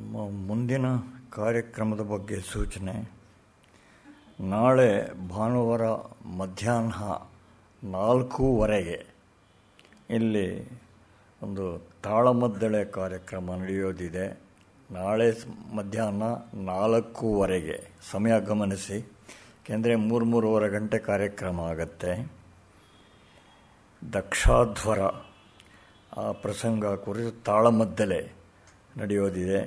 ನಮ್ಮ ಮುಂದಿನ ಕಾರ್ಯಕ್ರಮದ ಬಗ್ಗೆ ಸೂಚನೆ ನಾಳೆ ಭಾನುವಾರ ಮಧ್ಯಾಹ್ನ ನಾಲ್ಕೂವರೆಗೆ ಇಲ್ಲಿ ಒಂದು ತಾಳಮದ್ದಳೆ ಕಾರ್ಯಕ್ರಮ ನಡೆಯೋದಿದೆ ನಾಳೆ ಮಧ್ಯಾಹ್ನ ನಾಲ್ಕೂವರೆಗೆ ಸಮಯ ಗಮನಿಸಿ ಏಕೆಂದರೆ ಮೂರು ಮೂರುವರೆ ಗಂಟೆ ಕಾರ್ಯಕ್ರಮ ಆಗತ್ತೆ ದಕ್ಷಾಧ್ವರ ಆ ಪ್ರಸಂಗ ಕುರಿತು ತಾಳಮದ್ದಲೆ ನಡೆಯೋದಿದೆ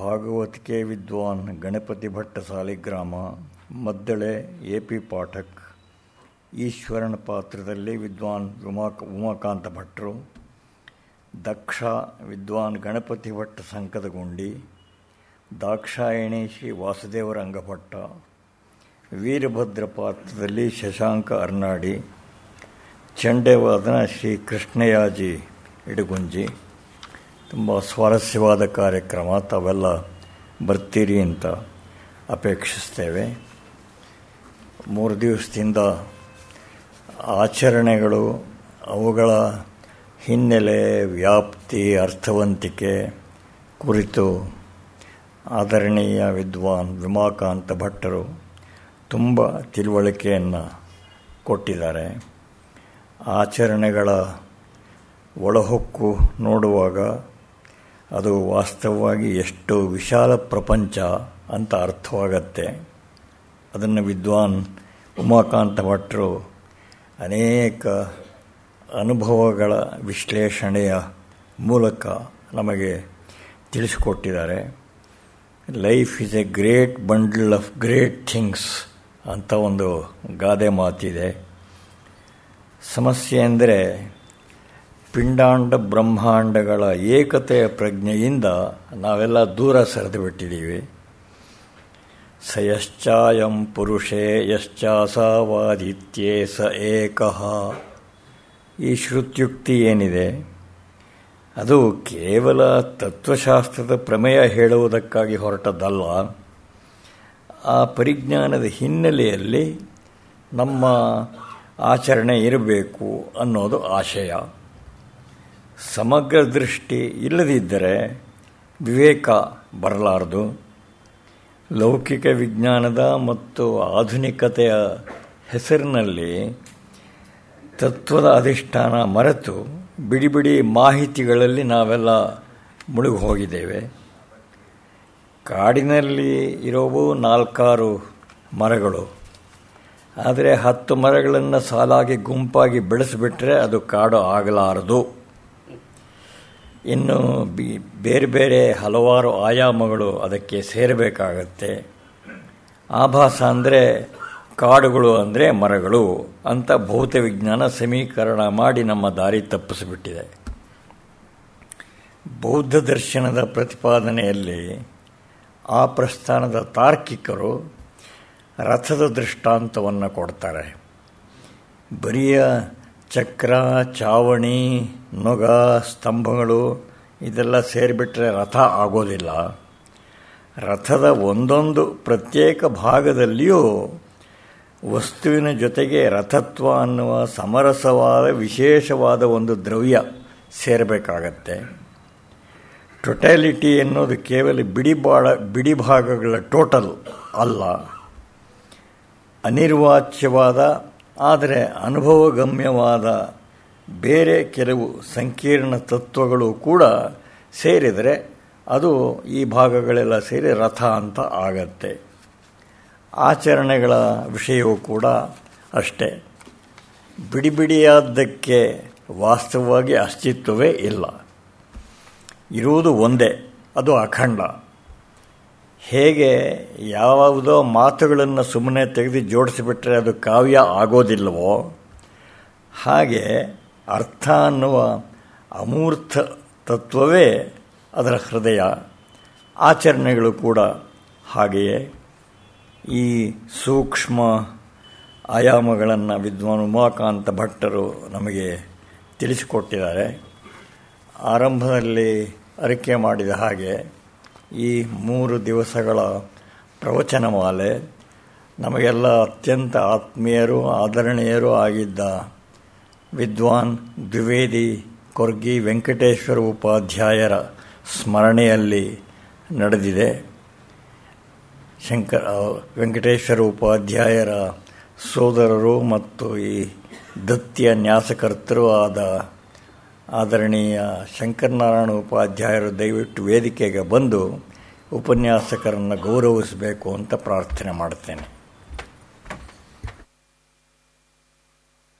ಭಾಗವತಿಕೆ ವಿದ್ವಾನ್ ಗಣಪತಿ ಭಟ್ಟ ಸಾಲಿಗ್ರಾಮ ಮದ್ದಳೆ ಎ ಪಿ ಪಾಠಕ್ ಈಶ್ವರನ ಪಾತ್ರದಲ್ಲಿ ವಿದ್ವಾನ್ ಉಮಾ ಉಮಾಕಾಂತ ಭಟ್ರು ದಕ್ಷ ವಿದ್ವಾನ್ ಗಣಪತಿ ಭಟ್ಟ ಗುಂಡಿ ದಾಕ್ಷಾಯಣಿ ಶ್ರೀ ವಾಸುದೇವ ರಂಗಭಟ್ಟ ವೀರಭದ್ರ ಪಾತ್ರದಲ್ಲಿ ಶಶಾಂಕ ಅರ್ನಾಡಿ ಚಂಡೆವಾದನ ಶ್ರೀ ಕೃಷ್ಣಯಾಜಿ ಇಡಗುಂಜಿ ತುಂಬ ಸ್ವಾರಸ್ಯವಾದ ಕಾರ್ಯಕ್ರಮ ತಾವೆಲ್ಲ ಬರ್ತೀರಿ ಅಂತ ಅಪೇಕ್ಷಿಸ್ತೇವೆ ಮೂರು ದಿವಸದಿಂದ ಆಚರಣೆಗಳು ಅವುಗಳ ಹಿನ್ನೆಲೆ ವ್ಯಾಪ್ತಿ ಅರ್ಥವಂತಿಕೆ ಕುರಿತು ಆದರಣೀಯ ವಿದ್ವಾನ್ ವಿಮಾಕಾಂತ ಭಟ್ಟರು ತುಂಬ ತಿಳುವಳಿಕೆಯನ್ನು ಕೊಟ್ಟಿದ್ದಾರೆ ಆಚರಣೆಗಳ ಒಳಹೊಕ್ಕು ನೋಡುವಾಗ ಅದು ವಾಸ್ತವವಾಗಿ ಎಷ್ಟು ವಿಶಾಲ ಪ್ರಪಂಚ ಅಂತ ಅರ್ಥವಾಗತ್ತೆ ಅದನ್ನು ವಿದ್ವಾನ್ ಉಮಾಕಾಂತ ಭಟ್ರು ಅನೇಕ ಅನುಭವಗಳ ವಿಶ್ಲೇಷಣೆಯ ಮೂಲಕ ನಮಗೆ ತಿಳಿಸಿಕೊಟ್ಟಿದ್ದಾರೆ life is a great bundle of great things ಅಂತ ಒಂದು ಗಾದೆ ಮಾತಿದೆ ಸಮಸ್ಯೆ ಅಂದರೆ ಪಿಂಡಾಂಡ ಬ್ರಹ್ಮಾಂಡಗಳ ಏಕತೆಯ ಪ್ರಜ್ಞೆಯಿಂದ ನಾವೆಲ್ಲ ದೂರ ಸರಿದು ಬಿಟ್ಟಿದ್ದೀವಿ ಸ ಯಶ್ಚಾಯಂ ಪುರುಷೇ ಯಶ್ಚಾಸಾವಾದಿತ್ಯೇ ಸ ಏಕಃ ಈ ಶ್ರುತ್ಯುಕ್ತಿ ಏನಿದೆ ಅದು ಕೇವಲ ತತ್ವಶಾಸ್ತ್ರದ ಪ್ರಮೇಯ ಹೇಳುವುದಕ್ಕಾಗಿ ಹೊರಟದ್ದಲ್ಲ ಆ ಪರಿಜ್ಞಾನದ ಹಿನ್ನೆಲೆಯಲ್ಲಿ ನಮ್ಮ ಆಚರಣೆ ಇರಬೇಕು ಅನ್ನೋದು ಆಶಯ ಸಮಗ್ರ ದೃಷ್ಟಿ ಇಲ್ಲದಿದ್ದರೆ ವಿವೇಕ ಬರಲಾರದು ಲೌಕಿಕ ವಿಜ್ಞಾನದ ಮತ್ತು ಆಧುನಿಕತೆಯ ಹೆಸರಿನಲ್ಲಿ ತತ್ವದ ಅಧಿಷ್ಠಾನ ಮರೆತು ಬಿಡಿ ಬಿಡಿ ಮಾಹಿತಿಗಳಲ್ಲಿ ನಾವೆಲ್ಲ ಮುಳುಗಿ ಹೋಗಿದ್ದೇವೆ ಕಾಡಿನಲ್ಲಿ ಇರೋವು ನಾಲ್ಕಾರು ಮರಗಳು ಆದರೆ ಹತ್ತು ಮರಗಳನ್ನು ಸಾಲಾಗಿ ಗುಂಪಾಗಿ ಬೆಳೆಸಿಬಿಟ್ರೆ ಅದು ಕಾಡು ಆಗಲಾರದು ಇನ್ನು ಬಿ ಬೇರೆ ಬೇರೆ ಹಲವಾರು ಆಯಾಮಗಳು ಅದಕ್ಕೆ ಸೇರಬೇಕಾಗತ್ತೆ ಆಭಾಸ ಅಂದರೆ ಕಾಡುಗಳು ಅಂದರೆ ಮರಗಳು ಅಂತ ಭೌತ ವಿಜ್ಞಾನ ಸಮೀಕರಣ ಮಾಡಿ ನಮ್ಮ ದಾರಿ ತಪ್ಪಿಸಿಬಿಟ್ಟಿದೆ ಬೌದ್ಧ ದರ್ಶನದ ಪ್ರತಿಪಾದನೆಯಲ್ಲಿ ಆ ಪ್ರಸ್ಥಾನದ ತಾರ್ಕಿಕರು ರಥದ ದೃಷ್ಟಾಂತವನ್ನು ಕೊಡ್ತಾರೆ ಬರಿಯ ಚಕ್ರ ಚಾವಣಿ ನೊಗ ಸ್ತಂಭಗಳು ಇದೆಲ್ಲ ಸೇರಿಬಿಟ್ರೆ ರಥ ಆಗೋದಿಲ್ಲ ರಥದ ಒಂದೊಂದು ಪ್ರತ್ಯೇಕ ಭಾಗದಲ್ಲಿಯೂ ವಸ್ತುವಿನ ಜೊತೆಗೆ ರಥತ್ವ ಅನ್ನುವ ಸಮರಸವಾದ ವಿಶೇಷವಾದ ಒಂದು ದ್ರವ್ಯ ಸೇರಬೇಕಾಗತ್ತೆ ಟೊಟ್ಯಾಲಿಟಿ ಎನ್ನುವುದು ಕೇವಲ ಬಿಡಿ ಬಿಡಿಭಾಗಗಳ ಟೋಟಲ್ ಅಲ್ಲ ಅನಿರ್ವಾಚ್ಯವಾದ ಆದರೆ ಅನುಭವಗಮ್ಯವಾದ ಬೇರೆ ಕೆಲವು ಸಂಕೀರ್ಣ ತತ್ವಗಳು ಕೂಡ ಸೇರಿದರೆ ಅದು ಈ ಭಾಗಗಳೆಲ್ಲ ಸೇರಿ ರಥ ಅಂತ ಆಗತ್ತೆ ಆಚರಣೆಗಳ ವಿಷಯವೂ ಕೂಡ ಅಷ್ಟೇ ಬಿಡಿ ಬಿಡಿಯಾದ್ದಕ್ಕೆ ವಾಸ್ತವವಾಗಿ ಅಸ್ತಿತ್ವವೇ ಇಲ್ಲ ಇರುವುದು ಒಂದೇ ಅದು ಅಖಂಡ ಹೇಗೆ ಯಾವುದೋ ಮಾತುಗಳನ್ನು ಸುಮ್ಮನೆ ತೆಗೆದು ಜೋಡಿಸಿಬಿಟ್ರೆ ಅದು ಕಾವ್ಯ ಆಗೋದಿಲ್ಲವೋ ಹಾಗೆ ಅರ್ಥ ಅನ್ನುವ ಅಮೂರ್ತ ತತ್ವವೇ ಅದರ ಹೃದಯ ಆಚರಣೆಗಳು ಕೂಡ ಹಾಗೆಯೇ ಈ ಸೂಕ್ಷ್ಮ ಆಯಾಮಗಳನ್ನು ವಿದ್ವಾನ್ ಉಮಾಕಾಂತ ಭಟ್ಟರು ನಮಗೆ ತಿಳಿಸಿಕೊಟ್ಟಿದ್ದಾರೆ ಆರಂಭದಲ್ಲಿ ಅರಿಕೆ ಮಾಡಿದ ಹಾಗೆ ಈ ಮೂರು ದಿವಸಗಳ ಪ್ರವಚನಮಾಲೆ ನಮಗೆಲ್ಲ ಅತ್ಯಂತ ಆತ್ಮೀಯರು ಆದರಣೀಯರು ಆಗಿದ್ದ ವಿದ್ವಾನ್ ದ್ವಿವೇದಿ ಕೊರ್ಗಿ ವೆಂಕಟೇಶ್ವರ ಉಪಾಧ್ಯಾಯರ ಸ್ಮರಣೆಯಲ್ಲಿ ನಡೆದಿದೆ ಶಂಕರ ವೆಂಕಟೇಶ್ವರ ಉಪಾಧ್ಯಾಯರ ಸೋದರರು ಮತ್ತು ಈ ದತ್ತಿಯ ನ್ಯಾಸಕರ್ತರು ಆದ ಆದರಣೀಯ ಶಂಕರನಾರಾಯಣ ಉಪಾಧ್ಯಾಯರು ದಯವಿಟ್ಟು ವೇದಿಕೆಗೆ ಬಂದು ಉಪನ್ಯಾಸಕರನ್ನು ಗೌರವಿಸಬೇಕು ಅಂತ ಪ್ರಾರ್ಥನೆ ಮಾಡ್ತೇನೆ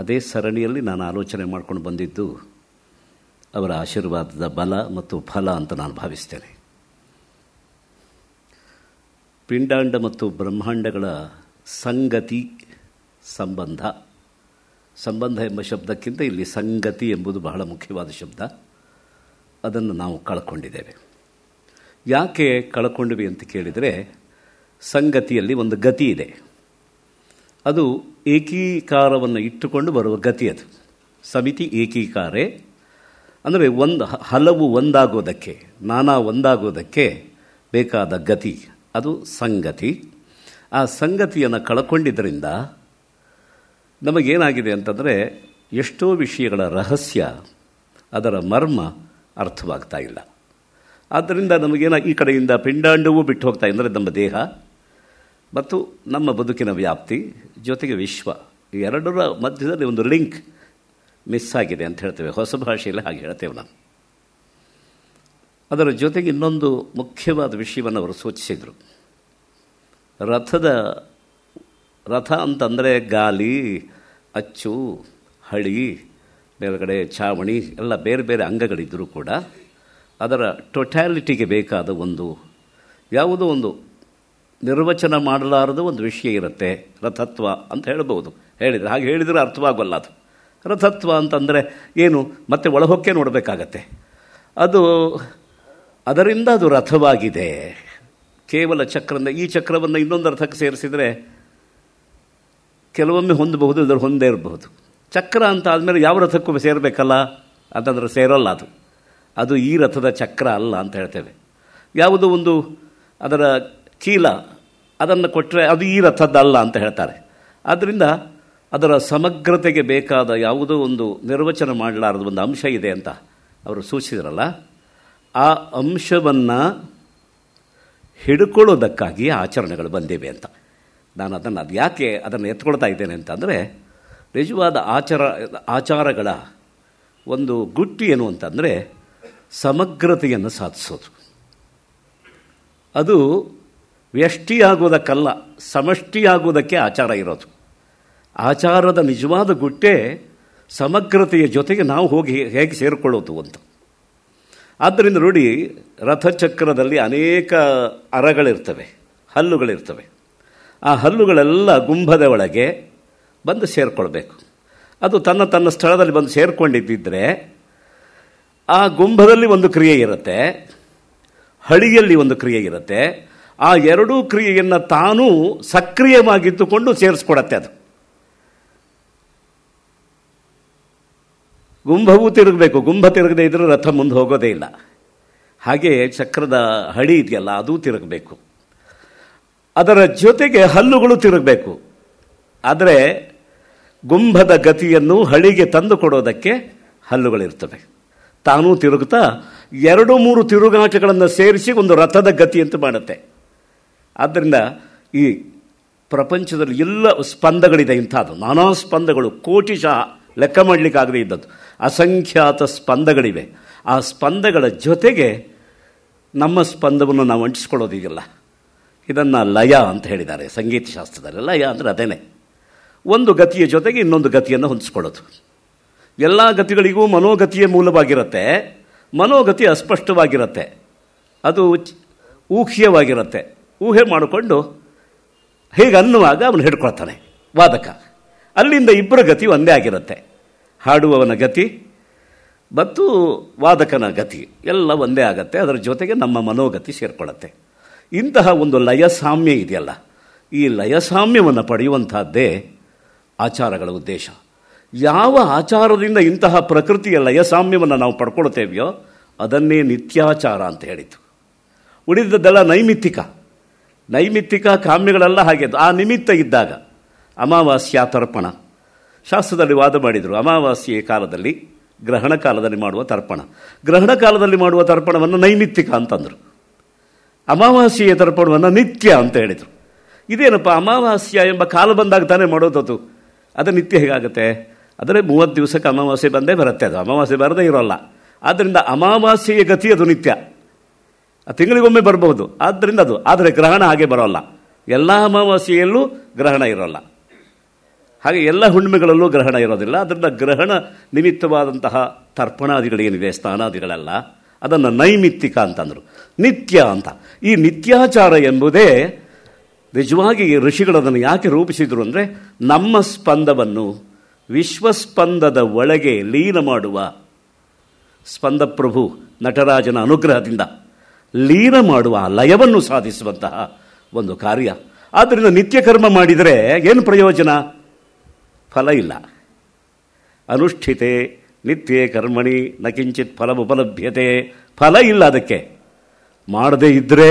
ಅದೇ ಸರಣಿಯಲ್ಲಿ ನಾನು ಆಲೋಚನೆ ಮಾಡ್ಕೊಂಡು ಬಂದಿದ್ದು ಅವರ ಆಶೀರ್ವಾದದ ಬಲ ಮತ್ತು ಫಲ ಅಂತ ನಾನು ಭಾವಿಸ್ತೇನೆ ಪಿಂಡಾಂಡ ಮತ್ತು ಬ್ರಹ್ಮಾಂಡಗಳ ಸಂಗತಿ ಸಂಬಂಧ ಸಂಬಂಧ ಎಂಬ ಶಬ್ದಕ್ಕಿಂತ ಇಲ್ಲಿ ಸಂಗತಿ ಎಂಬುದು ಬಹಳ ಮುಖ್ಯವಾದ ಶಬ್ದ ಅದನ್ನು ನಾವು ಕಳ್ಕೊಂಡಿದ್ದೇವೆ ಯಾಕೆ ಕಳ್ಕೊಂಡ್ವಿ ಅಂತ ಕೇಳಿದರೆ ಸಂಗತಿಯಲ್ಲಿ ಒಂದು ಗತಿ ಇದೆ ಅದು ಏಕೀಕಾರವನ್ನು ಇಟ್ಟುಕೊಂಡು ಬರುವ ಗತಿ ಅದು ಸಮಿತಿ ಏಕೀಕಾರೆ ಅಂದರೆ ಒಂದು ಹಲವು ಒಂದಾಗೋದಕ್ಕೆ ನಾನಾ ಒಂದಾಗೋದಕ್ಕೆ ಬೇಕಾದ ಗತಿ ಅದು ಸಂಗತಿ ಆ ಸಂಗತಿಯನ್ನು ಕಳ್ಕೊಂಡಿದ್ದರಿಂದ ನಮಗೇನಾಗಿದೆ ಅಂತಂದರೆ ಎಷ್ಟೋ ವಿಷಯಗಳ ರಹಸ್ಯ ಅದರ ಮರ್ಮ ಅರ್ಥವಾಗ್ತಾ ಇಲ್ಲ ಆದ್ದರಿಂದ ನಮಗೇನ ಈ ಕಡೆಯಿಂದ ಪಿಂಡಾಂಡವೂ ಬಿಟ್ಟು ಹೋಗ್ತಾ ಅಂದರೆ ನಮ್ಮ ದೇಹ ಮತ್ತು ನಮ್ಮ ಬದುಕಿನ ವ್ಯಾಪ್ತಿ ಜೊತೆಗೆ ವಿಶ್ವ ಎರಡರ ಮಧ್ಯದಲ್ಲಿ ಒಂದು ಲಿಂಕ್ ಮಿಸ್ ಆಗಿದೆ ಅಂತ ಹೇಳ್ತೇವೆ ಹೊಸ ಭಾಷೆಯಲ್ಲಿ ಹಾಗೆ ಹೇಳ್ತೇವೆ ನಾನು ಅದರ ಜೊತೆಗೆ ಇನ್ನೊಂದು ಮುಖ್ಯವಾದ ವಿಷಯವನ್ನು ಅವರು ಸೂಚಿಸಿದರು ರಥದ ರಥ ಅಂತಂದರೆ ಗಾಲಿ ಅಚ್ಚು ಹಳಿ ಮೇಲುಗಡೆ ಚಾವಣಿ ಎಲ್ಲ ಬೇರೆ ಬೇರೆ ಅಂಗಗಳಿದ್ದರೂ ಕೂಡ ಅದರ ಟೊಟ್ಯಾಲಿಟಿಗೆ ಬೇಕಾದ ಒಂದು ಯಾವುದೋ ಒಂದು ನಿರ್ವಚನ ಮಾಡಲಾರದ ಒಂದು ವಿಷಯ ಇರುತ್ತೆ ರಥತ್ವ ಅಂತ ಹೇಳ್ಬೋದು ಹೇಳಿದರೆ ಹಾಗೆ ಹೇಳಿದರೆ ಅರ್ಥವಾಗಲ್ಲ ಅದು ರಥತ್ವ ಅಂತಂದರೆ ಏನು ಮತ್ತೆ ಒಳಹೊಕ್ಕೆ ನೋಡಬೇಕಾಗತ್ತೆ ಅದು ಅದರಿಂದ ಅದು ರಥವಾಗಿದೆ ಕೇವಲ ಚಕ್ರದಿಂದ ಈ ಚಕ್ರವನ್ನು ಇನ್ನೊಂದು ರಥಕ್ಕೆ ಸೇರಿಸಿದರೆ ಕೆಲವೊಮ್ಮೆ ಹೊಂದಬಹುದು ಅದರ ಹೊಂದೇ ಇರಬಹುದು ಚಕ್ರ ಅಂತ ಆದಮೇಲೆ ಯಾವ ರಥಕ್ಕೂ ಸೇರಬೇಕಲ್ಲ ಅಂತಂದರೆ ಸೇರಲ್ಲ ಅದು ಅದು ಈ ರಥದ ಚಕ್ರ ಅಲ್ಲ ಅಂತ ಹೇಳ್ತೇವೆ ಯಾವುದು ಒಂದು ಅದರ ಚೀಲ ಅದನ್ನು ಕೊಟ್ಟರೆ ಅದು ಈ ರಥದ್ದಲ್ಲ ಅಂತ ಹೇಳ್ತಾರೆ ಆದ್ದರಿಂದ ಅದರ ಸಮಗ್ರತೆಗೆ ಬೇಕಾದ ಯಾವುದೋ ಒಂದು ನಿರ್ವಚನ ಮಾಡಲಾರದ ಒಂದು ಅಂಶ ಇದೆ ಅಂತ ಅವರು ಸೂಚಿಸಿದ್ರಲ್ಲ ಆ ಅಂಶವನ್ನು ಹಿಡ್ಕೊಳ್ಳೋದಕ್ಕಾಗಿ ಆಚರಣೆಗಳು ಬಂದಿವೆ ಅಂತ ನಾನು ಅದನ್ನು ಅದು ಯಾಕೆ ಅದನ್ನು ಎತ್ಕೊಳ್ತಾ ಇದ್ದೇನೆ ಅಂತಂದರೆ ನಿಜವಾದ ಆಚಾರ ಆಚಾರಗಳ ಒಂದು ಗುಟ್ಟು ಏನು ಅಂತಂದರೆ ಸಮಗ್ರತೆಯನ್ನು ಸಾಧಿಸೋದು ಅದು ಸಮಷ್ಟಿ ಆಗುವುದಕ್ಕೆ ಆಚಾರ ಇರೋದು ಆಚಾರದ ನಿಜವಾದ ಗುಟ್ಟೆ ಸಮಗ್ರತೆಯ ಜೊತೆಗೆ ನಾವು ಹೋಗಿ ಹೇಗೆ ಸೇರಿಕೊಳ್ಳೋದು ಅಂತ ಆದ್ದರಿಂದ ನೋಡಿ ರಥಚಕ್ರದಲ್ಲಿ ಅನೇಕ ಅರಗಳಿರ್ತವೆ ಹಲ್ಲುಗಳಿರ್ತವೆ ಆ ಹಲ್ಲುಗಳೆಲ್ಲ ಗುಂಬದ ಒಳಗೆ ಬಂದು ಸೇರಿಕೊಳ್ಬೇಕು ಅದು ತನ್ನ ತನ್ನ ಸ್ಥಳದಲ್ಲಿ ಬಂದು ಸೇರಿಕೊಂಡಿದ್ದರೆ ಆ ಗುಂಭದಲ್ಲಿ ಒಂದು ಕ್ರಿಯೆ ಇರುತ್ತೆ ಹಳಿಯಲ್ಲಿ ಒಂದು ಕ್ರಿಯೆ ಇರುತ್ತೆ ಆ ಎರಡೂ ಕ್ರಿಯೆಯನ್ನು ತಾನೂ ಸಕ್ರಿಯವಾಗಿದ್ದುಕೊಂಡು ಸೇರಿಸ್ಕೊಡತ್ತೆ ಅದು ಗುಂಭವೂ ತಿರುಗಬೇಕು ಗುಂಭ ತಿರುಗದೇ ಇದ್ರೆ ರಥ ಮುಂದೆ ಹೋಗೋದೇ ಇಲ್ಲ ಹಾಗೆ ಚಕ್ರದ ಹಳಿ ಇದೆಯಲ್ಲ ಅದು ತಿರುಗಬೇಕು ಅದರ ಜೊತೆಗೆ ಹಲ್ಲುಗಳು ತಿರುಗಬೇಕು ಆದರೆ ಗುಂಭದ ಗತಿಯನ್ನು ಹಳಿಗೆ ತಂದು ಕೊಡೋದಕ್ಕೆ ಹಲ್ಲುಗಳಿರ್ತವೆ ತಾನೂ ತಿರುಗುತ್ತಾ ಎರಡು ಮೂರು ತಿರುಗಾಟಗಳನ್ನು ಸೇರಿಸಿ ಒಂದು ರಥದ ಗತಿ ಅಂತ ಮಾಡುತ್ತೆ ಆದ್ದರಿಂದ ಈ ಪ್ರಪಂಚದಲ್ಲಿ ಎಲ್ಲ ಸ್ಪಂದಗಳಿದೆ ಇಂಥದ್ದು ನಾನಾ ಸ್ಪಂದಗಳು ಕೋಟಿ ಶಹ ಲೆಕ್ಕ ಮಾಡಲಿಕ್ಕಾಗದೇ ಇದ್ದದ್ದು ಅಸಂಖ್ಯಾತ ಸ್ಪಂದಗಳಿವೆ ಆ ಸ್ಪಂದಗಳ ಜೊತೆಗೆ ನಮ್ಮ ಸ್ಪಂದವನ್ನು ನಾವು ಅಂಟಿಸ್ಕೊಳ್ಳೋದಿದೆಯಲ್ಲ ಇದನ್ನು ಲಯ ಅಂತ ಹೇಳಿದ್ದಾರೆ ಸಂಗೀತ ಶಾಸ್ತ್ರದಲ್ಲಿ ಲಯ ಅಂದರೆ ಅದೇನೆ ಒಂದು ಗತಿಯ ಜೊತೆಗೆ ಇನ್ನೊಂದು ಗತಿಯನ್ನು ಹೊಂದಿಸ್ಕೊಳ್ಳೋದು ಎಲ್ಲ ಗತಿಗಳಿಗೂ ಮನೋಗತಿಯೇ ಮೂಲವಾಗಿರುತ್ತೆ ಮನೋಗತಿ ಅಸ್ಪಷ್ಟವಾಗಿರುತ್ತೆ ಅದು ಊಹ್ಯವಾಗಿರುತ್ತೆ ಊಹೆ ಮಾಡಿಕೊಂಡು ಹೀಗೆ ಅನ್ನುವಾಗ ಅವನು ಹಿಡ್ಕೊಳ್ತಾನೆ ವಾದಕ ಅಲ್ಲಿಂದ ಇಬ್ಬರ ಗತಿ ಒಂದೇ ಆಗಿರುತ್ತೆ ಹಾಡುವವನ ಗತಿ ಮತ್ತು ವಾದಕನ ಗತಿ ಎಲ್ಲ ಒಂದೇ ಆಗತ್ತೆ ಅದರ ಜೊತೆಗೆ ನಮ್ಮ ಮನೋಗತಿ ಸೇರಿಕೊಳ್ಳುತ್ತೆ ಇಂತಹ ಒಂದು ಲಯಸಾಮ್ಯ ಇದೆಯಲ್ಲ ಈ ಲಯಸಾಮ್ಯವನ್ನು ಪಡೆಯುವಂಥದ್ದೇ ಆಚಾರಗಳ ಉದ್ದೇಶ ಯಾವ ಆಚಾರದಿಂದ ಇಂತಹ ಪ್ರಕೃತಿಯ ಲಯಸಾಮ್ಯವನ್ನು ನಾವು ಪಡ್ಕೊಳ್ತೇವೆಯೋ ಅದನ್ನೇ ನಿತ್ಯಾಚಾರ ಅಂತ ಹೇಳಿತು ಉಳಿದದ್ದೆಲ್ಲ ನೈಮಿತ್ತಿಕ ನೈಮಿತ್ತಿಕ ಕಾಮ್ಯಗಳೆಲ್ಲ ಹಾಗೆ ಆ ನಿಮಿತ್ತ ಇದ್ದಾಗ ಅಮಾವಾಸ್ಯ ತರ್ಪಣ ಶಾಸ್ತ್ರದಲ್ಲಿ ವಾದ ಮಾಡಿದರು ಅಮಾವಾಸ್ಯ ಕಾಲದಲ್ಲಿ ಗ್ರಹಣ ಕಾಲದಲ್ಲಿ ಮಾಡುವ ತರ್ಪಣ ಗ್ರಹಣ ಕಾಲದಲ್ಲಿ ಮಾಡುವ ತರ್ಪಣವನ್ನು ನೈಮಿತ್ತಿಕ ಅಂತಂದರು ಅಮಾವಾಸ್ಯ ತರ್ಪಣವನ್ನು ನಿತ್ಯ ಅಂತ ಹೇಳಿದರು ಇದೇನಪ್ಪ ಅಮಾವಾಸ್ಯ ಎಂಬ ಕಾಲ ಬಂದಾಗ ತಾನೇ ಮಾಡೋದದು ಅದು ನಿತ್ಯ ಹೇಗಾಗುತ್ತೆ ಆದರೆ ಮೂವತ್ತು ದಿವಸಕ್ಕೆ ಅಮಾವಾಸ್ಯೆ ಬಂದೇ ಬರುತ್ತೆ ಅದು ಅಮಾವಾಸ್ಯೆ ಬರದೇ ಇರೋಲ್ಲ ಆದ್ದರಿಂದ ಅಮಾವಾಸ್ಯೆಯ ಗತಿ ಅದು ನಿತ್ಯ ತಿಂಗಳಿಗೊಮ್ಮೆ ಬರಬಹುದು ಆದ್ದರಿಂದ ಅದು ಆದರೆ ಗ್ರಹಣ ಹಾಗೆ ಬರೋಲ್ಲ ಎಲ್ಲ ಅಮಾವಾಸ್ಯೆಯಲ್ಲೂ ಗ್ರಹಣ ಇರೋಲ್ಲ ಹಾಗೆ ಎಲ್ಲ ಹುಣ್ಣಿಮೆಗಳಲ್ಲೂ ಗ್ರಹಣ ಇರೋದಿಲ್ಲ ಅದರಿಂದ ಗ್ರಹಣ ನಿಮಿತ್ತವಾದಂತಹ ತರ್ಪಣಾದಿಗಳೇನಿದೆ ಸ್ನಾನಾದಿಗಳೆಲ್ಲ ಅದನ್ನು ನೈಮಿತ್ತಿಕ ಅಂತಂದರು ನಿತ್ಯ ಅಂತ ಈ ನಿತ್ಯಾಚಾರ ಎಂಬುದೇ ನಿಜವಾಗಿ ಋಷಿಗಳು ಅದನ್ನು ಯಾಕೆ ರೂಪಿಸಿದರು ಅಂದರೆ ನಮ್ಮ ಸ್ಪಂದವನ್ನು ವಿಶ್ವಸ್ಪಂದದ ಒಳಗೆ ಲೀನ ಮಾಡುವ ಸ್ಪಂದಪ್ರಭು ನಟರಾಜನ ಅನುಗ್ರಹದಿಂದ ಲೀನ ಮಾಡುವ ಲಯವನ್ನು ಸಾಧಿಸುವಂತಹ ಒಂದು ಕಾರ್ಯ ಆದ್ದರಿಂದ ನಿತ್ಯ ಕರ್ಮ ಮಾಡಿದರೆ ಏನು ಪ್ರಯೋಜನ ಫಲ ಇಲ್ಲ ಅನುಷ್ಠಿತೆ ನಿತ್ಯ ಕರ್ಮಣಿ ನ ಕಿಂಚಿತ್ ಫಲ ಉಪಲಭ್ಯತೆ ಫಲ ಇಲ್ಲ ಅದಕ್ಕೆ ಮಾಡದೇ ಇದ್ದರೆ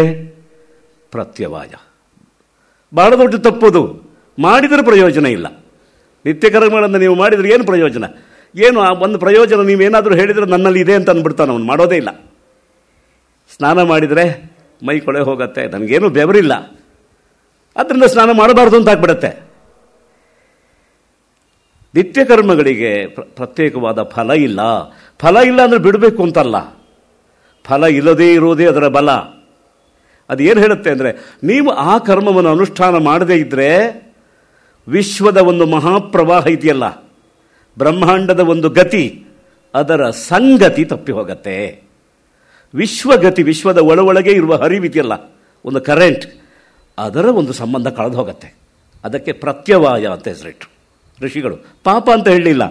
ಪ್ರತ್ಯವಾಯ ಬಹಳ ದೊಡ್ಡ ತಪ್ಪದು ಮಾಡಿದರೆ ಪ್ರಯೋಜನ ಇಲ್ಲ ನಿತ್ಯ ಕರ್ಮಗಳನ್ನು ನೀವು ಮಾಡಿದರೆ ಏನು ಪ್ರಯೋಜನ ಏನು ಆ ಒಂದು ಪ್ರಯೋಜನ ನೀವೇನಾದರೂ ಹೇಳಿದರೆ ನನ್ನಲ್ಲಿ ಇದೆ ಅಂತ ಅಂದ್ಬಿಡ್ತಾನೆ ಅವನು ಮಾಡೋದೇ ಇಲ್ಲ ಸ್ನಾನ ಮಾಡಿದರೆ ಮೈ ಕೊಳೆ ಹೋಗುತ್ತೆ ನನಗೇನು ಬೆವರಿಲ್ಲ ಅದರಿಂದ ಸ್ನಾನ ಮಾಡಬಾರ್ದು ಅಂತ ಆಗ್ಬಿಡತ್ತೆ ನಿತ್ಯ ಕರ್ಮಗಳಿಗೆ ಪ್ರತ್ಯೇಕವಾದ ಫಲ ಇಲ್ಲ ಫಲ ಇಲ್ಲ ಅಂದರೆ ಬಿಡಬೇಕು ಅಂತಲ್ಲ ಫಲ ಇಲ್ಲದೇ ಇರೋದೇ ಅದರ ಬಲ ಅದು ಏನು ಹೇಳುತ್ತೆ ಅಂದರೆ ನೀವು ಆ ಕರ್ಮವನ್ನು ಅನುಷ್ಠಾನ ಮಾಡದೇ ಇದ್ದರೆ ವಿಶ್ವದ ಒಂದು ಮಹಾಪ್ರವಾಹ ಇದೆಯಲ್ಲ ಬ್ರಹ್ಮಾಂಡದ ಒಂದು ಗತಿ ಅದರ ಸಂಗತಿ ತಪ್ಪಿ ಹೋಗತ್ತೆ ವಿಶ್ವಗತಿ ವಿಶ್ವದ ಒಳ ಒಳಗೆ ಇರುವ ಹರಿವಿದೆಯಲ್ಲ ಒಂದು ಕರೆಂಟ್ ಅದರ ಒಂದು ಸಂಬಂಧ ಕಳೆದು ಹೋಗುತ್ತೆ ಅದಕ್ಕೆ ಪ್ರತ್ಯವಾಯ ಅಂತ ಹೆಸರಿಟ್ರು ಋಷಿಗಳು ಪಾಪ ಅಂತ ಹೇಳಲಿಲ್ಲ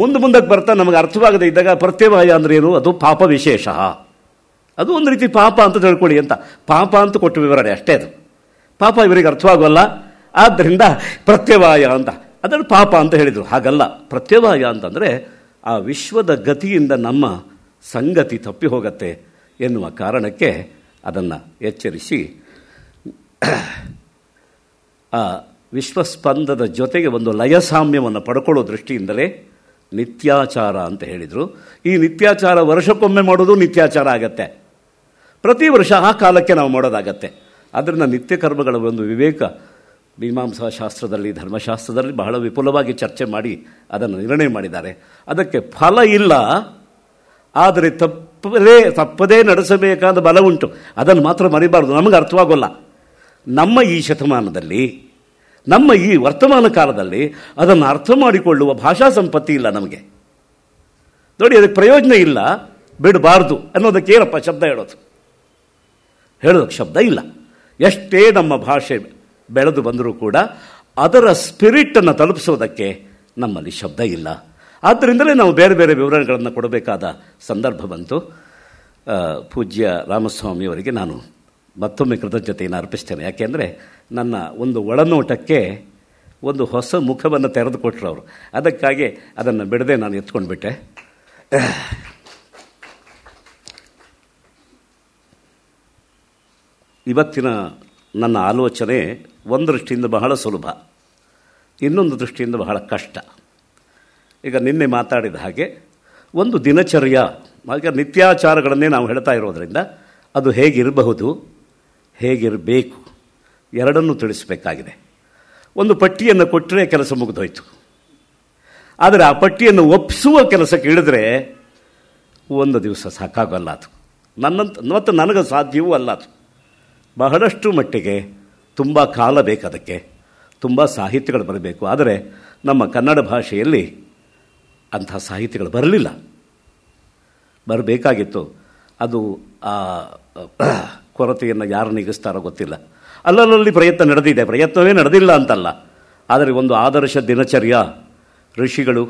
ಮುಂದೆ ಮುಂದಕ್ಕೆ ಬರ್ತಾ ನಮಗೆ ಅರ್ಥವಾಗದೇ ಇದ್ದಾಗ ಪ್ರತ್ಯವಾಯ ಅಂದರೆ ಏನು ಅದು ಪಾಪ ವಿಶೇಷ ಅದು ಒಂದು ರೀತಿ ಪಾಪ ಅಂತ ತಿಳ್ಕೊಳ್ಳಿ ಅಂತ ಪಾಪ ಅಂತ ಕೊಟ್ಟು ವಿವರಣೆ ಅಷ್ಟೇ ಅದು ಪಾಪ ಇವರಿಗೆ ಅರ್ಥವಾಗಲ್ಲ ಆದ್ದರಿಂದ ಪ್ರತ್ಯವಾಯ ಅಂತ ಅದನ್ನು ಪಾಪ ಅಂತ ಹೇಳಿದರು ಹಾಗಲ್ಲ ಪ್ರತ್ಯವಾಯ ಅಂತಂದರೆ ಆ ವಿಶ್ವದ ಗತಿಯಿಂದ ನಮ್ಮ ಸಂಗತಿ ತಪ್ಪಿ ಹೋಗತ್ತೆ ಎನ್ನುವ ಕಾರಣಕ್ಕೆ ಅದನ್ನು ಎಚ್ಚರಿಸಿ ಆ ವಿಶ್ವಸ್ಪಂದದ ಜೊತೆಗೆ ಒಂದು ಲಯಸಾಮ್ಯವನ್ನು ಪಡ್ಕೊಳ್ಳೋ ದೃಷ್ಟಿಯಿಂದಲೇ ನಿತ್ಯಾಚಾರ ಅಂತ ಹೇಳಿದರು ಈ ನಿತ್ಯಾಚಾರ ವರ್ಷಕ್ಕೊಮ್ಮೆ ಮಾಡೋದು ನಿತ್ಯಾಚಾರ ಆಗತ್ತೆ ಪ್ರತಿ ವರ್ಷ ಆ ಕಾಲಕ್ಕೆ ನಾವು ಮಾಡೋದಾಗತ್ತೆ ಆದ್ದರಿಂದ ನಿತ್ಯ ಕರ್ಮಗಳ ಒಂದು ವಿವೇಕ ಮೀಮಾಂಸಾ ಶಾಸ್ತ್ರದಲ್ಲಿ ಧರ್ಮಶಾಸ್ತ್ರದಲ್ಲಿ ಬಹಳ ವಿಪುಲವಾಗಿ ಚರ್ಚೆ ಮಾಡಿ ಅದನ್ನು ನಿರ್ಣಯ ಮಾಡಿದ್ದಾರೆ ಅದಕ್ಕೆ ಫಲ ಇಲ್ಲ ಆದರೆ ತಪ್ಪದೇ ತಪ್ಪದೇ ನಡೆಸಬೇಕಾದ ಬಲ ಉಂಟು ಅದನ್ನು ಮಾತ್ರ ಮರಿಬಾರ್ದು ನಮಗೆ ಅರ್ಥವಾಗೋಲ್ಲ ನಮ್ಮ ಈ ಶತಮಾನದಲ್ಲಿ ನಮ್ಮ ಈ ವರ್ತಮಾನ ಕಾಲದಲ್ಲಿ ಅದನ್ನು ಅರ್ಥ ಮಾಡಿಕೊಳ್ಳುವ ಭಾಷಾ ಸಂಪತ್ತಿ ಇಲ್ಲ ನಮಗೆ ನೋಡಿ ಅದಕ್ಕೆ ಪ್ರಯೋಜನ ಇಲ್ಲ ಬಿಡಬಾರ್ದು ಅನ್ನೋದಕ್ಕೇನಪ್ಪ ಶಬ್ದ ಹೇಳೋದು ಹೇಳೋದಕ್ಕೆ ಶಬ್ದ ಇಲ್ಲ ಎಷ್ಟೇ ನಮ್ಮ ಭಾಷೆ ಬೆಳೆದು ಬಂದರೂ ಕೂಡ ಅದರ ಸ್ಪಿರಿಟನ್ನು ತಲುಪಿಸೋದಕ್ಕೆ ನಮ್ಮಲ್ಲಿ ಶಬ್ದ ಇಲ್ಲ ಆದ್ದರಿಂದಲೇ ನಾವು ಬೇರೆ ಬೇರೆ ವಿವರಣೆಗಳನ್ನು ಕೊಡಬೇಕಾದ ಸಂದರ್ಭ ಬಂತು ಪೂಜ್ಯ ರಾಮಸ್ವಾಮಿಯವರಿಗೆ ನಾನು ಮತ್ತೊಮ್ಮೆ ಕೃತಜ್ಞತೆಯನ್ನು ಅರ್ಪಿಸ್ತೇನೆ ಯಾಕೆಂದರೆ ನನ್ನ ಒಂದು ಒಳನೋಟಕ್ಕೆ ಒಂದು ಹೊಸ ಮುಖವನ್ನು ತೆರೆದುಕೊಟ್ರು ಅವರು ಅದಕ್ಕಾಗಿ ಅದನ್ನು ಬಿಡದೆ ನಾನು ಎತ್ಕೊಂಡು ಬಿಟ್ಟೆ ಇವತ್ತಿನ ನನ್ನ ಆಲೋಚನೆ ಒಂದು ದೃಷ್ಟಿಯಿಂದ ಬಹಳ ಸುಲಭ ಇನ್ನೊಂದು ದೃಷ್ಟಿಯಿಂದ ಬಹಳ ಕಷ್ಟ ಈಗ ನಿನ್ನೆ ಮಾತಾಡಿದ ಹಾಗೆ ಒಂದು ದಿನಚರ್ಯ ಅದಕ್ಕೆ ನಿತ್ಯಾಚಾರಗಳನ್ನೇ ನಾವು ಹೇಳ್ತಾ ಇರೋದರಿಂದ ಅದು ಹೇಗಿರಬಹುದು ಹೇಗಿರಬೇಕು ಎರಡನ್ನೂ ತಿಳಿಸಬೇಕಾಗಿದೆ ಒಂದು ಪಟ್ಟಿಯನ್ನು ಕೊಟ್ಟರೆ ಕೆಲಸ ಮುಗಿದೋಯ್ತು ಆದರೆ ಆ ಪಟ್ಟಿಯನ್ನು ಒಪ್ಪಿಸುವ ಕೆಲಸಕ್ಕೆ ಇಳಿದ್ರೆ ಒಂದು ದಿವಸ ಸಾಕಾಗಲ್ಲ ಅದು ನನ್ನಂತ ಮತ್ತು ನನಗೆ ಸಾಧ್ಯವೂ ಅಲ್ಲ ಅದು ಬಹಳಷ್ಟು ಮಟ್ಟಿಗೆ ತುಂಬ ಕಾಲ ಬೇಕದಕ್ಕೆ ತುಂಬ ಸಾಹಿತ್ಯಗಳು ಬರಬೇಕು ಆದರೆ ನಮ್ಮ ಕನ್ನಡ ಭಾಷೆಯಲ್ಲಿ ಅಂತಹ ಸಾಹಿತಿಗಳು ಬರಲಿಲ್ಲ ಬರಬೇಕಾಗಿತ್ತು ಅದು ಆ ಕೊರತೆಯನ್ನು ಯಾರು ನೀಗಿಸ್ತಾರೋ ಗೊತ್ತಿಲ್ಲ ಅಲ್ಲಲ್ಲಿ ಪ್ರಯತ್ನ ನಡೆದಿದೆ ಪ್ರಯತ್ನವೇ ನಡೆದಿಲ್ಲ ಅಂತಲ್ಲ ಆದರೆ ಒಂದು ಆದರ್ಶ ದಿನಚರ್ಯ ಋಷಿಗಳು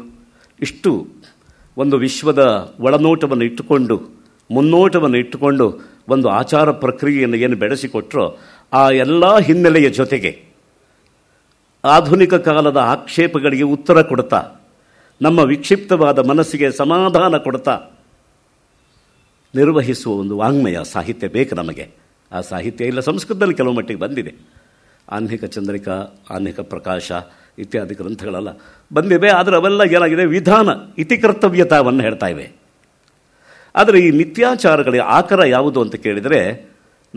ಇಷ್ಟು ಒಂದು ವಿಶ್ವದ ಒಳನೋಟವನ್ನು ಇಟ್ಟುಕೊಂಡು ಮುನ್ನೋಟವನ್ನು ಇಟ್ಟುಕೊಂಡು ಒಂದು ಆಚಾರ ಪ್ರಕ್ರಿಯೆಯನ್ನು ಏನು ಬೆಳೆಸಿಕೊಟ್ರೋ ಆ ಎಲ್ಲ ಹಿನ್ನೆಲೆಯ ಜೊತೆಗೆ ಆಧುನಿಕ ಕಾಲದ ಆಕ್ಷೇಪಗಳಿಗೆ ಉತ್ತರ ಕೊಡ್ತಾ ನಮ್ಮ ವಿಕ್ಷಿಪ್ತವಾದ ಮನಸ್ಸಿಗೆ ಸಮಾಧಾನ ಕೊಡ್ತಾ ನಿರ್ವಹಿಸುವ ಒಂದು ವಾಂಗ್ಮಯ ಸಾಹಿತ್ಯ ಬೇಕು ನಮಗೆ ಆ ಸಾಹಿತ್ಯ ಇಲ್ಲ ಸಂಸ್ಕೃತದಲ್ಲಿ ಕೆಲವು ಮಟ್ಟಿಗೆ ಬಂದಿದೆ ಆನ್ಹಿಕ ಚಂದ್ರಿಕಾ ಆನ್ಹಿಕ ಪ್ರಕಾಶ ಇತ್ಯಾದಿ ಗ್ರಂಥಗಳೆಲ್ಲ ಬಂದಿವೆ ಆದರೆ ಅವೆಲ್ಲ ಏನಾಗಿದೆ ವಿಧಾನ ಇತಿಕರ್ತವ್ಯತಾವನ್ನು ಹೇಳ್ತಾ ಇವೆ ಆದರೆ ಈ ನಿತ್ಯಾಚಾರಗಳ ಆಕಾರ ಯಾವುದು ಅಂತ ಕೇಳಿದರೆ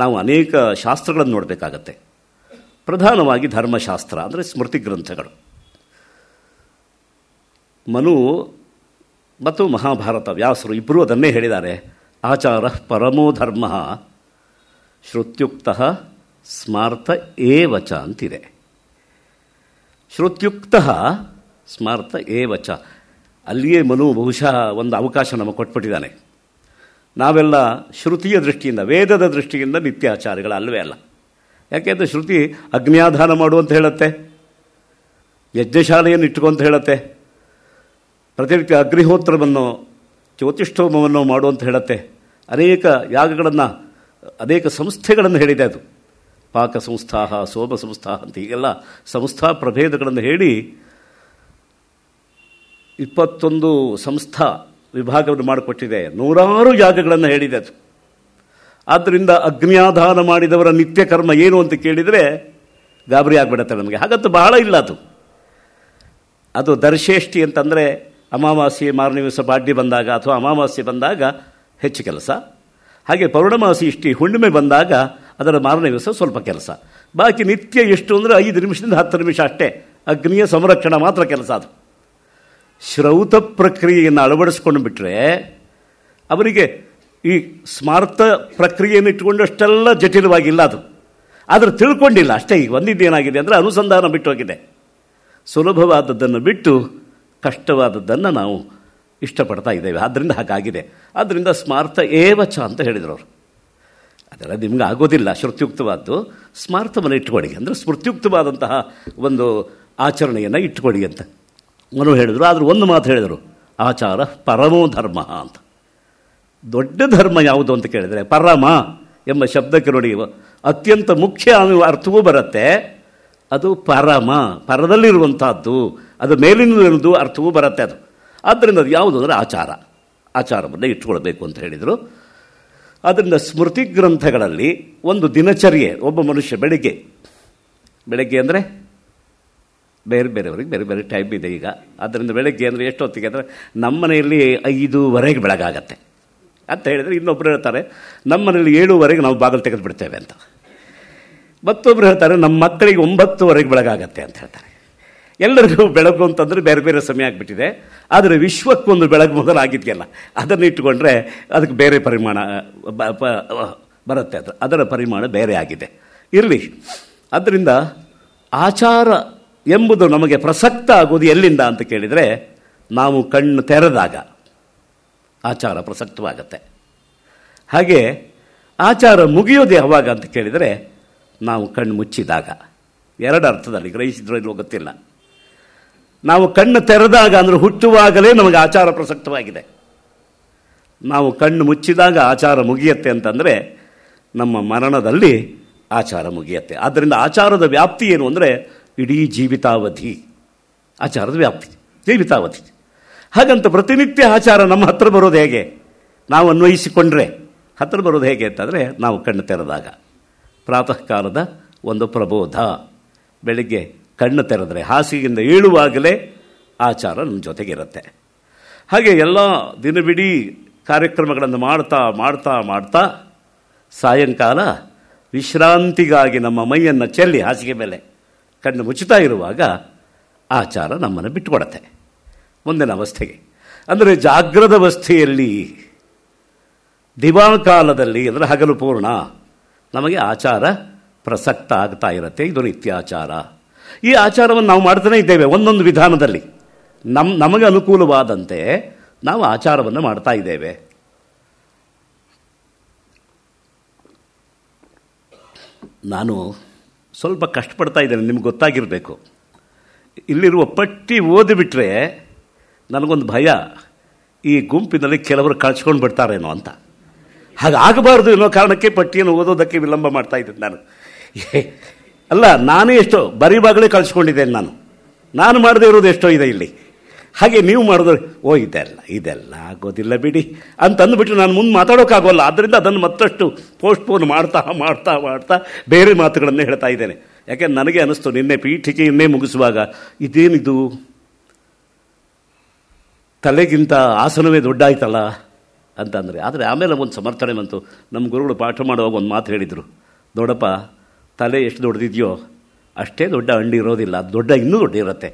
ನಾವು ಅನೇಕ ಶಾಸ್ತ್ರಗಳನ್ನು ನೋಡಬೇಕಾಗತ್ತೆ ಪ್ರಧಾನವಾಗಿ ಧರ್ಮಶಾಸ್ತ್ರ ಅಂದರೆ ಸ್ಮೃತಿ ಗ್ರಂಥಗಳು ಮನು ಮತ್ತು ಮಹಾಭಾರತ ವ್ಯಾಸರು ಇಬ್ಬರೂ ಅದನ್ನೇ ಹೇಳಿದ್ದಾರೆ ಆಚಾರ ಪರಮೋ ಧರ್ಮ ಶ್ರುತ್ಯುಕ್ತ ಸ್ಮಾರ್ಥ ಏವಚ ಅಂತಿದೆ ಶ್ರುತ್ಯುಕ್ತ ಸ್ಮಾರ್ಥ ಏವಚ ಅಲ್ಲಿಯೇ ಮನು ಬಹುಶಃ ಒಂದು ಅವಕಾಶ ನಮಗೆ ಕೊಟ್ಬಿಟ್ಟಿದ್ದಾನೆ ನಾವೆಲ್ಲ ಶ್ರುತಿಯ ದೃಷ್ಟಿಯಿಂದ ವೇದದ ದೃಷ್ಟಿಯಿಂದ ನಿತ್ಯಾಚಾರಿಗಳ ಅಲ್ಲವೇ ಅಲ್ಲ ಯಾಕೆಂದರೆ ಶ್ರುತಿ ಅಗ್ನಿಯಾಧಾನ ಮಾಡು ಅಂತ ಹೇಳುತ್ತೆ ಯಜ್ಞಶಾಲೆಯನ್ನು ಇಟ್ಕೊಂತ ಹೇಳುತ್ತೆ ಪ್ರತಿನಿತ್ಯ ಅಗ್ನಿಹೋತ್ರವನ್ನು ಜ್ಯೋತಿಷ್ಠೋಮವನ್ನು ಮಾಡುವಂತ ಹೇಳತ್ತೆ ಅನೇಕ ಯಾಗಗಳನ್ನು ಅನೇಕ ಸಂಸ್ಥೆಗಳನ್ನು ಹೇಳಿದೆ ಅದು ಪಾಕ ಸಂಸ್ಥಾಹ ಸೋಮ ಸಂಸ್ಥಾ ಅಂತ ಹೀಗೆಲ್ಲ ಸಂಸ್ಥಾ ಪ್ರಭೇದಗಳನ್ನು ಹೇಳಿ ಇಪ್ಪತ್ತೊಂದು ಸಂಸ್ಥಾ ವಿಭಾಗವನ್ನು ಮಾಡಿಕೊಟ್ಟಿದೆ ನೂರಾರು ಯಾಗಗಳನ್ನು ಹೇಳಿದೆ ಅದು ಆದ್ದರಿಂದ ಅಗ್ನಿಯಾಧಾನ ಮಾಡಿದವರ ನಿತ್ಯ ಕರ್ಮ ಏನು ಅಂತ ಕೇಳಿದರೆ ಗಾಬರಿ ಆಗಿಬಿಡತ್ತೆ ನಮಗೆ ಹಾಗಂತ ಬಹಳ ಇಲ್ಲ ಅದು ಅದು ದರ್ಶೇಷ್ಠಿ ಅಂತಂದರೆ ಅಮಾವಾಸ್ಯೆ ಮಾರನೇ ದಿವಸ ಪಾಡ್ಯ ಬಂದಾಗ ಅಥವಾ ಅಮಾವಾಸ್ಯೆ ಬಂದಾಗ ಹೆಚ್ಚು ಕೆಲಸ ಹಾಗೆ ಪೌರ್ಣಮಾಸಿ ಇಷ್ಟಿ ಹುಣ್ಣಿಮೆ ಬಂದಾಗ ಅದರ ಮಾರನೇ ದಿವಸ ಸ್ವಲ್ಪ ಕೆಲಸ ಬಾಕಿ ನಿತ್ಯ ಎಷ್ಟು ಅಂದರೆ ಐದು ನಿಮಿಷದಿಂದ ಹತ್ತು ನಿಮಿಷ ಅಷ್ಟೇ ಅಗ್ನಿಯ ಸಂರಕ್ಷಣೆ ಮಾತ್ರ ಕೆಲಸ ಅದು ಶ್ರೌತ ಪ್ರಕ್ರಿಯೆಯನ್ನು ಅಳವಡಿಸ್ಕೊಂಡು ಬಿಟ್ಟರೆ ಅವರಿಗೆ ಈ ಸ್ಮಾರ್ಥ ಪ್ರಕ್ರಿಯೆಯನ್ನು ಇಟ್ಟುಕೊಂಡಷ್ಟೆಲ್ಲ ಜಟಿಲವಾಗಿಲ್ಲ ಅದು ಆದರೆ ತಿಳ್ಕೊಂಡಿಲ್ಲ ಅಷ್ಟೇ ಈಗ ಒಂದಿದ್ದೇನಾಗಿದೆ ಅಂದರೆ ಅನುಸಂಧಾನ ಬಿಟ್ಟು ಹೋಗಿದೆ ಸುಲಭವಾದದ್ದನ್ನು ಬಿಟ್ಟು ಕಷ್ಟವಾದದ್ದನ್ನು ನಾವು ಇಷ್ಟಪಡ್ತಾ ಇದ್ದೇವೆ ಆದ್ದರಿಂದ ಹಾಗಾಗಿದೆ ಆದ್ದರಿಂದ ಸ್ಮಾರ್ಥ ಏವಚ ಅಂತ ಹೇಳಿದರು ಅವರು ಅದೆಲ್ಲ ನಿಮ್ಗೆ ಆಗೋದಿಲ್ಲ ಶ್ರುತ್ಯುಕ್ತವಾದ್ದು ಸ್ಮಾರ್ಥವನ್ನು ಇಟ್ಕೊಳ್ಳಿ ಅಂದರೆ ಸ್ಮೃತ್ಯುಕ್ತವಾದಂತಹ ಒಂದು ಆಚರಣೆಯನ್ನು ಇಟ್ಕೊಳ್ಳಿ ಅಂತ ಮನು ಹೇಳಿದರು ಆದರೂ ಒಂದು ಮಾತು ಹೇಳಿದರು ಆಚಾರ ಪರಮೋ ಧರ್ಮ ಅಂತ ದೊಡ್ಡ ಧರ್ಮ ಯಾವುದು ಅಂತ ಕೇಳಿದರೆ ಪರಮ ಎಂಬ ಶಬ್ದಕ್ಕೆ ನೋಡಿ ಅತ್ಯಂತ ಮುಖ್ಯ ಅರ್ಥವೂ ಬರುತ್ತೆ ಅದು ಪರಮ ಪರದಲ್ಲಿರುವಂಥದ್ದು ಅದು ಮೇಲಿನದು ಅರ್ಥವೂ ಬರುತ್ತೆ ಅದು ಆದ್ದರಿಂದ ಅದು ಯಾವುದು ಅಂದರೆ ಆಚಾರ ಆಚಾರವನ್ನು ಇಟ್ಕೊಳ್ಬೇಕು ಅಂತ ಹೇಳಿದರು ಅದರಿಂದ ಸ್ಮೃತಿ ಗ್ರಂಥಗಳಲ್ಲಿ ಒಂದು ದಿನಚರ್ಯೆ ಒಬ್ಬ ಮನುಷ್ಯ ಬೆಳಿಗ್ಗೆ ಬೆಳಗ್ಗೆ ಅಂದರೆ ಬೇರೆ ಬೇರೆಯವ್ರಿಗೆ ಬೇರೆ ಬೇರೆ ಟೈಮ್ ಇದೆ ಈಗ ಆದ್ದರಿಂದ ಬೆಳಗ್ಗೆ ಅಂದರೆ ಎಷ್ಟೊತ್ತಿಗೆ ಅಂದರೆ ನಮ್ಮ ಮನೆಯಲ್ಲಿ ಐದೂವರೆಗೆ ಬೆಳಗಾಗತ್ತೆ ಅಂತ ಹೇಳಿದರೆ ಇನ್ನೊಬ್ಬರು ಹೇಳ್ತಾರೆ ನಮ್ಮ ಮನೆಯಲ್ಲಿ ಏಳುವರೆಗೆ ನಾವು ಬಾಗಿಲು ತೆಗೆದು ಬಿಡ್ತೇವೆ ಅಂತ ಮತ್ತೊಬ್ಬರು ಹೇಳ್ತಾರೆ ನಮ್ಮ ಮಕ್ಕಳಿಗೆ ಒಂಬತ್ತುವರೆಗೆ ಬೆಳಗಾಗತ್ತೆ ಅಂತ ಹೇಳ್ತಾರೆ ಎಲ್ಲರಿಗೂ ಬೆಳಕು ಅಂತಂದರೆ ಬೇರೆ ಬೇರೆ ಸಮಯ ಆಗಿಬಿಟ್ಟಿದೆ ಆದರೆ ವಿಶ್ವಕ್ಕೊಂದು ಬೆಳಕು ಮೊದಲು ಆಗಿದೆಯಲ್ಲ ಅದನ್ನು ಇಟ್ಟುಕೊಂಡ್ರೆ ಅದಕ್ಕೆ ಬೇರೆ ಪರಿಮಾಣ ಬರುತ್ತೆ ಅದು ಅದರ ಪರಿಮಾಣ ಬೇರೆ ಆಗಿದೆ ಇರಲಿ ಆದ್ದರಿಂದ ಆಚಾರ ಎಂಬುದು ನಮಗೆ ಪ್ರಸಕ್ತ ಆಗೋದು ಎಲ್ಲಿಂದ ಅಂತ ಕೇಳಿದರೆ ನಾವು ಕಣ್ಣು ತೆರೆದಾಗ ಆಚಾರ ಪ್ರಸಕ್ತವಾಗತ್ತೆ ಹಾಗೆ ಆಚಾರ ಮುಗಿಯೋದು ಯಾವಾಗ ಅಂತ ಕೇಳಿದರೆ ನಾವು ಕಣ್ಣು ಮುಚ್ಚಿದಾಗ ಎರಡು ಅರ್ಥದಲ್ಲಿ ಗ್ರಹಿಸಿದ್ರೂ ಗೊತ್ತಿಲ್ಲ ನಾವು ಕಣ್ಣು ತೆರೆದಾಗ ಅಂದರೆ ಹುಟ್ಟುವಾಗಲೇ ನಮಗೆ ಆಚಾರ ಪ್ರಸಕ್ತವಾಗಿದೆ ನಾವು ಕಣ್ಣು ಮುಚ್ಚಿದಾಗ ಆಚಾರ ಮುಗಿಯತ್ತೆ ಅಂತಂದರೆ ನಮ್ಮ ಮರಣದಲ್ಲಿ ಆಚಾರ ಮುಗಿಯತ್ತೆ ಆದ್ದರಿಂದ ಆಚಾರದ ವ್ಯಾಪ್ತಿ ಏನು ಅಂದರೆ ಇಡೀ ಜೀವಿತಾವಧಿ ಆಚಾರದ ವ್ಯಾಪ್ತಿ ಜೀವಿತಾವಧಿ ಹಾಗಂತ ಪ್ರತಿನಿತ್ಯ ಆಚಾರ ನಮ್ಮ ಹತ್ರ ಬರೋದು ಹೇಗೆ ನಾವು ಅನ್ವಯಿಸಿಕೊಂಡ್ರೆ ಹತ್ರ ಬರೋದು ಹೇಗೆ ಅಂತಂದರೆ ನಾವು ಕಣ್ಣು ತೆರೆದಾಗ ಪ್ರಾತಃ ಕಾಲದ ಒಂದು ಪ್ರಬೋಧ ಬೆಳಿಗ್ಗೆ ಕಣ್ಣು ತೆರೆದರೆ ಹಾಸಿಗೆಯಿಂದ ಏಳುವಾಗಲೇ ಆಚಾರ ನಮ್ಮ ಜೊತೆಗಿರುತ್ತೆ ಹಾಗೆ ಎಲ್ಲ ದಿನವಿಡೀ ಕಾರ್ಯಕ್ರಮಗಳನ್ನು ಮಾಡ್ತಾ ಮಾಡ್ತಾ ಮಾಡ್ತಾ ಸಾಯಂಕಾಲ ವಿಶ್ರಾಂತಿಗಾಗಿ ನಮ್ಮ ಮೈಯನ್ನು ಚೆಲ್ಲಿ ಹಾಸಿಗೆ ಮೇಲೆ ಕಣ್ಣು ಮುಚ್ಚುತ್ತಾ ಇರುವಾಗ ಆಚಾರ ನಮ್ಮನ್ನು ಬಿಟ್ಟುಕೊಡತ್ತೆ ಮುಂದಿನ ಅವಸ್ಥೆಗೆ ಅಂದರೆ ಜಾಗ್ರದ ಅವಸ್ಥೆಯಲ್ಲಿ ದಿವಾಕಾಲದಲ್ಲಿ ಅಂದರೆ ಹಗಲು ಪೂರ್ಣ ನಮಗೆ ಆಚಾರ ಪ್ರಸಕ್ತ ಆಗ್ತಾ ಇರುತ್ತೆ ಇದು ನಿತ್ಯಾಚಾರ ಈ ಆಚಾರವನ್ನು ನಾವು ಮಾಡ್ತಾನೆ ಇದ್ದೇವೆ ಒಂದೊಂದು ವಿಧಾನದಲ್ಲಿ ನಮ್ಮ ನಮಗೆ ಅನುಕೂಲವಾದಂತೆ ನಾವು ಆಚಾರವನ್ನು ಮಾಡ್ತಾ ಇದ್ದೇವೆ ನಾನು ಸ್ವಲ್ಪ ಕಷ್ಟಪಡ್ತಾ ಇದ್ದೇನೆ ನಿಮ್ಗೆ ಗೊತ್ತಾಗಿರಬೇಕು ಇಲ್ಲಿರುವ ಪಟ್ಟಿ ಓದಿಬಿಟ್ರೆ ನನಗೊಂದು ಭಯ ಈ ಗುಂಪಿನಲ್ಲಿ ಕೆಲವರು ಕಳ್ಸ್ಕೊಂಡು ಬಿಡ್ತಾರೇನೋ ಅಂತ ಹಾಗಾಗಬಾರ್ದು ಎನ್ನುವ ಕಾರಣಕ್ಕೆ ಪಟ್ಟಿಯನ್ನು ಓದೋದಕ್ಕೆ ವಿಳಂಬ ಮಾಡ್ತಾ ಇದ್ದೇನೆ ನಾನು ಅಲ್ಲ ನಾನೇ ಎಷ್ಟೋ ಬರೀ ಕಳಿಸ್ಕೊಂಡಿದ್ದೇನೆ ನಾನು ನಾನು ಮಾಡದೇ ಇರೋದು ಎಷ್ಟೋ ಇದೆ ಇಲ್ಲಿ ಹಾಗೆ ನೀವು ಮಾಡಿದ್ರೆ ಓ ಇದೆಲ್ಲ ಇದೆಲ್ಲ ಆಗೋದಿಲ್ಲ ಬಿಡಿ ಅಂತ ಅಂದ್ಬಿಟ್ಟು ನಾನು ಮುಂದೆ ಮಾತಾಡೋಕ್ಕಾಗೋಲ್ಲ ಆದ್ದರಿಂದ ಅದನ್ನು ಮತ್ತಷ್ಟು ಪೋಸ್ಟ್ಪೋನ್ ಮಾಡ್ತಾ ಮಾಡ್ತಾ ಮಾಡ್ತಾ ಬೇರೆ ಮಾತುಗಳನ್ನು ಹೇಳ್ತಾ ಇದ್ದೇನೆ ಯಾಕೆ ನನಗೆ ಅನ್ನಿಸ್ತು ನಿನ್ನೆ ಪೀಠಿಕೆಯನ್ನೇ ಮುಗಿಸುವಾಗ ಇದೇನಿದು ತಲೆಗಿಂತ ಆಸನವೇ ದೊಡ್ಡಾಯ್ತಲ್ಲ ಅಂತಂದರೆ ಆದರೆ ಆಮೇಲೆ ಒಂದು ಸಮರ್ಥನೆ ಬಂತು ನಮ್ಮ ಗುರುಗಳು ಪಾಠ ಮಾಡುವಾಗ ಒಂದು ಮಾತು ಹೇಳಿದರು ದೊಡ್ಡಪ್ಪ ತಲೆ ಎಷ್ಟು ದೊಡ್ಡದಿದೆಯೋ ಅಷ್ಟೇ ದೊಡ್ಡ ಅಂಡಿ ಇರೋದಿಲ್ಲ ಅದು ದೊಡ್ಡ ಇನ್ನೂ ದೊಡ್ಡ ಇರುತ್ತೆ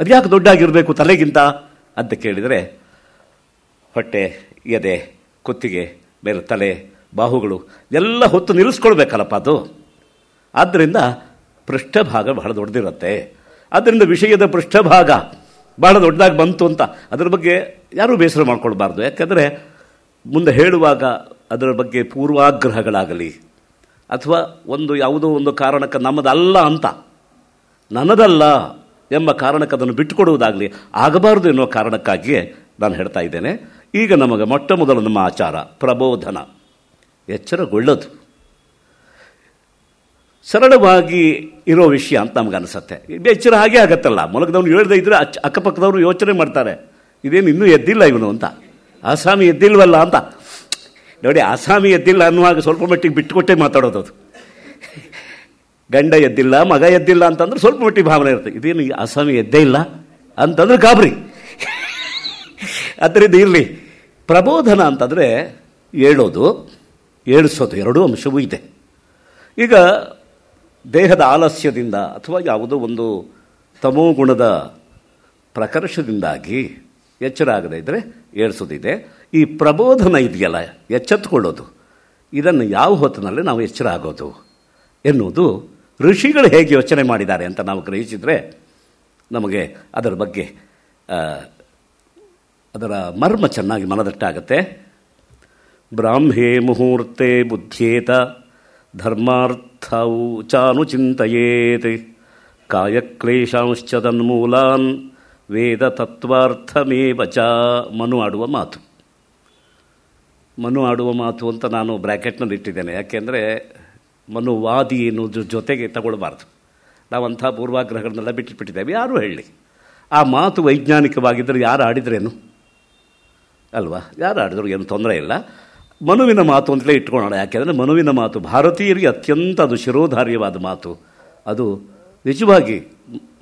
ಅದು ಯಾಕೆ ದೊಡ್ಡಾಗಿರಬೇಕು ತಲೆಗಿಂತ ಅಂತ ಕೇಳಿದರೆ ಹೊಟ್ಟೆ ಎದೆ ಕುತ್ತಿಗೆ ಮೇಲೆ ತಲೆ ಬಾಹುಗಳು ಎಲ್ಲ ಹೊತ್ತು ನಿಲ್ಲಿಸ್ಕೊಳ್ಬೇಕಲ್ಲಪ್ಪ ಅದು ಆದ್ದರಿಂದ ಪೃಷ್ಠಭಾಗ ಬಹಳ ದೊಡ್ಡದಿರುತ್ತೆ ಆದ್ದರಿಂದ ವಿಷಯದ ಪೃಷ್ಠಭಾಗ ಬಹಳ ದೊಡ್ಡದಾಗಿ ಬಂತು ಅಂತ ಅದರ ಬಗ್ಗೆ ಯಾರೂ ಬೇಸರ ಮಾಡ್ಕೊಳ್ಬಾರ್ದು ಯಾಕಂದರೆ ಮುಂದೆ ಹೇಳುವಾಗ ಅದರ ಬಗ್ಗೆ ಪೂರ್ವಾಗ್ರಹಗಳಾಗಲಿ ಅಥವಾ ಒಂದು ಯಾವುದೋ ಒಂದು ಕಾರಣಕ್ಕೆ ನಮ್ಮದಲ್ಲ ಅಂತ ನನ್ನದಲ್ಲ ಎಂಬ ಕಾರಣಕ್ಕೆ ಅದನ್ನು ಬಿಟ್ಟುಕೊಡುವುದಾಗಲಿ ಆಗಬಾರದು ಎನ್ನುವ ಕಾರಣಕ್ಕಾಗಿಯೇ ನಾನು ಹೇಳ್ತಾ ಇದ್ದೇನೆ ಈಗ ನಮಗೆ ಮೊಟ್ಟ ಮೊದಲು ನಮ್ಮ ಆಚಾರ ಪ್ರಬೋಧನ ಎಚ್ಚರಗೊಳ್ಳೋದು ಸರಳವಾಗಿ ಇರೋ ವಿಷಯ ಅಂತ ನಮಗನ್ನಿಸುತ್ತೆ ಎಚ್ಚರ ಹಾಗೆ ಆಗತ್ತಲ್ಲ ಮೊಲಗದವನು ಹೇಳ್ದೇ ಇದ್ದರೆ ಅಚ್ಚ ಅಕ್ಕಪಕ್ಕದವರು ಯೋಚನೆ ಮಾಡ್ತಾರೆ ಇದೇನು ಇನ್ನೂ ಎದ್ದಿಲ್ಲ ಇವನು ಅಂತ ಆಸಾಮಿ ಎದ್ದಿಲ್ವಲ್ಲ ಅಂತ ನೋಡಿ ಅಸಾಮಿ ಎದ್ದಿಲ್ಲ ಅನ್ನುವಾಗ ಸ್ವಲ್ಪ ಮಟ್ಟಿಗೆ ಬಿಟ್ಟುಕೊಟ್ಟೆ ಮಾತಾಡೋದು ಅದು ಗಂಡ ಎದ್ದಿಲ್ಲ ಮಗ ಎದ್ದಿಲ್ಲ ಅಂತಂದ್ರೆ ಸ್ವಲ್ಪ ಮಟ್ಟಿಗೆ ಭಾವನೆ ಇರುತ್ತೆ ಇದೇನು ಅಸಾಮಿ ಎದ್ದೇ ಇಲ್ಲ ಅಂತಂದ್ರೆ ಗಾಬರಿ ಅದರಿಂದ ಇರಲಿ ಪ್ರಬೋಧನ ಅಂತಂದರೆ ಹೇಳೋದು ಏಳಿಸೋದು ಎರಡೂ ಅಂಶವೂ ಇದೆ ಈಗ ದೇಹದ ಆಲಸ್ಯದಿಂದ ಅಥವಾ ಯಾವುದೋ ಒಂದು ತಮೋಗುಣದ ಪ್ರಕರ್ಷದಿಂದಾಗಿ ಎಚ್ಚರ ಆಗದೇ ಇದ್ದರೆ ಏಳಿಸೋದಿದೆ ಈ ಪ್ರಬೋಧನ ಇದೆಯಲ್ಲ ಎಚ್ಚೆತ್ತುಕೊಳ್ಳೋದು ಇದನ್ನು ಯಾವ ಹೊತ್ತಿನಲ್ಲಿ ನಾವು ಎಚ್ಚರ ಆಗೋದು ಎನ್ನುವುದು ಋಷಿಗಳು ಹೇಗೆ ಯೋಚನೆ ಮಾಡಿದ್ದಾರೆ ಅಂತ ನಾವು ಗ್ರಹಿಸಿದರೆ ನಮಗೆ ಅದರ ಬಗ್ಗೆ ಅದರ ಮರ್ಮ ಚೆನ್ನಾಗಿ ಮನದಟ್ಟಾಗತ್ತೆ ಬ್ರಾಹ್ಮೇ ಮುಹೂರ್ತೆ ಬುದ್ಧೇತ ಧರ್ಮಾರ್ಥವು ಚಾನುಚಿಂತೆಯೇತ್ ಕಾಯಕ್ಲೇಶಾಂಶ್ಚ ತನ್ಮೂಲಾನ್ ವೇದ ತತ್ವಾರ್ಥಮೇವ ಚ ಮನು ಆಡುವ ಮಾತು ಮನು ಆಡುವ ಮಾತು ಅಂತ ನಾನು ಬ್ರ್ಯಾಕೆಟ್ನಲ್ಲಿ ಇಟ್ಟಿದ್ದೇನೆ ಯಾಕೆಂದರೆ ಮನುವಾದಿ ವಾದಿ ಜೊತೆಗೆ ತಗೊಳ್ಬಾರ್ದು ಅಂಥ ಪೂರ್ವಾಗ್ರಹಗಳನ್ನೆಲ್ಲ ಬಿಟ್ಟಿದ್ದೇವೆ ಯಾರೂ ಹೇಳಿ ಆ ಮಾತು ವೈಜ್ಞಾನಿಕವಾಗಿದ್ದರೆ ಯಾರು ಆಡಿದ್ರೇನು ಅಲ್ವಾ ಯಾರು ಆಡಿದ್ರು ಏನು ತೊಂದರೆ ಇಲ್ಲ ಮನುವಿನ ಮಾತು ಅಂತಲೇ ಇಟ್ಕೊಳ್ಳೋಣ ಯಾಕೆಂದರೆ ಮನುವಿನ ಮಾತು ಭಾರತೀಯರಿಗೆ ಅತ್ಯಂತ ಅದು ಶಿರೋಧಾರ್ಯವಾದ ಮಾತು ಅದು ನಿಜವಾಗಿ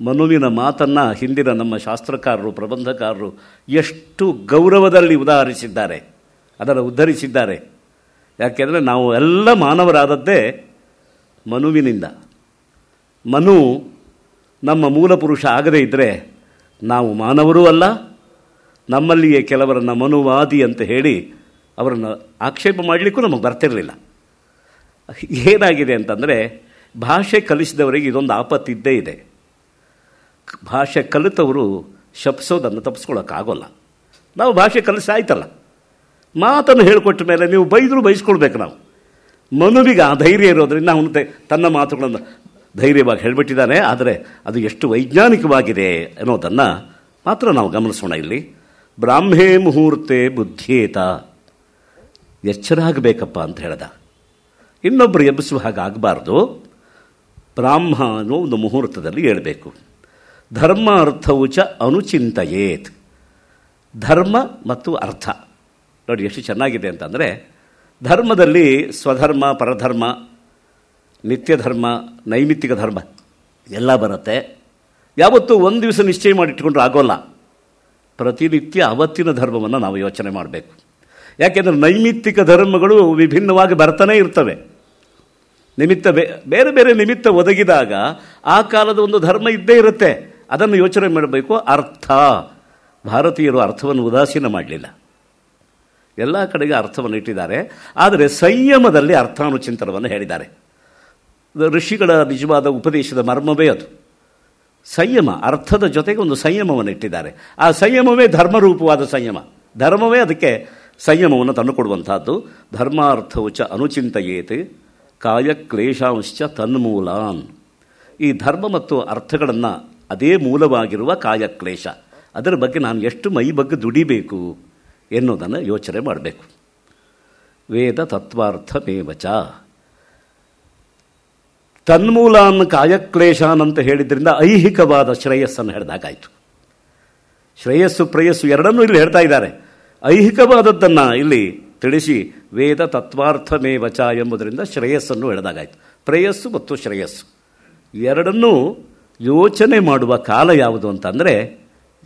ಮನುವಿನ ಮಾತನ್ನು ಹಿಂದಿನ ನಮ್ಮ ಶಾಸ್ತ್ರಕಾರರು ಪ್ರಬಂಧಕಾರರು ಎಷ್ಟು ಗೌರವದಲ್ಲಿ ಉದಾಹರಿಸಿದ್ದಾರೆ ಅದನ್ನು ಉದ್ಧರಿಸಿದ್ದಾರೆ ಯಾಕೆಂದರೆ ನಾವು ಎಲ್ಲ ಮಾನವರಾದದ್ದೇ ಮನುವಿನಿಂದ ಮನು ನಮ್ಮ ಮೂಲ ಪುರುಷ ಆಗದೇ ಇದ್ದರೆ ನಾವು ಮಾನವರೂ ಅಲ್ಲ ನಮ್ಮಲ್ಲಿಯೇ ಕೆಲವರನ್ನು ಮನುವಾದಿ ಅಂತ ಹೇಳಿ ಅವರನ್ನು ಆಕ್ಷೇಪ ಮಾಡಲಿಕ್ಕೂ ನಮಗೆ ಬರ್ತಿರಲಿಲ್ಲ ಏನಾಗಿದೆ ಅಂತಂದರೆ ಭಾಷೆ ಕಲಿಸಿದವರಿಗೆ ಇದೊಂದು ಆಪತ್ತಿದ್ದೇ ಇದೆ ಭಾಷೆ ಕಲಿತವರು ಶಪಿಸೋದನ್ನು ತಪ್ಪಿಸ್ಕೊಳ್ಳೋಕ್ಕಾಗೋಲ್ಲ ನಾವು ಭಾಷೆ ಕಲಿಸಾಯ್ತಲ್ಲ ಮಾತನ್ನು ಹೇಳಿಕೊಟ್ಟ ಮೇಲೆ ನೀವು ಬೈದರೂ ಬೈಸ್ಕೊಳ್ಬೇಕು ನಾವು ಮನುವಿಗೆ ಆ ಧೈರ್ಯ ಇರೋದ್ರಿಂದ ಅವನು ತನ್ನ ಮಾತುಗಳನ್ನು ಧೈರ್ಯವಾಗಿ ಹೇಳಿಬಿಟ್ಟಿದ್ದಾನೆ ಆದರೆ ಅದು ಎಷ್ಟು ವೈಜ್ಞಾನಿಕವಾಗಿದೆ ಅನ್ನೋದನ್ನು ಮಾತ್ರ ನಾವು ಗಮನಿಸೋಣ ಇಲ್ಲಿ ಬ್ರಾಹ್ಮೇ ಮುಹೂರ್ತೆ ಬುದ್ಧಿಯೇತ ಎಚ್ಚರ ಆಗಬೇಕಪ್ಪ ಅಂತ ಹೇಳ್ದ ಇನ್ನೊಬ್ಬರು ಎಬ್ಬಿಸುವ ಹಾಗೆ ಆಗಬಾರ್ದು ಬ್ರಾಹ್ಮ ಅನ್ನೋ ಒಂದು ಮುಹೂರ್ತದಲ್ಲಿ ಹೇಳಬೇಕು ಧರ್ಮ ಅರ್ಥವು ಚ ಅನುಚಿಂತೆಯೇತ್ ಧರ್ಮ ಮತ್ತು ಅರ್ಥ ನೋಡಿ ಎಷ್ಟು ಚೆನ್ನಾಗಿದೆ ಅಂತಂದರೆ ಧರ್ಮದಲ್ಲಿ ಸ್ವಧರ್ಮ ಪರಧರ್ಮ ನಿತ್ಯ ಧರ್ಮ ನೈಮಿತ್ತಿಕ ಧರ್ಮ ಎಲ್ಲ ಬರುತ್ತೆ ಯಾವತ್ತೂ ಒಂದು ದಿವಸ ನಿಶ್ಚಯ ಮಾಡಿಟ್ಕೊಂಡ್ರೆ ಆಗೋಲ್ಲ ಪ್ರತಿನಿತ್ಯ ಅವತ್ತಿನ ಧರ್ಮವನ್ನು ನಾವು ಯೋಚನೆ ಮಾಡಬೇಕು ಯಾಕೆಂದರೆ ನೈಮಿತ್ತಿಕ ಧರ್ಮಗಳು ವಿಭಿನ್ನವಾಗಿ ಬರ್ತಾನೇ ಇರ್ತವೆ ನಿಮಿತ್ತ ಬೇರೆ ಬೇರೆ ನಿಮಿತ್ತ ಒದಗಿದಾಗ ಆ ಕಾಲದ ಒಂದು ಧರ್ಮ ಇದ್ದೇ ಇರುತ್ತೆ ಅದನ್ನು ಯೋಚನೆ ಮಾಡಬೇಕು ಅರ್ಥ ಭಾರತೀಯರು ಅರ್ಥವನ್ನು ಉದಾಸೀನ ಮಾಡಲಿಲ್ಲ ಎಲ್ಲ ಕಡೆಗೆ ಅರ್ಥವನ್ನು ಇಟ್ಟಿದ್ದಾರೆ ಆದರೆ ಸಂಯಮದಲ್ಲಿ ಅರ್ಥಾನುಚಿಂತನವನ್ನು ಹೇಳಿದ್ದಾರೆ ಋಷಿಗಳ ನಿಜವಾದ ಉಪದೇಶದ ಮರ್ಮವೇ ಅದು ಸಂಯಮ ಅರ್ಥದ ಜೊತೆಗೆ ಒಂದು ಸಂಯಮವನ್ನು ಇಟ್ಟಿದ್ದಾರೆ ಆ ಸಂಯಮವೇ ಧರ್ಮರೂಪವಾದ ಸಂಯಮ ಧರ್ಮವೇ ಅದಕ್ಕೆ ಸಂಯಮವನ್ನು ತಂದುಕೊಡುವಂಥದ್ದು ಧರ್ಮಾರ್ಥವು ಚ ಅನುಚಿಂತೆಯೇತು ಕಾಯಕ್ಲೇಶಾಂಶ್ಚ ತನ್ಮೂಲಾನ್ ಈ ಧರ್ಮ ಮತ್ತು ಅರ್ಥಗಳನ್ನು ಅದೇ ಮೂಲವಾಗಿರುವ ಕಾಯಕ್ಲೇಶ ಅದರ ಬಗ್ಗೆ ನಾನು ಎಷ್ಟು ಮೈ ಬಗ್ಗೆ ದುಡಿಬೇಕು ಎನ್ನುವುದನ್ನು ಯೋಚನೆ ಮಾಡಬೇಕು ವೇದ ಮೇವಚ ತನ್ಮೂಲಾನ್ ಕಾಯಕ್ಲೇಶಾನ್ ಅಂತ ಹೇಳಿದ್ರಿಂದ ಐಹಿಕವಾದ ಶ್ರೇಯಸ್ಸನ್ನು ಹೇಳಿದಾಗಾಯಿತು ಶ್ರೇಯಸ್ಸು ಪ್ರೇಯಸ್ಸು ಎರಡನ್ನೂ ಇಲ್ಲಿ ಹೇಳ್ತಾ ಇದ್ದಾರೆ ಐಹಿಕವಾದದ್ದನ್ನು ಇಲ್ಲಿ ತಿಳಿಸಿ ವೇದ ತತ್ವಾರ್ಥ ಮೇವಚ ಎಂಬುದರಿಂದ ಶ್ರೇಯಸ್ಸನ್ನು ಹೇಳಿದಾಗಾಯಿತು ಪ್ರೇಯಸ್ಸು ಮತ್ತು ಶ್ರೇಯಸ್ಸು ಎರಡನ್ನೂ ಯೋಚನೆ ಮಾಡುವ ಕಾಲ ಯಾವುದು ಅಂತಂದರೆ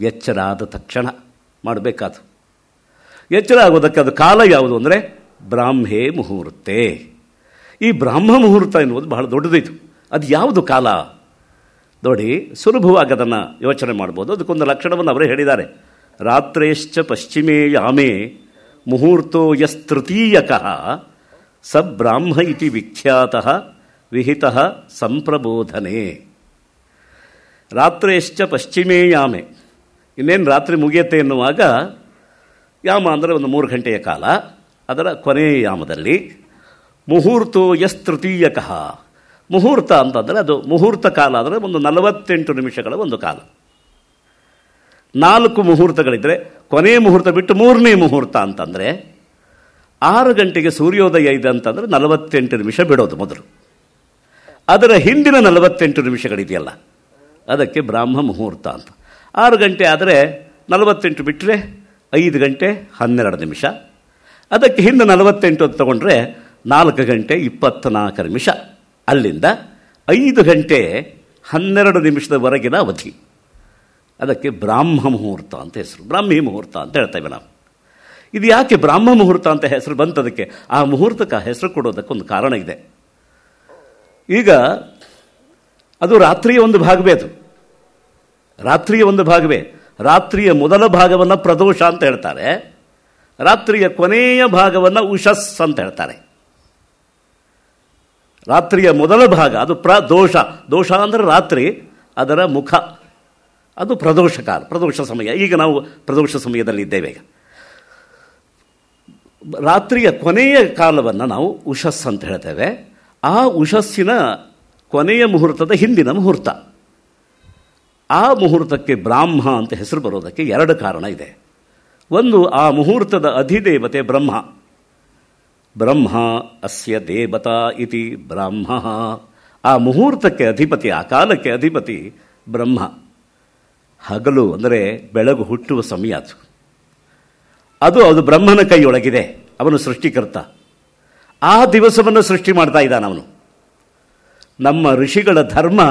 ಎಚ್ಚರಾದ ತಕ್ಷಣ ಮಾಡಬೇಕಾದ್ರು ಎಚ್ಚರ ಆಗೋದಕ್ಕೆ ಅದು ಕಾಲ ಯಾವುದು ಅಂದರೆ ಬ್ರಾಹ್ಮೇ ಮುಹೂರ್ತೆ ಈ ಬ್ರಾಹ್ಮ ಮುಹೂರ್ತ ಎನ್ನುವುದು ಬಹಳ ದೊಡ್ಡದಿತ್ತು ಅದು ಯಾವುದು ಕಾಲ ನೋಡಿ ಸುಲಭವಾಗಿ ಅದನ್ನು ಯೋಚನೆ ಮಾಡ್ಬೋದು ಅದಕ್ಕೊಂದು ಲಕ್ಷಣವನ್ನು ಅವರೇ ಹೇಳಿದ್ದಾರೆ ರಾತ್ರೇಶ್ಚ ಪಶ್ಚಿಮೇ ಯಾಮೇ ಮುಹೂರ್ತೋ ತೃತೀಯಕ ಸ ಬ್ರಾಹ್ಮ ಇತಿ ವಿಖ್ಯಾತ ವಿಹಿತ ಸಂಪ್ರಬೋಧನೆ ರಾತ್ರೇಶ್ಚ ಪಶ್ಚಿಮೇ ಯಾಮೆ ಇನ್ನೇನು ರಾತ್ರಿ ಮುಗಿಯತ್ತೆ ಎನ್ನುವಾಗ ಯಾಮ ಅಂದರೆ ಒಂದು ಮೂರು ಗಂಟೆಯ ಕಾಲ ಅದರ ಕೊನೆಯ ಯಾಮದಲ್ಲಿ ಮುಹೂರ್ತೋ ಯಸ್ ತೃತೀಯಕಃ ಮುಹೂರ್ತ ಅಂತಂದರೆ ಅದು ಮುಹೂರ್ತ ಕಾಲ ಅಂದರೆ ಒಂದು ನಲವತ್ತೆಂಟು ನಿಮಿಷಗಳ ಒಂದು ಕಾಲ ನಾಲ್ಕು ಮುಹೂರ್ತಗಳಿದ್ದರೆ ಕೊನೆಯ ಮುಹೂರ್ತ ಬಿಟ್ಟು ಮೂರನೇ ಮುಹೂರ್ತ ಅಂತಂದರೆ ಆರು ಗಂಟೆಗೆ ಸೂರ್ಯೋದಯ ಇದೆ ಅಂತಂದರೆ ನಲವತ್ತೆಂಟು ನಿಮಿಷ ಬಿಡೋದು ಮೊದಲು ಅದರ ಹಿಂದಿನ ನಲವತ್ತೆಂಟು ನಿಮಿಷಗಳಿದೆಯಲ್ಲ ಅದಕ್ಕೆ ಬ್ರಾಹ್ಮ ಮುಹೂರ್ತ ಅಂತ ಆರು ಗಂಟೆ ಆದರೆ ನಲವತ್ತೆಂಟು ಬಿಟ್ಟರೆ ಐದು ಗಂಟೆ ಹನ್ನೆರಡು ನಿಮಿಷ ಅದಕ್ಕೆ ಹಿಂದೆ ನಲವತ್ತೆಂಟು ಅಂತ ತಗೊಂಡ್ರೆ ನಾಲ್ಕು ಗಂಟೆ ಇಪ್ಪತ್ತ್ನಾಲ್ಕು ನಿಮಿಷ ಅಲ್ಲಿಂದ ಐದು ಗಂಟೆ ಹನ್ನೆರಡು ನಿಮಿಷದವರೆಗಿನ ಅವಧಿ ಅದಕ್ಕೆ ಬ್ರಾಹ್ಮ ಮುಹೂರ್ತ ಅಂತ ಹೆಸರು ಬ್ರಾಹ್ಮಿ ಮುಹೂರ್ತ ಅಂತ ಹೇಳ್ತೇವೆ ನಾವು ಇದು ಯಾಕೆ ಬ್ರಾಹ್ಮ ಮುಹೂರ್ತ ಅಂತ ಹೆಸರು ಬಂತದಕ್ಕೆ ಆ ಮುಹೂರ್ತಕ್ಕೆ ಆ ಹೆಸರು ಒಂದು ಕಾರಣ ಇದೆ ಈಗ ಅದು ರಾತ್ರಿಯ ಒಂದು ಭಾಗವೇ ಅದು ರಾತ್ರಿಯ ಒಂದು ಭಾಗವೇ ರಾತ್ರಿಯ ಮೊದಲ ಭಾಗವನ್ನು ಪ್ರದೋಷ ಅಂತ ಹೇಳ್ತಾರೆ ರಾತ್ರಿಯ ಕೊನೆಯ ಭಾಗವನ್ನು ಉಷಸ್ ಅಂತ ಹೇಳ್ತಾರೆ ರಾತ್ರಿಯ ಮೊದಲ ಭಾಗ ಅದು ಪ್ರದೋಷ ದೋಷ ಅಂದರೆ ರಾತ್ರಿ ಅದರ ಮುಖ ಅದು ಪ್ರದೋಷ ಕಾಲ ಪ್ರದೋಷ ಸಮಯ ಈಗ ನಾವು ಪ್ರದೋಷ ಸಮಯದಲ್ಲಿ ಇದ್ದೇವೆ ಈಗ ರಾತ್ರಿಯ ಕೊನೆಯ ಕಾಲವನ್ನು ನಾವು ಉಷಸ್ ಅಂತ ಹೇಳ್ತೇವೆ ಆ ಉಷಸ್ಸಿನ ಕೊನೆಯ ಮುಹೂರ್ತದ ಹಿಂದಿನ ಮುಹೂರ್ತ ಆ ಮುಹೂರ್ತಕ್ಕೆ ಬ್ರಾಹ್ಮ ಅಂತ ಹೆಸರು ಬರೋದಕ್ಕೆ ಎರಡು ಕಾರಣ ಇದೆ ಒಂದು ಆ ಮುಹೂರ್ತದ ಅಧಿದೇವತೆ ಬ್ರಹ್ಮ ಬ್ರಹ್ಮ ಅಸ್ಯ ದೇವತಾ ಇತಿ ಬ್ರಾಹ್ಮ ಆ ಮುಹೂರ್ತಕ್ಕೆ ಅಧಿಪತಿ ಆ ಕಾಲಕ್ಕೆ ಅಧಿಪತಿ ಬ್ರಹ್ಮ ಹಗಲು ಅಂದರೆ ಬೆಳಗು ಹುಟ್ಟುವ ಸಮಯ ಅದು ಅದು ಅದು ಬ್ರಹ್ಮನ ಕೈಯೊಳಗಿದೆ ಅವನು ಸೃಷ್ಟಿಕರ್ತ ಆ ದಿವಸವನ್ನು ಸೃಷ್ಟಿ ಮಾಡ್ತಾ ಇದ್ದಾನವನು ನಮ್ಮ ಋಷಿಗಳ ಧರ್ಮ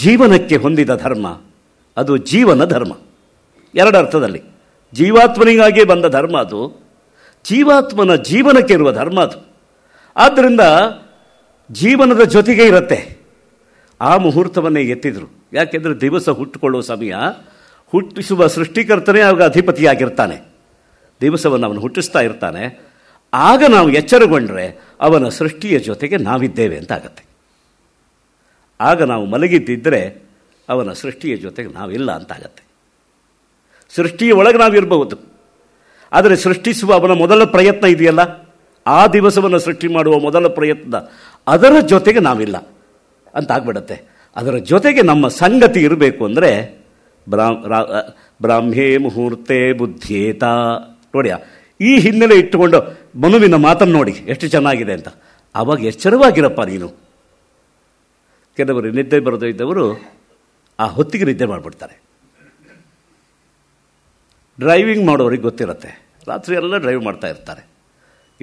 ಜೀವನಕ್ಕೆ ಹೊಂದಿದ ಧರ್ಮ ಅದು ಜೀವನ ಧರ್ಮ ಎರಡು ಅರ್ಥದಲ್ಲಿ ಜೀವಾತ್ಮನಿಗಾಗಿ ಬಂದ ಧರ್ಮ ಅದು ಜೀವಾತ್ಮನ ಜೀವನಕ್ಕೆ ಇರುವ ಧರ್ಮ ಅದು ಆದ್ದರಿಂದ ಜೀವನದ ಜೊತೆಗೆ ಇರುತ್ತೆ ಆ ಮುಹೂರ್ತವನ್ನೇ ಎತ್ತಿದರು ಯಾಕೆಂದರೆ ದಿವಸ ಹುಟ್ಟುಕೊಳ್ಳುವ ಸಮಯ ಹುಟ್ಟಿಸುವ ಸೃಷ್ಟಿಕರ್ತನೇ ಆಗ ಅಧಿಪತಿಯಾಗಿರ್ತಾನೆ ದಿವಸವನ್ನು ಅವನು ಹುಟ್ಟಿಸ್ತಾ ಇರ್ತಾನೆ ಆಗ ನಾವು ಎಚ್ಚರಗೊಂಡ್ರೆ ಅವನ ಸೃಷ್ಟಿಯ ಜೊತೆಗೆ ನಾವಿದ್ದೇವೆ ಅಂತ ಆಗತ್ತೆ ಆಗ ನಾವು ಮಲಗಿದ್ದಿದ್ದರೆ ಅವನ ಸೃಷ್ಟಿಯ ಜೊತೆಗೆ ನಾವಿಲ್ಲ ಅಂತಾಗತ್ತೆ ಸೃಷ್ಟಿಯ ಒಳಗೆ ನಾವಿರಬಹುದು ಆದರೆ ಸೃಷ್ಟಿಸುವ ಅವನ ಮೊದಲ ಪ್ರಯತ್ನ ಇದೆಯಲ್ಲ ಆ ದಿವಸವನ್ನು ಸೃಷ್ಟಿ ಮಾಡುವ ಮೊದಲ ಪ್ರಯತ್ನ ಅದರ ಜೊತೆಗೆ ನಾವಿಲ್ಲ ಅಂತ ಆಗ್ಬಿಡತ್ತೆ ಅದರ ಜೊತೆಗೆ ನಮ್ಮ ಸಂಗತಿ ಇರಬೇಕು ಅಂದರೆ ಬ್ರಾಹ್ಮೇ ಮುಹೂರ್ತೆ ಬುದ್ಧೇತ ನೋಡಿಯಾ ಈ ಹಿನ್ನೆಲೆ ಇಟ್ಟುಕೊಂಡು ಮನುವಿನ ಮಾತನ್ನು ನೋಡಿ ಎಷ್ಟು ಚೆನ್ನಾಗಿದೆ ಅಂತ ಆವಾಗ ಎಚ್ಚರವಾಗಿರಪ್ಪ ನೀನು ಕೆಲವರು ನಿದ್ದೆ ಇದ್ದವರು ಆ ಹೊತ್ತಿಗೆ ನಿದ್ದೆ ಮಾಡಿಬಿಡ್ತಾರೆ ಡ್ರೈವಿಂಗ್ ಮಾಡೋರಿಗೆ ಗೊತ್ತಿರುತ್ತೆ ರಾತ್ರಿ ಎಲ್ಲ ಡ್ರೈವ್ ಮಾಡ್ತಾ ಇರ್ತಾರೆ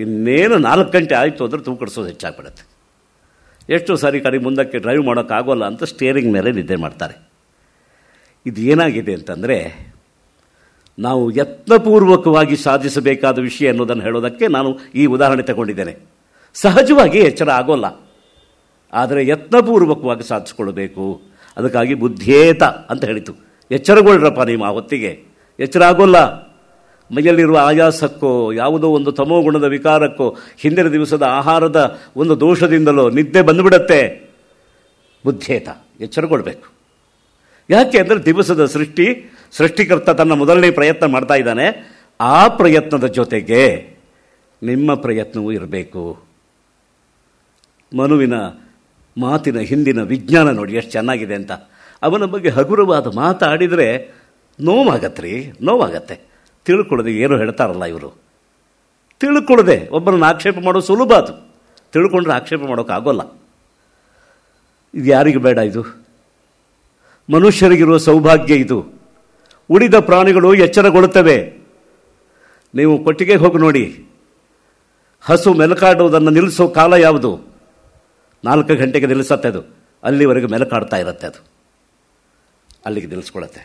ಇನ್ನೇನು ನಾಲ್ಕು ಗಂಟೆ ಆಯಿತು ಅಂದರೆ ತೂಕಡಿಸೋದು ಕಡಿಸೋದು ಹೆಚ್ಚಾಗ್ಬಿಡುತ್ತೆ ಎಷ್ಟು ಸಾರಿ ಕಡೆ ಮುಂದಕ್ಕೆ ಡ್ರೈವ್ ಮಾಡೋಕ್ಕಾಗೋಲ್ಲ ಅಂತ ಸ್ಟೇರಿಂಗ್ ಮೇಲೆ ನಿದ್ದೆ ಮಾಡ್ತಾರೆ ಇದು ಏನಾಗಿದೆ ಅಂತಂದರೆ ನಾವು ಯತ್ನಪೂರ್ವಕವಾಗಿ ಸಾಧಿಸಬೇಕಾದ ವಿಷಯ ಅನ್ನೋದನ್ನು ಹೇಳೋದಕ್ಕೆ ನಾನು ಈ ಉದಾಹರಣೆ ತಗೊಂಡಿದ್ದೇನೆ ಸಹಜವಾಗಿ ಎಚ್ಚರ ಆಗೋಲ್ಲ ಆದರೆ ಯತ್ನಪೂರ್ವಕವಾಗಿ ಸಾಧಿಸ್ಕೊಳ್ಬೇಕು ಅದಕ್ಕಾಗಿ ಬುದ್ಧೇತ ಅಂತ ಹೇಳಿತು ಎಚ್ಚರಗೊಳ್ರಪ್ಪ ನೀವು ಆ ಹೊತ್ತಿಗೆ ಎಚ್ಚರ ಆಗೋಲ್ಲ ಮೈಯಲ್ಲಿರುವ ಆಯಾಸಕ್ಕೋ ಯಾವುದೋ ಒಂದು ತಮೋಗುಣದ ಗುಣದ ವಿಕಾರಕ್ಕೋ ಹಿಂದಿನ ದಿವಸದ ಆಹಾರದ ಒಂದು ದೋಷದಿಂದಲೋ ನಿದ್ದೆ ಬಂದುಬಿಡತ್ತೆ ಬುದ್ಧೇತ ಎಚ್ಚರಗೊಳ್ಬೇಕು ಯಾಕೆ ಅಂದರೆ ದಿವಸದ ಸೃಷ್ಟಿ ಸೃಷ್ಟಿಕರ್ತ ತನ್ನ ಮೊದಲನೇ ಪ್ರಯತ್ನ ಮಾಡ್ತಾ ಇದ್ದಾನೆ ಆ ಪ್ರಯತ್ನದ ಜೊತೆಗೆ ನಿಮ್ಮ ಪ್ರಯತ್ನವೂ ಇರಬೇಕು ಮನುವಿನ ಮಾತಿನ ಹಿಂದಿನ ವಿಜ್ಞಾನ ನೋಡಿ ಎಷ್ಟು ಚೆನ್ನಾಗಿದೆ ಅಂತ ಅವನ ಬಗ್ಗೆ ಹಗುರವಾದ ಮಾತಾಡಿದರೆ ನೋವಾಗತ್ತೆ ರೀ ನೋವಾಗತ್ತೆ ತಿಳ್ಕೊಳ್ಳೋದು ಏನು ಹೇಳ್ತಾರಲ್ಲ ಇವರು ತಿಳ್ಕೊಳ್ಳದೆ ಒಬ್ಬರನ್ನು ಆಕ್ಷೇಪ ಮಾಡೋ ಸುಲಭ ಅದು ತಿಳ್ಕೊಂಡ್ರೆ ಆಕ್ಷೇಪ ಮಾಡೋಕ್ಕಾಗೋಲ್ಲ ಇದು ಯಾರಿಗೆ ಬೇಡ ಇದು ಮನುಷ್ಯರಿಗಿರುವ ಸೌಭಾಗ್ಯ ಇದು ಉಳಿದ ಪ್ರಾಣಿಗಳು ಎಚ್ಚರಗೊಳ್ಳುತ್ತವೆ ನೀವು ಕೊಟ್ಟಿಗೆ ಹೋಗಿ ನೋಡಿ ಹಸು ಮೆಲಕಾಡುವುದನ್ನು ನಿಲ್ಲಿಸೋ ಕಾಲ ಯಾವುದು ನಾಲ್ಕು ಗಂಟೆಗೆ ನಿಲ್ಲಿಸತ್ತೆ ಅದು ಅಲ್ಲಿವರೆಗೆ ಮೆಲುಕಾಡ್ತಾ ಇರುತ್ತೆ ಅದು ಅಲ್ಲಿಗೆ ನಿಲ್ಲಿಸ್ಕೊಳತ್ತೆ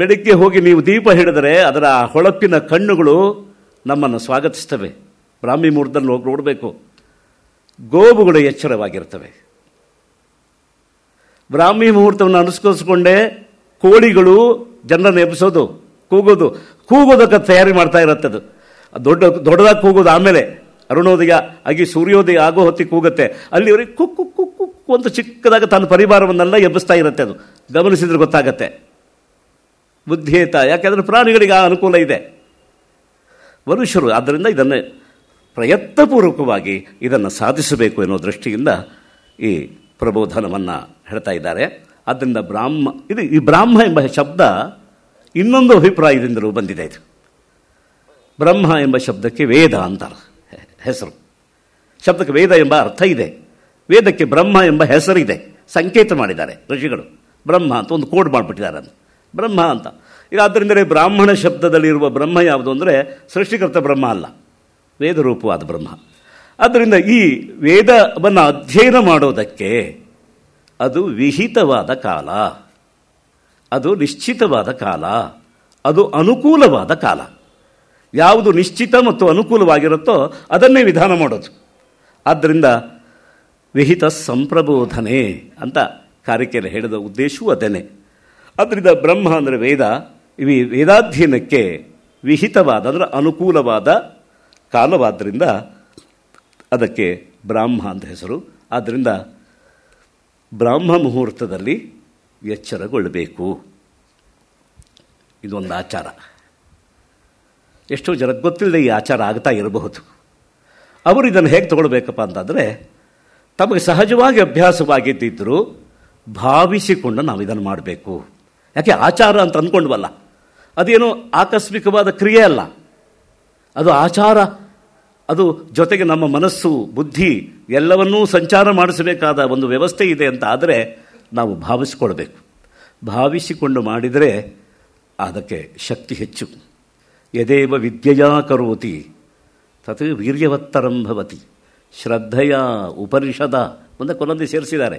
ಬೆಳಗ್ಗೆ ಹೋಗಿ ನೀವು ದೀಪ ಹಿಡಿದರೆ ಅದರ ಹೊಳಪಿನ ಕಣ್ಣುಗಳು ನಮ್ಮನ್ನು ಸ್ವಾಗತಿಸ್ತವೆ ಬ್ರಾಹ್ಮಿ ಮುಹೂರ್ತದಲ್ಲಿ ಹೋಗಿ ನೋಡಬೇಕು ಗೋಬುಗಳು ಎಚ್ಚರವಾಗಿರ್ತವೆ ಬ್ರಾಹ್ಮಿ ಮುಹೂರ್ತವನ್ನು ಅನುಸ್ಕರಿಸ್ಕೊಂಡೇ ಕೋಳಿಗಳು ಜನರನ್ನು ಎಬ್ಬಿಸೋದು ಕೂಗೋದು ಕೂಗೋದಕ್ಕೆ ತಯಾರಿ ಮಾಡ್ತಾ ಇರುತ್ತೆ ಅದು ದೊಡ್ಡ ದೊಡ್ಡದಾಗಿ ಕೂಗೋದು ಆಮೇಲೆ ಅರುಣೋದಯ ಆಗಿ ಸೂರ್ಯೋದಯ ಆಗೋ ಹೊತ್ತಿಗೆ ಕೂಗುತ್ತೆ ಅಲ್ಲಿವರೆಗೆ ಕುಕ್ಕು ಕುಕ್ಕು ಅಂತ ಚಿಕ್ಕದಾಗ ತನ್ನ ಪರಿವಾರವನ್ನೆಲ್ಲ ಎಬ್ಬಿಸ್ತಾ ಇರುತ್ತೆ ಅದು ಗಮನಿಸಿದ್ರೆ ಗೊತ್ತಾಗತ್ತೆ ಬುದ್ಧಿಯೇತ ಯಾಕೆಂದರೆ ಪ್ರಾಣಿಗಳಿಗೆ ಆ ಅನುಕೂಲ ಇದೆ ಮನುಷ್ಯರು ಆದ್ದರಿಂದ ಇದನ್ನು ಪ್ರಯತ್ನಪೂರ್ವಕವಾಗಿ ಇದನ್ನು ಸಾಧಿಸಬೇಕು ಎನ್ನುವ ದೃಷ್ಟಿಯಿಂದ ಈ ಪ್ರಬೋಧನವನ್ನು ಹೇಳ್ತಾ ಇದ್ದಾರೆ ಆದ್ದರಿಂದ ಬ್ರಾಹ್ಮ ಇದು ಈ ಬ್ರಾಹ್ಮ ಎಂಬ ಶಬ್ದ ಇನ್ನೊಂದು ಅಭಿಪ್ರಾಯದಿಂದಲೂ ಬಂದಿದೆ ಇದು ಬ್ರಹ್ಮ ಎಂಬ ಶಬ್ದಕ್ಕೆ ವೇದ ಅಂತಾರೆ ಹೆಸರು ಶಬ್ದಕ್ಕೆ ವೇದ ಎಂಬ ಅರ್ಥ ಇದೆ ವೇದಕ್ಕೆ ಬ್ರಹ್ಮ ಎಂಬ ಹೆಸರಿದೆ ಸಂಕೇತ ಮಾಡಿದ್ದಾರೆ ಋಷಿಗಳು ಬ್ರಹ್ಮ ಅಂತ ಒಂದು ಕೋಡ್ ಮಾಡಿಬಿಟ್ಟಿದ್ದಾರೆ ಅಂತ ಬ್ರಹ್ಮ ಅಂತ ಈಗ ಆದ್ದರಿಂದಲೇ ಬ್ರಾಹ್ಮಣ ಶಬ್ದದಲ್ಲಿರುವ ಬ್ರಹ್ಮ ಯಾವುದು ಅಂದರೆ ಸೃಷ್ಟಿಕರ್ತ ಬ್ರಹ್ಮ ಅಲ್ಲ ವೇದರೂಪವಾದ ಬ್ರಹ್ಮ ಆದ್ದರಿಂದ ಈ ವೇದವನ್ನು ಅಧ್ಯಯನ ಮಾಡೋದಕ್ಕೆ ಅದು ವಿಹಿತವಾದ ಕಾಲ ಅದು ನಿಶ್ಚಿತವಾದ ಕಾಲ ಅದು ಅನುಕೂಲವಾದ ಕಾಲ ಯಾವುದು ನಿಶ್ಚಿತ ಮತ್ತು ಅನುಕೂಲವಾಗಿರುತ್ತೋ ಅದನ್ನೇ ವಿಧಾನ ಮಾಡೋದು ಆದ್ದರಿಂದ ವಿಹಿತ ಸಂಪ್ರಬೋಧನೆ ಅಂತ ಕಾರ್ಯಕ್ಕೆ ಹೇಳಿದ ಉದ್ದೇಶವೂ ಅದೇನೆ ಆದ್ದರಿಂದ ಬ್ರಹ್ಮ ಅಂದರೆ ವೇದ ಇವಿ ವೇದಾಧ್ಯಯನಕ್ಕೆ ವಿಹಿತವಾದ ಅಂದರೆ ಅನುಕೂಲವಾದ ಕಾಲವಾದ್ದರಿಂದ ಅದಕ್ಕೆ ಬ್ರಾಹ್ಮ ಅಂತ ಹೆಸರು ಆದ್ದರಿಂದ ಬ್ರಾಹ್ಮ ಮುಹೂರ್ತದಲ್ಲಿ ಎಚ್ಚರಗೊಳ್ಳಬೇಕು ಇದೊಂದು ಆಚಾರ ಎಷ್ಟೋ ಜನಕ್ಕೆ ಗೊತ್ತಿಲ್ಲದೆ ಈ ಆಚಾರ ಆಗ್ತಾ ಇರಬಹುದು ಅವರು ಇದನ್ನು ಹೇಗೆ ತಗೊಳ್ಬೇಕಪ್ಪ ಅಂತಂದರೆ ತಮಗೆ ಸಹಜವಾಗಿ ಅಭ್ಯಾಸವಾಗಿದ್ದಿದ್ದರೂ ಭಾವಿಸಿಕೊಂಡು ನಾವು ಇದನ್ನು ಮಾಡಬೇಕು ಯಾಕೆ ಆಚಾರ ಅಂತ ಅಂದ್ಕೊಂಡ್ವಲ್ಲ ಅದೇನು ಆಕಸ್ಮಿಕವಾದ ಕ್ರಿಯೆ ಅಲ್ಲ ಅದು ಆಚಾರ ಅದು ಜೊತೆಗೆ ನಮ್ಮ ಮನಸ್ಸು ಬುದ್ಧಿ ಎಲ್ಲವನ್ನೂ ಸಂಚಾರ ಮಾಡಿಸಬೇಕಾದ ಒಂದು ವ್ಯವಸ್ಥೆ ಇದೆ ಅಂತ ಆದರೆ ನಾವು ಭಾವಿಸಿಕೊಳ್ಬೇಕು ಭಾವಿಸಿಕೊಂಡು ಮಾಡಿದರೆ ಅದಕ್ಕೆ ಶಕ್ತಿ ಹೆಚ್ಚು ಯದೇವ ವಿದ್ಯೆಯಾ ಕರೋತಿ ತತ್ ವೀರ್ಯವತ್ತರಂ ಭವತಿ ಶ್ರದ್ಧೆಯ ಉಪನಿಷದ ಒಂದು ಒಂದೊಂದು ಸೇರಿಸಿದ್ದಾರೆ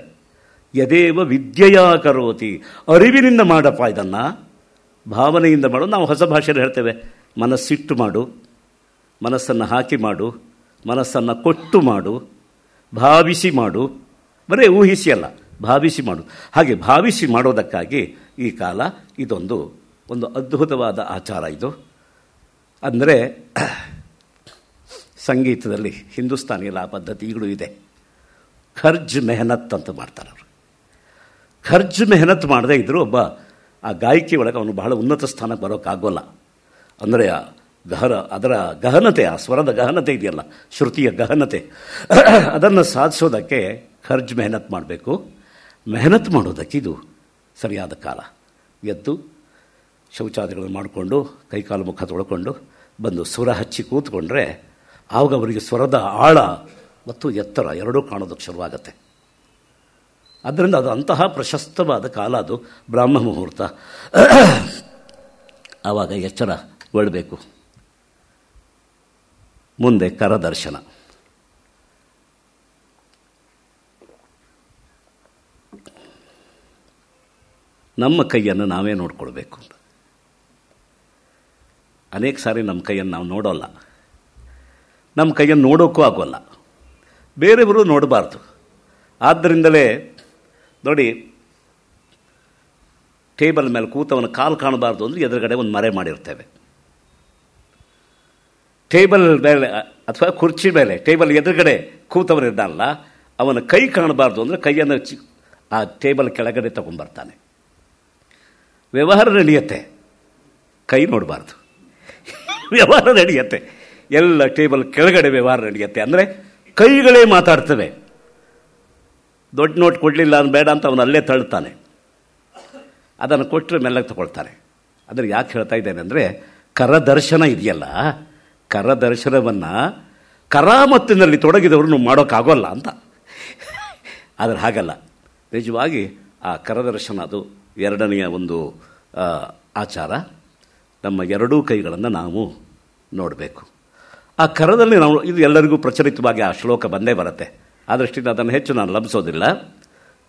ಯದೇವ ವಿದ್ಯೆಯಾ ಕರೋತಿ ಅರಿವಿನಿಂದ ಮಾಡಪ್ಪ ಇದನ್ನು ಭಾವನೆಯಿಂದ ಮಾಡು ನಾವು ಹೊಸ ಭಾಷೆಯಲ್ಲಿ ಹೇಳ್ತೇವೆ ಮನಸ್ಸಿಟ್ಟು ಮಾಡು ಮನಸ್ಸನ್ನು ಹಾಕಿ ಮಾಡು ಮನಸ್ಸನ್ನು ಕೊಟ್ಟು ಮಾಡು ಭಾವಿಸಿ ಮಾಡು ಬರೇ ಊಹಿಸಿ ಅಲ್ಲ ಭಾವಿಸಿ ಮಾಡು ಹಾಗೆ ಭಾವಿಸಿ ಮಾಡೋದಕ್ಕಾಗಿ ಈ ಕಾಲ ಇದೊಂದು ಒಂದು ಅದ್ಭುತವಾದ ಆಚಾರ ಇದು ಅಂದರೆ ಸಂಗೀತದಲ್ಲಿ ಹಿಂದೂಸ್ತಾನಿ ಆ ಪದ್ಧತಿಗಳು ಇದೆ ಖರ್ಜ್ ಮೆಹನತ್ ಅಂತ ಮಾಡ್ತಾರೆ ಅವರು ಖರ್ಜ್ ಮೆಹನತ್ ಮಾಡದೇ ಇದ್ದರೂ ಒಬ್ಬ ಆ ಗಾಯಕಿ ಒಳಗೆ ಅವನು ಬಹಳ ಉನ್ನತ ಸ್ಥಾನಕ್ಕೆ ಬರೋಕ್ಕಾಗೋಲ್ಲ ಅಂದರೆ ಆ ಗಹನ ಅದರ ಗಹನತೆ ಆ ಸ್ವರದ ಗಹನತೆ ಇದೆಯಲ್ಲ ಶ್ರುತಿಯ ಗಹನತೆ ಅದನ್ನು ಸಾಧಿಸೋದಕ್ಕೆ ಖರ್ಜ್ ಮೆಹನತ್ ಮಾಡಬೇಕು ಮೆಹನತ್ ಮಾಡೋದಕ್ಕೆ ಇದು ಸರಿಯಾದ ಕಾಲ ಎದ್ದು ಶೌಚಾದಿಗಳನ್ನು ಮಾಡಿಕೊಂಡು ಕೈಕಾಲು ಮುಖ ತೊಳ್ಕೊಂಡು ಬಂದು ಸ್ವರ ಹಚ್ಚಿ ಕೂತ್ಕೊಂಡ್ರೆ ಆವಾಗ ಅವರಿಗೆ ಸ್ವರದ ಆಳ ಮತ್ತು ಎತ್ತರ ಎರಡೂ ಕಾಣೋದಕ್ಕೆ ಶುರುವಾಗತ್ತೆ ಆದ್ದರಿಂದ ಅದು ಅಂತಹ ಪ್ರಶಸ್ತವಾದ ಕಾಲ ಅದು ಬ್ರಾಹ್ಮ ಮುಹೂರ್ತ ಆವಾಗ ಒಳ್ಬೇಕು ಮುಂದೆ ಕರದರ್ಶನ ನಮ್ಮ ಕೈಯನ್ನು ನಾವೇ ನೋಡಿಕೊಳ್ಬೇಕು ಅನೇಕ ಸಾರಿ ನಮ್ಮ ಕೈಯನ್ನು ನಾವು ನೋಡೋಲ್ಲ ನಮ್ಮ ಕೈಯನ್ನು ನೋಡೋಕ್ಕೂ ಆಗೋಲ್ಲ ಬೇರೆಯವರು ನೋಡಬಾರ್ದು ಆದ್ದರಿಂದಲೇ ನೋಡಿ ಟೇಬಲ್ ಮೇಲೆ ಕೂತವನ ಕಾಲು ಕಾಣಬಾರ್ದು ಅಂದರೆ ಎದುರುಗಡೆ ಒಂದು ಮರೆ ಮಾಡಿರ್ತೇವೆ ಟೇಬಲ್ ಮೇಲೆ ಅಥವಾ ಕುರ್ಚಿ ಮೇಲೆ ಟೇಬಲ್ ಎದುರುಗಡೆ ಕೂತವನಿದ್ದಾನಲ್ಲ ಅವನ ಕೈ ಕಾಣಬಾರ್ದು ಅಂದರೆ ಕೈಯನ್ನು ಚಿ ಆ ಟೇಬಲ್ ಕೆಳಗಡೆ ತಗೊಂಡ್ಬರ್ತಾನೆ ವ್ಯವಹಾರ ನಡೆಯುತ್ತೆ ಕೈ ನೋಡಬಾರ್ದು ವ್ಯವಹಾರ ನಡೆಯುತ್ತೆ ಎಲ್ಲ ಟೇಬಲ್ ಕೆಳಗಡೆ ವ್ಯವಹಾರ ನಡೆಯುತ್ತೆ ಅಂದರೆ ಕೈಗಳೇ ಮಾತಾಡ್ತವೆ ದೊಡ್ಡ ನೋಟ್ ಕೊಡಲಿಲ್ಲ ಅಂದ್ರೆ ಬೇಡ ಅಂತ ಅವನು ಅಲ್ಲೇ ತಳ್ಳುತ್ತಾನೆ ಅದನ್ನು ಕೊಟ್ಟರೆ ಮೆಲ್ಲಗೆ ತಗೊಳ್ತಾನೆ ಅಂದರೆ ಯಾಕೆ ಹೇಳ್ತಾ ಇದ್ದೇನೆ ಅಂದರೆ ಕರದರ್ಶನ ಇದೆಯಲ್ಲ ಕರದರ್ಶನವನ್ನು ಕರಾಮತ್ತಿನಲ್ಲಿ ತೊಡಗಿದವರು ಮಾಡೋಕ್ಕಾಗೋಲ್ಲ ಅಂತ ಆದರೆ ಹಾಗಲ್ಲ ನಿಜವಾಗಿ ಆ ಕರದರ್ಶನ ಅದು ಎರಡನೆಯ ಒಂದು ಆಚಾರ ನಮ್ಮ ಎರಡೂ ಕೈಗಳನ್ನು ನಾವು ನೋಡಬೇಕು ಆ ಕರದಲ್ಲಿ ನಾವು ಇದು ಎಲ್ಲರಿಗೂ ಪ್ರಚಲಿತವಾಗಿ ಆ ಶ್ಲೋಕ ಬಂದೇ ಬರುತ್ತೆ ಆ ದೃಷ್ಟಿಯಿಂದ ಅದನ್ನು ಹೆಚ್ಚು ನಾನು ಲಭಿಸೋದಿಲ್ಲ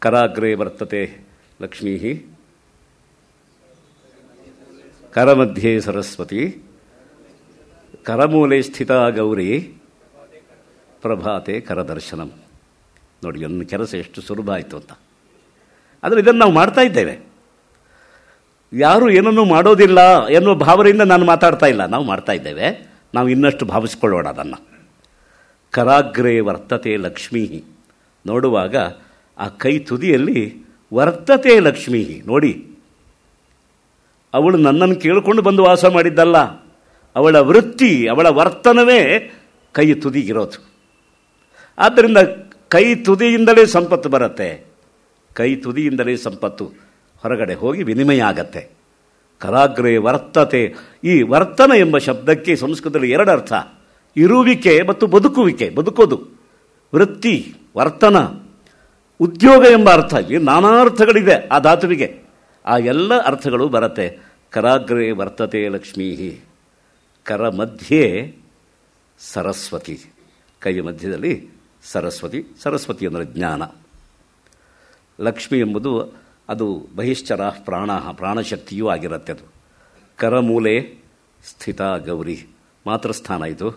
ಕರಾಗ್ರೆ ವರ್ತತೆ ಲಕ್ಷ್ಮೀ ಕರಮಧ್ಯೆ ಸರಸ್ವತಿ ಕರಮೂಲೆ ಸ್ಥಿತ ಗೌರಿ ಪ್ರಭಾತೆ ಕರದರ್ಶನಂ ನೋಡಿ ಒಂದು ಕೆಲಸ ಎಷ್ಟು ಸುಲಭ ಆಯಿತು ಅಂತ ಆದರೆ ಇದನ್ನು ನಾವು ಮಾಡ್ತಾ ಇದ್ದೇವೆ ಯಾರು ಏನನ್ನೂ ಮಾಡೋದಿಲ್ಲ ಎನ್ನುವ ಭಾವನೆಯಿಂದ ನಾನು ಮಾತಾಡ್ತಾ ಇಲ್ಲ ನಾವು ಮಾಡ್ತಾ ಇದ್ದೇವೆ ನಾವು ಇನ್ನಷ್ಟು ಭಾವಿಸ್ಕೊಳ್ಳೋಣ ಅದನ್ನು ಕರಾಗ್ರೆ ವರ್ತತೆ ಲಕ್ಷ್ಮೀ ನೋಡುವಾಗ ಆ ಕೈ ತುದಿಯಲ್ಲಿ ವರ್ತತೆ ಲಕ್ಷ್ಮೀ ನೋಡಿ ಅವಳು ನನ್ನನ್ನು ಕೇಳಿಕೊಂಡು ಬಂದು ವಾಸ ಮಾಡಿದ್ದಲ್ಲ ಅವಳ ವೃತ್ತಿ ಅವಳ ವರ್ತನವೇ ಕೈ ತುದಿಗಿರೋದು ಆದ್ದರಿಂದ ಕೈ ತುದಿಯಿಂದಲೇ ಸಂಪತ್ತು ಬರುತ್ತೆ ಕೈ ತುದಿಯಿಂದಲೇ ಸಂಪತ್ತು ಹೊರಗಡೆ ಹೋಗಿ ವಿನಿಮಯ ಆಗತ್ತೆ ಕರಾಗ್ರೆ ವರ್ತತೆ ಈ ವರ್ತನ ಎಂಬ ಶಬ್ದಕ್ಕೆ ಸಂಸ್ಕೃತದಲ್ಲಿ ಎರಡು ಅರ್ಥ ಇರುವಿಕೆ ಮತ್ತು ಬದುಕುವಿಕೆ ಬದುಕೋದು ವೃತ್ತಿ ವರ್ತನ ಉದ್ಯೋಗ ಎಂಬ ಅರ್ಥ ಇಲ್ಲಿ ನಾನಾ ಅರ್ಥಗಳಿದೆ ಆ ಧಾತುವಿಗೆ ಆ ಎಲ್ಲ ಅರ್ಥಗಳು ಬರತ್ತೆ ಕರಾಗ್ರೆ ವರ್ತತೆ ಲಕ್ಷ್ಮೀ ಕರ ಮಧ್ಯೆ ಸರಸ್ವತಿ ಕೈಯ ಮಧ್ಯದಲ್ಲಿ ಸರಸ್ವತಿ ಸರಸ್ವತಿ ಅಂದರೆ ಜ್ಞಾನ ಲಕ್ಷ್ಮಿ ಎಂಬುದು ಅದು ಬಹಿಶ್ಚರ ಪ್ರಾಣ ಪ್ರಾಣಶಕ್ತಿಯೂ ಆಗಿರುತ್ತೆ ಅದು ಕರಮೂಲೆ ಸ್ಥಿತ ಗೌರಿ ಮಾತೃಸ್ಥಾನ ಇದು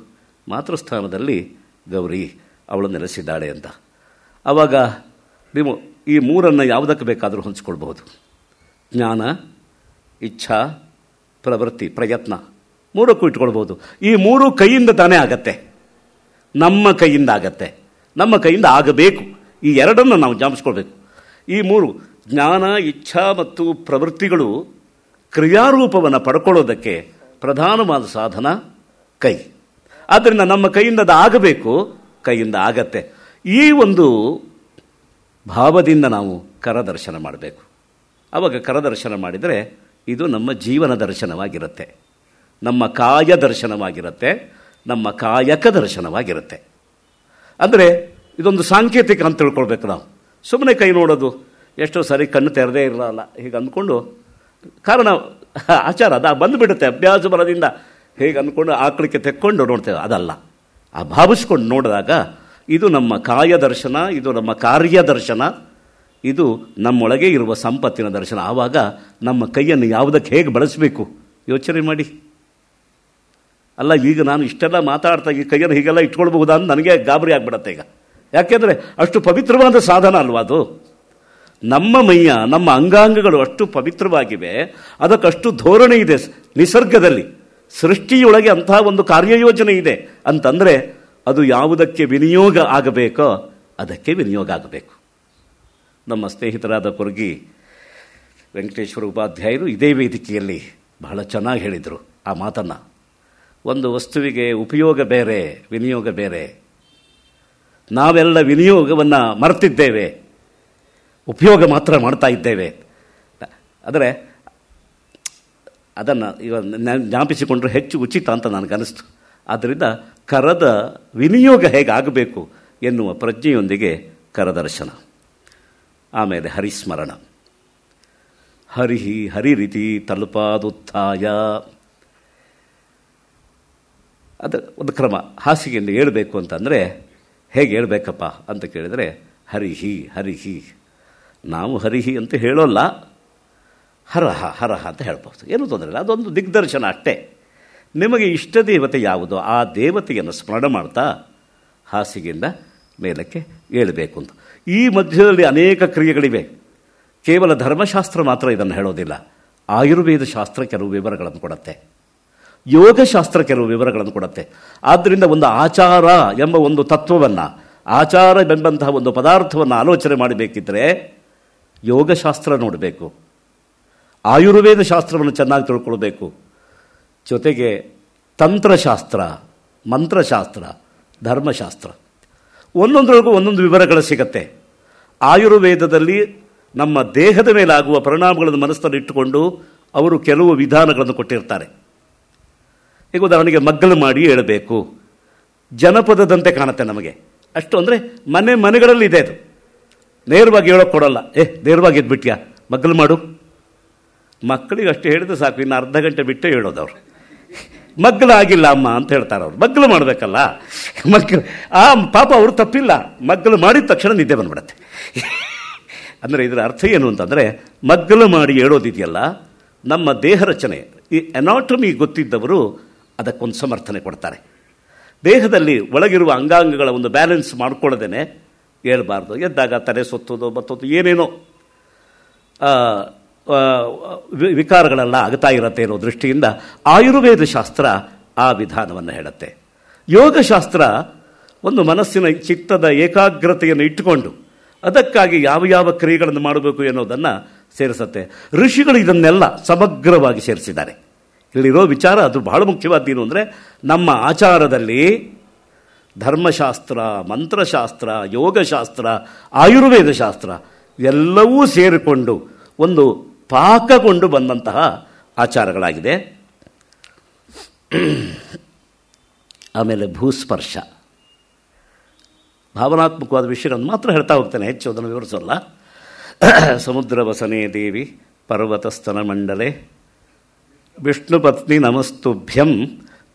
ಮಾತೃಸ್ಥಾನದಲ್ಲಿ ಗೌರಿ ಅವಳು ನೆಲೆಸಿದ್ದಾಳೆ ಅಂತ ಆವಾಗ ನೀವು ಈ ಮೂರನ್ನು ಯಾವುದಕ್ಕೆ ಬೇಕಾದರೂ ಹೊಂಚ್ಕೊಳ್ಬಹುದು ಜ್ಞಾನ ಇಚ್ಛಾ ಪ್ರವೃತ್ತಿ ಪ್ರಯತ್ನ ಮೂರಕ್ಕೂ ಇಟ್ಕೊಳ್ಬೋದು ಈ ಮೂರು ಕೈಯಿಂದ ತಾನೇ ಆಗತ್ತೆ ನಮ್ಮ ಕೈಯಿಂದ ಆಗತ್ತೆ ನಮ್ಮ ಕೈಯಿಂದ ಆಗಬೇಕು ಈ ಎರಡನ್ನು ನಾವು ಜಾಮಿಸ್ಕೊಳ್ಬೇಕು ಈ ಮೂರು ಜ್ಞಾನ ಇಚ್ಛಾ ಮತ್ತು ಪ್ರವೃತ್ತಿಗಳು ಕ್ರಿಯಾರೂಪವನ್ನು ಪಡ್ಕೊಳ್ಳೋದಕ್ಕೆ ಪ್ರಧಾನವಾದ ಸಾಧನ ಕೈ ಆದ್ದರಿಂದ ನಮ್ಮ ಕೈಯಿಂದ ಅದು ಆಗಬೇಕು ಕೈಯಿಂದ ಆಗತ್ತೆ ಈ ಒಂದು ಭಾವದಿಂದ ನಾವು ಕರದರ್ಶನ ಮಾಡಬೇಕು ಆವಾಗ ಕರದರ್ಶನ ಮಾಡಿದರೆ ಇದು ನಮ್ಮ ಜೀವನ ದರ್ಶನವಾಗಿರುತ್ತೆ ನಮ್ಮ ಕಾಯ ದರ್ಶನವಾಗಿರುತ್ತೆ ನಮ್ಮ ಕಾಯಕ ದರ್ಶನವಾಗಿರುತ್ತೆ ಅಂದರೆ ಇದೊಂದು ಸಾಂಕೇತಿಕ ಅಂತ ತಿಳ್ಕೊಳ್ಬೇಕು ನಾವು ಸುಮ್ಮನೆ ಕೈ ನೋಡೋದು ಎಷ್ಟೋ ಸರಿ ಕಣ್ಣು ತೆರೆದೇ ಇರಲ್ಲ ಹೀಗೆ ಅಂದ್ಕೊಂಡು ಕಾರಣ ಆಚಾರ ಅದು ಬಂದುಬಿಡುತ್ತೆ ಅಭ್ಯಾಸ ಬರೋದಿಂದ ಹೇಗೆ ಅಂದ್ಕೊಂಡು ಆಕಳಿಕೆ ತೆಕ್ಕೊಂಡು ನೋಡ್ತೇವೆ ಅದಲ್ಲ ಆ ಭಾವಿಸ್ಕೊಂಡು ನೋಡಿದಾಗ ಇದು ನಮ್ಮ ಕಾಯ ದರ್ಶನ ಇದು ನಮ್ಮ ಕಾರ್ಯದರ್ಶನ ಇದು ನಮ್ಮೊಳಗೆ ಇರುವ ಸಂಪತ್ತಿನ ದರ್ಶನ ಆವಾಗ ನಮ್ಮ ಕೈಯನ್ನು ಯಾವುದಕ್ಕೆ ಹೇಗೆ ಬಳಸಬೇಕು ಯೋಚನೆ ಮಾಡಿ ಅಲ್ಲ ಈಗ ನಾನು ಇಷ್ಟೆಲ್ಲ ಮಾತಾಡ್ತಾ ಈ ಕೈಯನ್ನು ಹೀಗೆಲ್ಲ ಇಟ್ಕೊಳ್ಬಹುದಾ ಅಂತ ನನಗೆ ಗಾಬರಿ ಆಗಿಬಿಡತ್ತೆ ಈಗ ಯಾಕೆಂದರೆ ಅಷ್ಟು ಪವಿತ್ರವಾದ ಸಾಧನ ಅಲ್ವಾ ಅದು ನಮ್ಮ ಮೈಯ ನಮ್ಮ ಅಂಗಾಂಗಗಳು ಅಷ್ಟು ಪವಿತ್ರವಾಗಿವೆ ಅದಕ್ಕಷ್ಟು ಧೋರಣೆ ಇದೆ ನಿಸರ್ಗದಲ್ಲಿ ಸೃಷ್ಟಿಯೊಳಗೆ ಅಂತಹ ಒಂದು ಕಾರ್ಯಯೋಜನೆ ಇದೆ ಅಂತಂದರೆ ಅದು ಯಾವುದಕ್ಕೆ ವಿನಿಯೋಗ ಆಗಬೇಕೋ ಅದಕ್ಕೆ ವಿನಿಯೋಗ ಆಗಬೇಕು ನಮ್ಮ ಸ್ನೇಹಿತರಾದ ಕೊರಗಿ ವೆಂಕಟೇಶ್ವರ ಉಪಾಧ್ಯಾಯರು ಇದೇ ವೇದಿಕೆಯಲ್ಲಿ ಬಹಳ ಚೆನ್ನಾಗಿ ಹೇಳಿದರು ಆ ಮಾತನ್ನು ಒಂದು ವಸ್ತುವಿಗೆ ಉಪಯೋಗ ಬೇರೆ ವಿನಿಯೋಗ ಬೇರೆ ನಾವೆಲ್ಲ ವಿನಿಯೋಗವನ್ನು ಮರೆತಿದ್ದೇವೆ ಉಪಯೋಗ ಮಾತ್ರ ಮಾಡ್ತಾ ಇದ್ದೇವೆ ಆದರೆ ಅದನ್ನು ಈಗ ಜ್ಞಾಪಿಸಿಕೊಂಡ್ರೆ ಹೆಚ್ಚು ಉಚಿತ ಅಂತ ನನಗನ್ನಿಸ್ತು ಆದ್ದರಿಂದ ಕರದ ವಿನಿಯೋಗ ಹೇಗಾಗಬೇಕು ಎನ್ನುವ ಪ್ರಜ್ಞೆಯೊಂದಿಗೆ ಕರದರ್ಶನ ಆಮೇಲೆ ಹರಿಸ್ಮರಣ ಹರಿ ರೀತಿ ತಲುಪಾದುತ್ಥಾಯ ಅದು ಒಂದು ಕ್ರಮ ಹಾಸಿಗೆಯಲ್ಲಿ ಹೇಳಬೇಕು ಅಂತಂದರೆ ಹೇಗೆ ಹೇಳಬೇಕಪ್ಪ ಅಂತ ಕೇಳಿದರೆ ಹರಿಹಿ ಹರಿಹಿ ನಾವು ಹರಿಹಿ ಅಂತ ಹೇಳೋಲ್ಲ ಹರಹ ಹರಹ ಅಂತ ಹೇಳ್ಬೋದು ಏನೂ ತೊಂದರೆ ಇಲ್ಲ ಅದೊಂದು ದಿಗ್ದರ್ಶನ ಅಷ್ಟೇ ನಿಮಗೆ ಇಷ್ಟ ದೇವತೆ ಯಾವುದೋ ಆ ದೇವತೆಯನ್ನು ಸ್ಮರಣ ಮಾಡ್ತಾ ಹಾಸಿಗೆಯಿಂದ ಮೇಲಕ್ಕೆ ಏಳಬೇಕು ಅಂತ ಈ ಮಧ್ಯದಲ್ಲಿ ಅನೇಕ ಕ್ರಿಯೆಗಳಿವೆ ಕೇವಲ ಧರ್ಮಶಾಸ್ತ್ರ ಮಾತ್ರ ಇದನ್ನು ಹೇಳೋದಿಲ್ಲ ಆಯುರ್ವೇದ ಶಾಸ್ತ್ರ ಕೆಲವು ವಿವರಗಳನ್ನು ಕೊಡುತ್ತೆ ಯೋಗಶಾಸ್ತ್ರ ಕೆಲವು ವಿವರಗಳನ್ನು ಕೊಡುತ್ತೆ ಆದ್ದರಿಂದ ಒಂದು ಆಚಾರ ಎಂಬ ಒಂದು ತತ್ವವನ್ನು ಆಚಾರ ಬೆಂಬಂತಹ ಒಂದು ಪದಾರ್ಥವನ್ನು ಆಲೋಚನೆ ಮಾಡಬೇಕಿದ್ದರೆ ಯೋಗಶಾಸ್ತ್ರ ನೋಡಬೇಕು ಆಯುರ್ವೇದ ಶಾಸ್ತ್ರವನ್ನು ಚೆನ್ನಾಗಿ ತಿಳ್ಕೊಳ್ಬೇಕು ಜೊತೆಗೆ ತಂತ್ರಶಾಸ್ತ್ರ ಮಂತ್ರಶಾಸ್ತ್ರ ಧರ್ಮಶಾಸ್ತ್ರ ಒಂದೊಂದರೊಳಗೂ ಒಂದೊಂದು ವಿವರಗಳು ಸಿಗತ್ತೆ ಆಯುರ್ವೇದದಲ್ಲಿ ನಮ್ಮ ದೇಹದ ಮೇಲಾಗುವ ಪರಿಣಾಮಗಳನ್ನು ಮನಸ್ಸಲ್ಲಿ ಇಟ್ಟುಕೊಂಡು ಅವರು ಕೆಲವು ವಿಧಾನಗಳನ್ನು ಕೊಟ್ಟಿರ್ತಾರೆ ಈಗ ಉದಾಹರಣೆಗೆ ಮಗ್ಗಲು ಮಾಡಿ ಹೇಳಬೇಕು ಜನಪದದಂತೆ ಕಾಣುತ್ತೆ ನಮಗೆ ಅಷ್ಟು ಅಂದರೆ ಮನೆ ಮನೆಗಳಲ್ಲಿ ಇದೆ ಅದು ನೇರವಾಗಿ ಹೇಳೋಕೆ ಕೊಡೋಲ್ಲ ಏ ನೇರವಾಗಿ ಎದ್ಬಿಟ್ಯಾ ಮಗ್ಗಲು ಮಾಡು ಮಕ್ಕಳಿಗೆ ಅಷ್ಟು ಹೇಳಿದ್ರೆ ಸಾಕು ಇನ್ನು ಅರ್ಧ ಗಂಟೆ ಬಿಟ್ಟೆ ಹೇಳೋದವ್ರು ಮಗ್ಗಲು ಆಗಿಲ್ಲ ಅಮ್ಮ ಅಂತ ಹೇಳ್ತಾರೆ ಅವ್ರು ಮಗ್ಗಲು ಮಾಡಬೇಕಲ್ಲ ಮಗ್ಗಲು ಆ ಪಾಪ ಅವರು ತಪ್ಪಿಲ್ಲ ಮಗ್ಗಲು ಮಾಡಿದ ತಕ್ಷಣ ನಿದ್ದೆ ಬಂದ್ಬಿಡತ್ತೆ ಅಂದರೆ ಇದರ ಅರ್ಥ ಏನು ಅಂತಂದರೆ ಮಗ್ಗಲು ಮಾಡಿ ಹೇಳೋದಿದೆಯಲ್ಲ ನಮ್ಮ ದೇಹ ರಚನೆ ಈ ಅನಾಟಮಿ ಗೊತ್ತಿದ್ದವರು ಅದಕ್ಕೊಂದು ಸಮರ್ಥನೆ ಕೊಡ್ತಾರೆ ದೇಹದಲ್ಲಿ ಒಳಗಿರುವ ಅಂಗಾಂಗಗಳ ಒಂದು ಬ್ಯಾಲೆನ್ಸ್ ಮಾಡ್ಕೊಳ್ಳೋದೇನೆ ಏಳಬಾರ್ದು ಎದ್ದಾಗ ತಲೆ ಸುತ್ತೋದು ಮತ್ತೊಂದು ಏನೇನೋ ವಿಕಾರಗಳೆಲ್ಲ ಆಗ್ತಾ ಇರತ್ತೆ ಅನ್ನೋ ದೃಷ್ಟಿಯಿಂದ ಆಯುರ್ವೇದ ಶಾಸ್ತ್ರ ಆ ವಿಧಾನವನ್ನು ಹೇಳುತ್ತೆ ಯೋಗಶಾಸ್ತ್ರ ಒಂದು ಮನಸ್ಸಿನ ಚಿತ್ತದ ಏಕಾಗ್ರತೆಯನ್ನು ಇಟ್ಟುಕೊಂಡು ಅದಕ್ಕಾಗಿ ಯಾವ ಯಾವ ಕ್ರಿಯೆಗಳನ್ನು ಮಾಡಬೇಕು ಎನ್ನುವುದನ್ನು ಸೇರಿಸುತ್ತೆ ಋಷಿಗಳು ಇದನ್ನೆಲ್ಲ ಸಮಗ್ರವಾಗಿ ಸೇರಿಸಿದ್ದಾರೆ ಇಲ್ಲಿರೋ ವಿಚಾರ ಅದು ಬಹಳ ಏನು ಅಂದರೆ ನಮ್ಮ ಆಚಾರದಲ್ಲಿ ಧರ್ಮಶಾಸ್ತ್ರ ಮಂತ್ರಶಾಸ್ತ್ರ ಯೋಗಶಾಸ್ತ್ರ ಆಯುರ್ವೇದ ಶಾಸ್ತ್ರ ಎಲ್ಲವೂ ಸೇರಿಕೊಂಡು ಒಂದು ಪಾಕಗೊಂಡು ಬಂದಂತಹ ಆಚಾರಗಳಾಗಿದೆ ಆಮೇಲೆ ಭೂಸ್ಪರ್ಶ ಭಾವನಾತ್ಮಕವಾದ ವಿಷಯಗಳನ್ನು ಮಾತ್ರ ಹೇಳ್ತಾ ಹೋಗ್ತೇನೆ ಹೆಚ್ಚು ಅದನ್ನು ವಿವರಿಸಲ್ಲ ಸಮುದ್ರ ವಸನೇ ದೇವಿ ಪರ್ವತಸ್ತನ ಮಂಡಲೆ ವಿಷ್ಣುಪತ್ನಿ ನಮಸ್ತುಭ್ಯಂ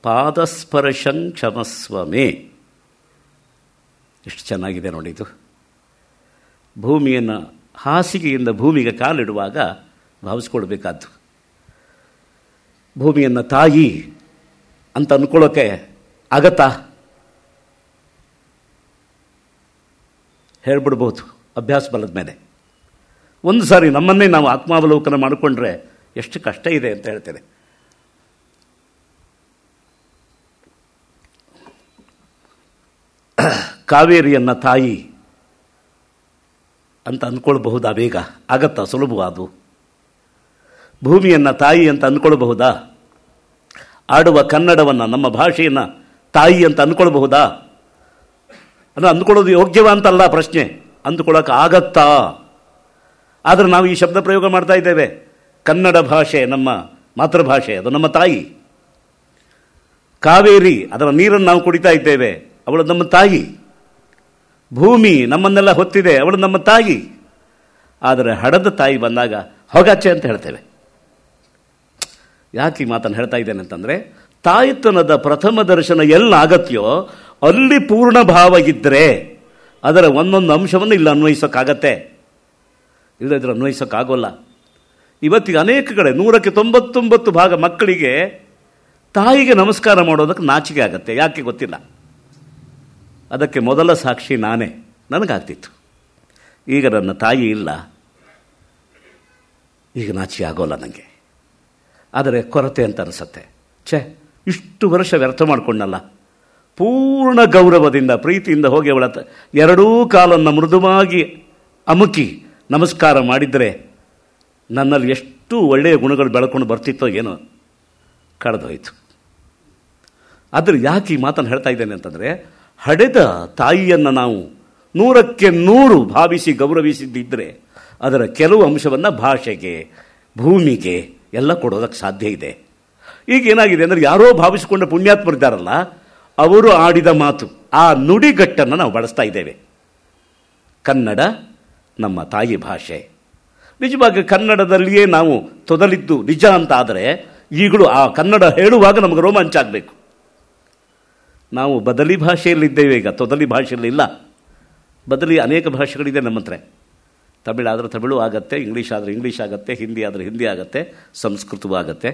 ಪಾದಸ್ಪರ್ಶಂ ಕ್ಷಮಸ್ವಮೇ ಎಷ್ಟು ಚೆನ್ನಾಗಿದೆ ನೋಡಿ ಇದು ಭೂಮಿಯನ್ನು ಹಾಸಿಗೆಯಿಂದ ಭೂಮಿಗೆ ಕಾಲಿಡುವಾಗ ಭಾವಿಸ್ಕೊಳ್ಬೇಕಾದ್ದು ಭೂಮಿಯನ್ನು ತಾಯಿ ಅಂತ ಅಂದ್ಕೊಳ್ಳೋಕ್ಕೆ ಆಗತ್ತ ಹೇಳ್ಬಿಡ್ಬೋದು ಅಭ್ಯಾಸ ಬಲದ ಮೇಲೆ ಒಂದು ಸಾರಿ ನಮ್ಮನ್ನೇ ನಾವು ಆತ್ಮಾವಲೋಕನ ಮಾಡಿಕೊಂಡ್ರೆ ಎಷ್ಟು ಕಷ್ಟ ಇದೆ ಅಂತ ಹೇಳ್ತೇನೆ ಕಾವೇರಿಯನ್ನು ತಾಯಿ ಅಂತ ಅಂದ್ಕೊಳ್ಬಹುದಾ ಬೇಗ ಆಗತ್ತಾ ಸುಲಭವಾದು ಅದು ಭೂಮಿಯನ್ನು ತಾಯಿ ಅಂತ ಅಂದ್ಕೊಳ್ಬಹುದಾ ಆಡುವ ಕನ್ನಡವನ್ನು ನಮ್ಮ ಭಾಷೆಯನ್ನು ತಾಯಿ ಅಂತ ಅಂದ್ಕೊಳ್ಬಹುದಾ ಅಂದರೆ ಅಂದ್ಕೊಳ್ಳೋದು ಯೋಗ್ಯವ ಅಂತಲ್ಲ ಪ್ರಶ್ನೆ ಅಂದ್ಕೊಳ್ಳೋಕೆ ಆಗತ್ತಾ ಆದರೆ ನಾವು ಈ ಶಬ್ದ ಪ್ರಯೋಗ ಮಾಡ್ತಾ ಇದ್ದೇವೆ ಕನ್ನಡ ಭಾಷೆ ನಮ್ಮ ಮಾತೃಭಾಷೆ ಅದು ನಮ್ಮ ತಾಯಿ ಕಾವೇರಿ ಅದರ ನೀರನ್ನು ನಾವು ಕುಡಿತಾ ಇದ್ದೇವೆ ಅವಳು ನಮ್ಮ ತಾಯಿ ಭೂಮಿ ನಮ್ಮನ್ನೆಲ್ಲ ಹೊತ್ತಿದೆ ಅವಳು ನಮ್ಮ ತಾಯಿ ಆದರೆ ಹಡದ ತಾಯಿ ಬಂದಾಗ ಹೊಗಾಚೆ ಅಂತ ಹೇಳ್ತೇವೆ ಯಾಕೆ ಈ ಮಾತನ್ನು ಹೇಳ್ತಾ ಇದ್ದೇನೆ ಅಂತಂದರೆ ತಾಯಿತನದ ಪ್ರಥಮ ದರ್ಶನ ಎಲ್ಲಾಗತ್ಯೋ ಅಲ್ಲಿ ಪೂರ್ಣ ಭಾವ ಇದ್ದರೆ ಅದರ ಒಂದೊಂದು ಅಂಶವನ್ನು ಇಲ್ಲಿ ಅನ್ವಯಿಸೋಕ್ಕಾಗತ್ತೆ ಇಲ್ಲದಿದ್ರೆ ಅನ್ವಯಿಸೋಕ್ಕಾಗೋಲ್ಲ ಇವತ್ತಿಗೆ ಅನೇಕ ಕಡೆ ನೂರಕ್ಕೆ ತೊಂಬತ್ತೊಂಬತ್ತು ಭಾಗ ಮಕ್ಕಳಿಗೆ ತಾಯಿಗೆ ನಮಸ್ಕಾರ ಮಾಡೋದಕ್ಕೆ ನಾಚಿಕೆ ಆಗುತ್ತೆ ಯಾಕೆ ಗೊತ್ತಿಲ್ಲ ಅದಕ್ಕೆ ಮೊದಲ ಸಾಕ್ಷಿ ನಾನೇ ನನಗಾಗ್ತಿತ್ತು ಈಗ ನನ್ನ ತಾಯಿ ಇಲ್ಲ ಈಗ ನಾಚಿ ಆಗೋಲ್ಲ ನನಗೆ ಆದರೆ ಕೊರತೆ ಅಂತ ಅನಿಸತ್ತೆ ಛೇ ಇಷ್ಟು ವರ್ಷ ವ್ಯರ್ಥ ಮಾಡಿಕೊಂಡಲ್ಲ ಪೂರ್ಣ ಗೌರವದಿಂದ ಪ್ರೀತಿಯಿಂದ ಹೋಗಿ ಅವಳ ಎರಡೂ ಕಾಲನ್ನು ಮೃದುವಾಗಿ ಅಮುಕಿ ನಮಸ್ಕಾರ ಮಾಡಿದರೆ ನನ್ನಲ್ಲಿ ಎಷ್ಟು ಒಳ್ಳೆಯ ಗುಣಗಳು ಬೆಳ್ಕೊಂಡು ಬರ್ತಿತ್ತೋ ಏನೋ ಕಳೆದೋಯ್ತು ಆದರೆ ಯಾಕೆ ಈ ಮಾತನ್ನು ಹೇಳ್ತಾ ಇದ್ದೇನೆ ಅಂತಂದರೆ ಹಡೆದ ತಾಯಿಯನ್ನು ನಾವು ನೂರಕ್ಕೆ ನೂರು ಭಾವಿಸಿ ಗೌರವಿಸಿದ್ದಿದ್ದರೆ ಅದರ ಕೆಲವು ಅಂಶವನ್ನು ಭಾಷೆಗೆ ಭೂಮಿಗೆ ಎಲ್ಲ ಕೊಡೋದಕ್ಕೆ ಸಾಧ್ಯ ಇದೆ ಈಗ ಏನಾಗಿದೆ ಅಂದರೆ ಯಾರೋ ಭಾವಿಸಿಕೊಂಡ ಪುಣ್ಯಾತ್ಮರಿದ್ದಾರಲ್ಲ ಅವರು ಆಡಿದ ಮಾತು ಆ ನುಡಿಗಟ್ಟನ್ನು ನಾವು ಬಳಸ್ತಾ ಇದ್ದೇವೆ ಕನ್ನಡ ನಮ್ಮ ತಾಯಿ ಭಾಷೆ ನಿಜವಾಗಿ ಕನ್ನಡದಲ್ಲಿಯೇ ನಾವು ತೊದಲಿದ್ದು ನಿಜ ಅಂತ ಆದರೆ ಈಗಲೂ ಆ ಕನ್ನಡ ಹೇಳುವಾಗ ನಮಗೆ ರೋಮಾಂಚ ಆಗಬೇಕು ನಾವು ಬದಲಿ ಭಾಷೆಯಲ್ಲಿದ್ದೇವೆ ಈಗ ತೊದಲಿ ಭಾಷೆಯಲ್ಲಿ ಇಲ್ಲ ಬದಲಿ ಅನೇಕ ಭಾಷೆಗಳಿದೆ ನಮ್ಮ ಹತ್ರ ತಮಿಳಾದರೆ ತಮಿಳು ಆಗುತ್ತೆ ಇಂಗ್ಲೀಷ್ ಆದರೆ ಇಂಗ್ಲೀಷ್ ಆಗುತ್ತೆ ಹಿಂದಿ ಆದರೆ ಹಿಂದಿ ಆಗುತ್ತೆ ಸಂಸ್ಕೃತವೂ ಆಗತ್ತೆ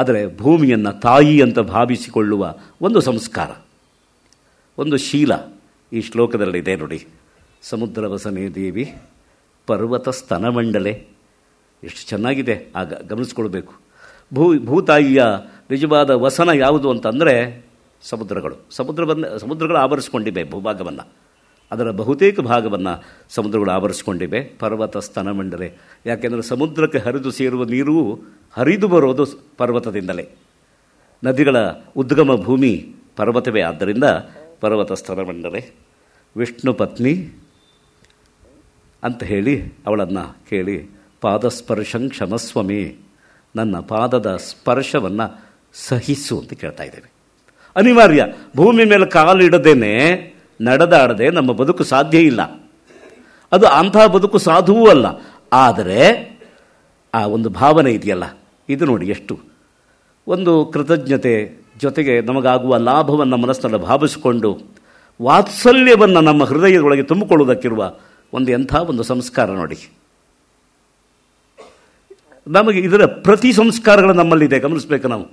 ಆದರೆ ಭೂಮಿಯನ್ನು ತಾಯಿ ಅಂತ ಭಾವಿಸಿಕೊಳ್ಳುವ ಒಂದು ಸಂಸ್ಕಾರ ಒಂದು ಶೀಲ ಈ ಶ್ಲೋಕದಲ್ಲಿದೆ ನೋಡಿ ಸಮುದ್ರ ವಸನೇ ದೇವಿ ಪರ್ವತ ಸ್ತನಮಂಡಲೆ ಎಷ್ಟು ಚೆನ್ನಾಗಿದೆ ಆಗ ಗಮನಿಸ್ಕೊಳ್ಬೇಕು ಭೂ ಭೂತಾಯಿಯ ನಿಜವಾದ ವಸನ ಯಾವುದು ಅಂತಂದರೆ ಸಮುದ್ರಗಳು ಸಮುದ್ರವನ್ನು ಸಮುದ್ರಗಳು ಆವರಿಸ್ಕೊಂಡಿವೆ ಭೂಭಾಗವನ್ನು ಅದರ ಬಹುತೇಕ ಭಾಗವನ್ನು ಸಮುದ್ರಗಳು ಆವರಿಸ್ಕೊಂಡಿವೆ ಪರ್ವತ ಸ್ತನಮಂಡಲೆ ಯಾಕೆಂದರೆ ಸಮುದ್ರಕ್ಕೆ ಹರಿದು ಸೇರುವ ನೀರು ಹರಿದು ಬರೋದು ಪರ್ವತದಿಂದಲೇ ನದಿಗಳ ಉದ್ಗಮ ಭೂಮಿ ಪರ್ವತವೇ ಆದ್ದರಿಂದ ಪರ್ವತ ಸ್ತನಮಂಡಲೆ ವಿಷ್ಣು ಪತ್ನಿ ಅಂತ ಹೇಳಿ ಅವಳನ್ನು ಕೇಳಿ ಪಾದಸ್ಪರ್ಶಂ ಕ್ಷಮಸ್ವಾಮಿ ನನ್ನ ಪಾದದ ಸ್ಪರ್ಶವನ್ನು ಸಹಿಸು ಅಂತ ಕೇಳ್ತಾ ಇದ್ದೇವೆ ಅನಿವಾರ್ಯ ಭೂಮಿ ಮೇಲೆ ಕಾಲಿಡದೇನೆ ನಡೆದಾಡದೆ ನಮ್ಮ ಬದುಕು ಸಾಧ್ಯ ಇಲ್ಲ ಅದು ಅಂಥ ಬದುಕು ಸಾಧುವೂ ಅಲ್ಲ ಆದರೆ ಆ ಒಂದು ಭಾವನೆ ಇದೆಯಲ್ಲ ಇದು ನೋಡಿ ಎಷ್ಟು ಒಂದು ಕೃತಜ್ಞತೆ ಜೊತೆಗೆ ನಮಗಾಗುವ ಲಾಭವನ್ನು ಮನಸ್ಸಿನಲ್ಲಿ ಭಾವಿಸಿಕೊಂಡು ವಾತ್ಸಲ್ಯವನ್ನು ನಮ್ಮ ಹೃದಯದೊಳಗೆ ತುಂಬಿಕೊಳ್ಳುವುದಕ್ಕಿರುವ ಒಂದು ಎಂಥ ಒಂದು ಸಂಸ್ಕಾರ ನೋಡಿ ನಮಗೆ ಇದರ ಪ್ರತಿ ಸಂಸ್ಕಾರಗಳು ನಮ್ಮಲ್ಲಿದೆ ಗಮನಿಸಬೇಕು ನಾವು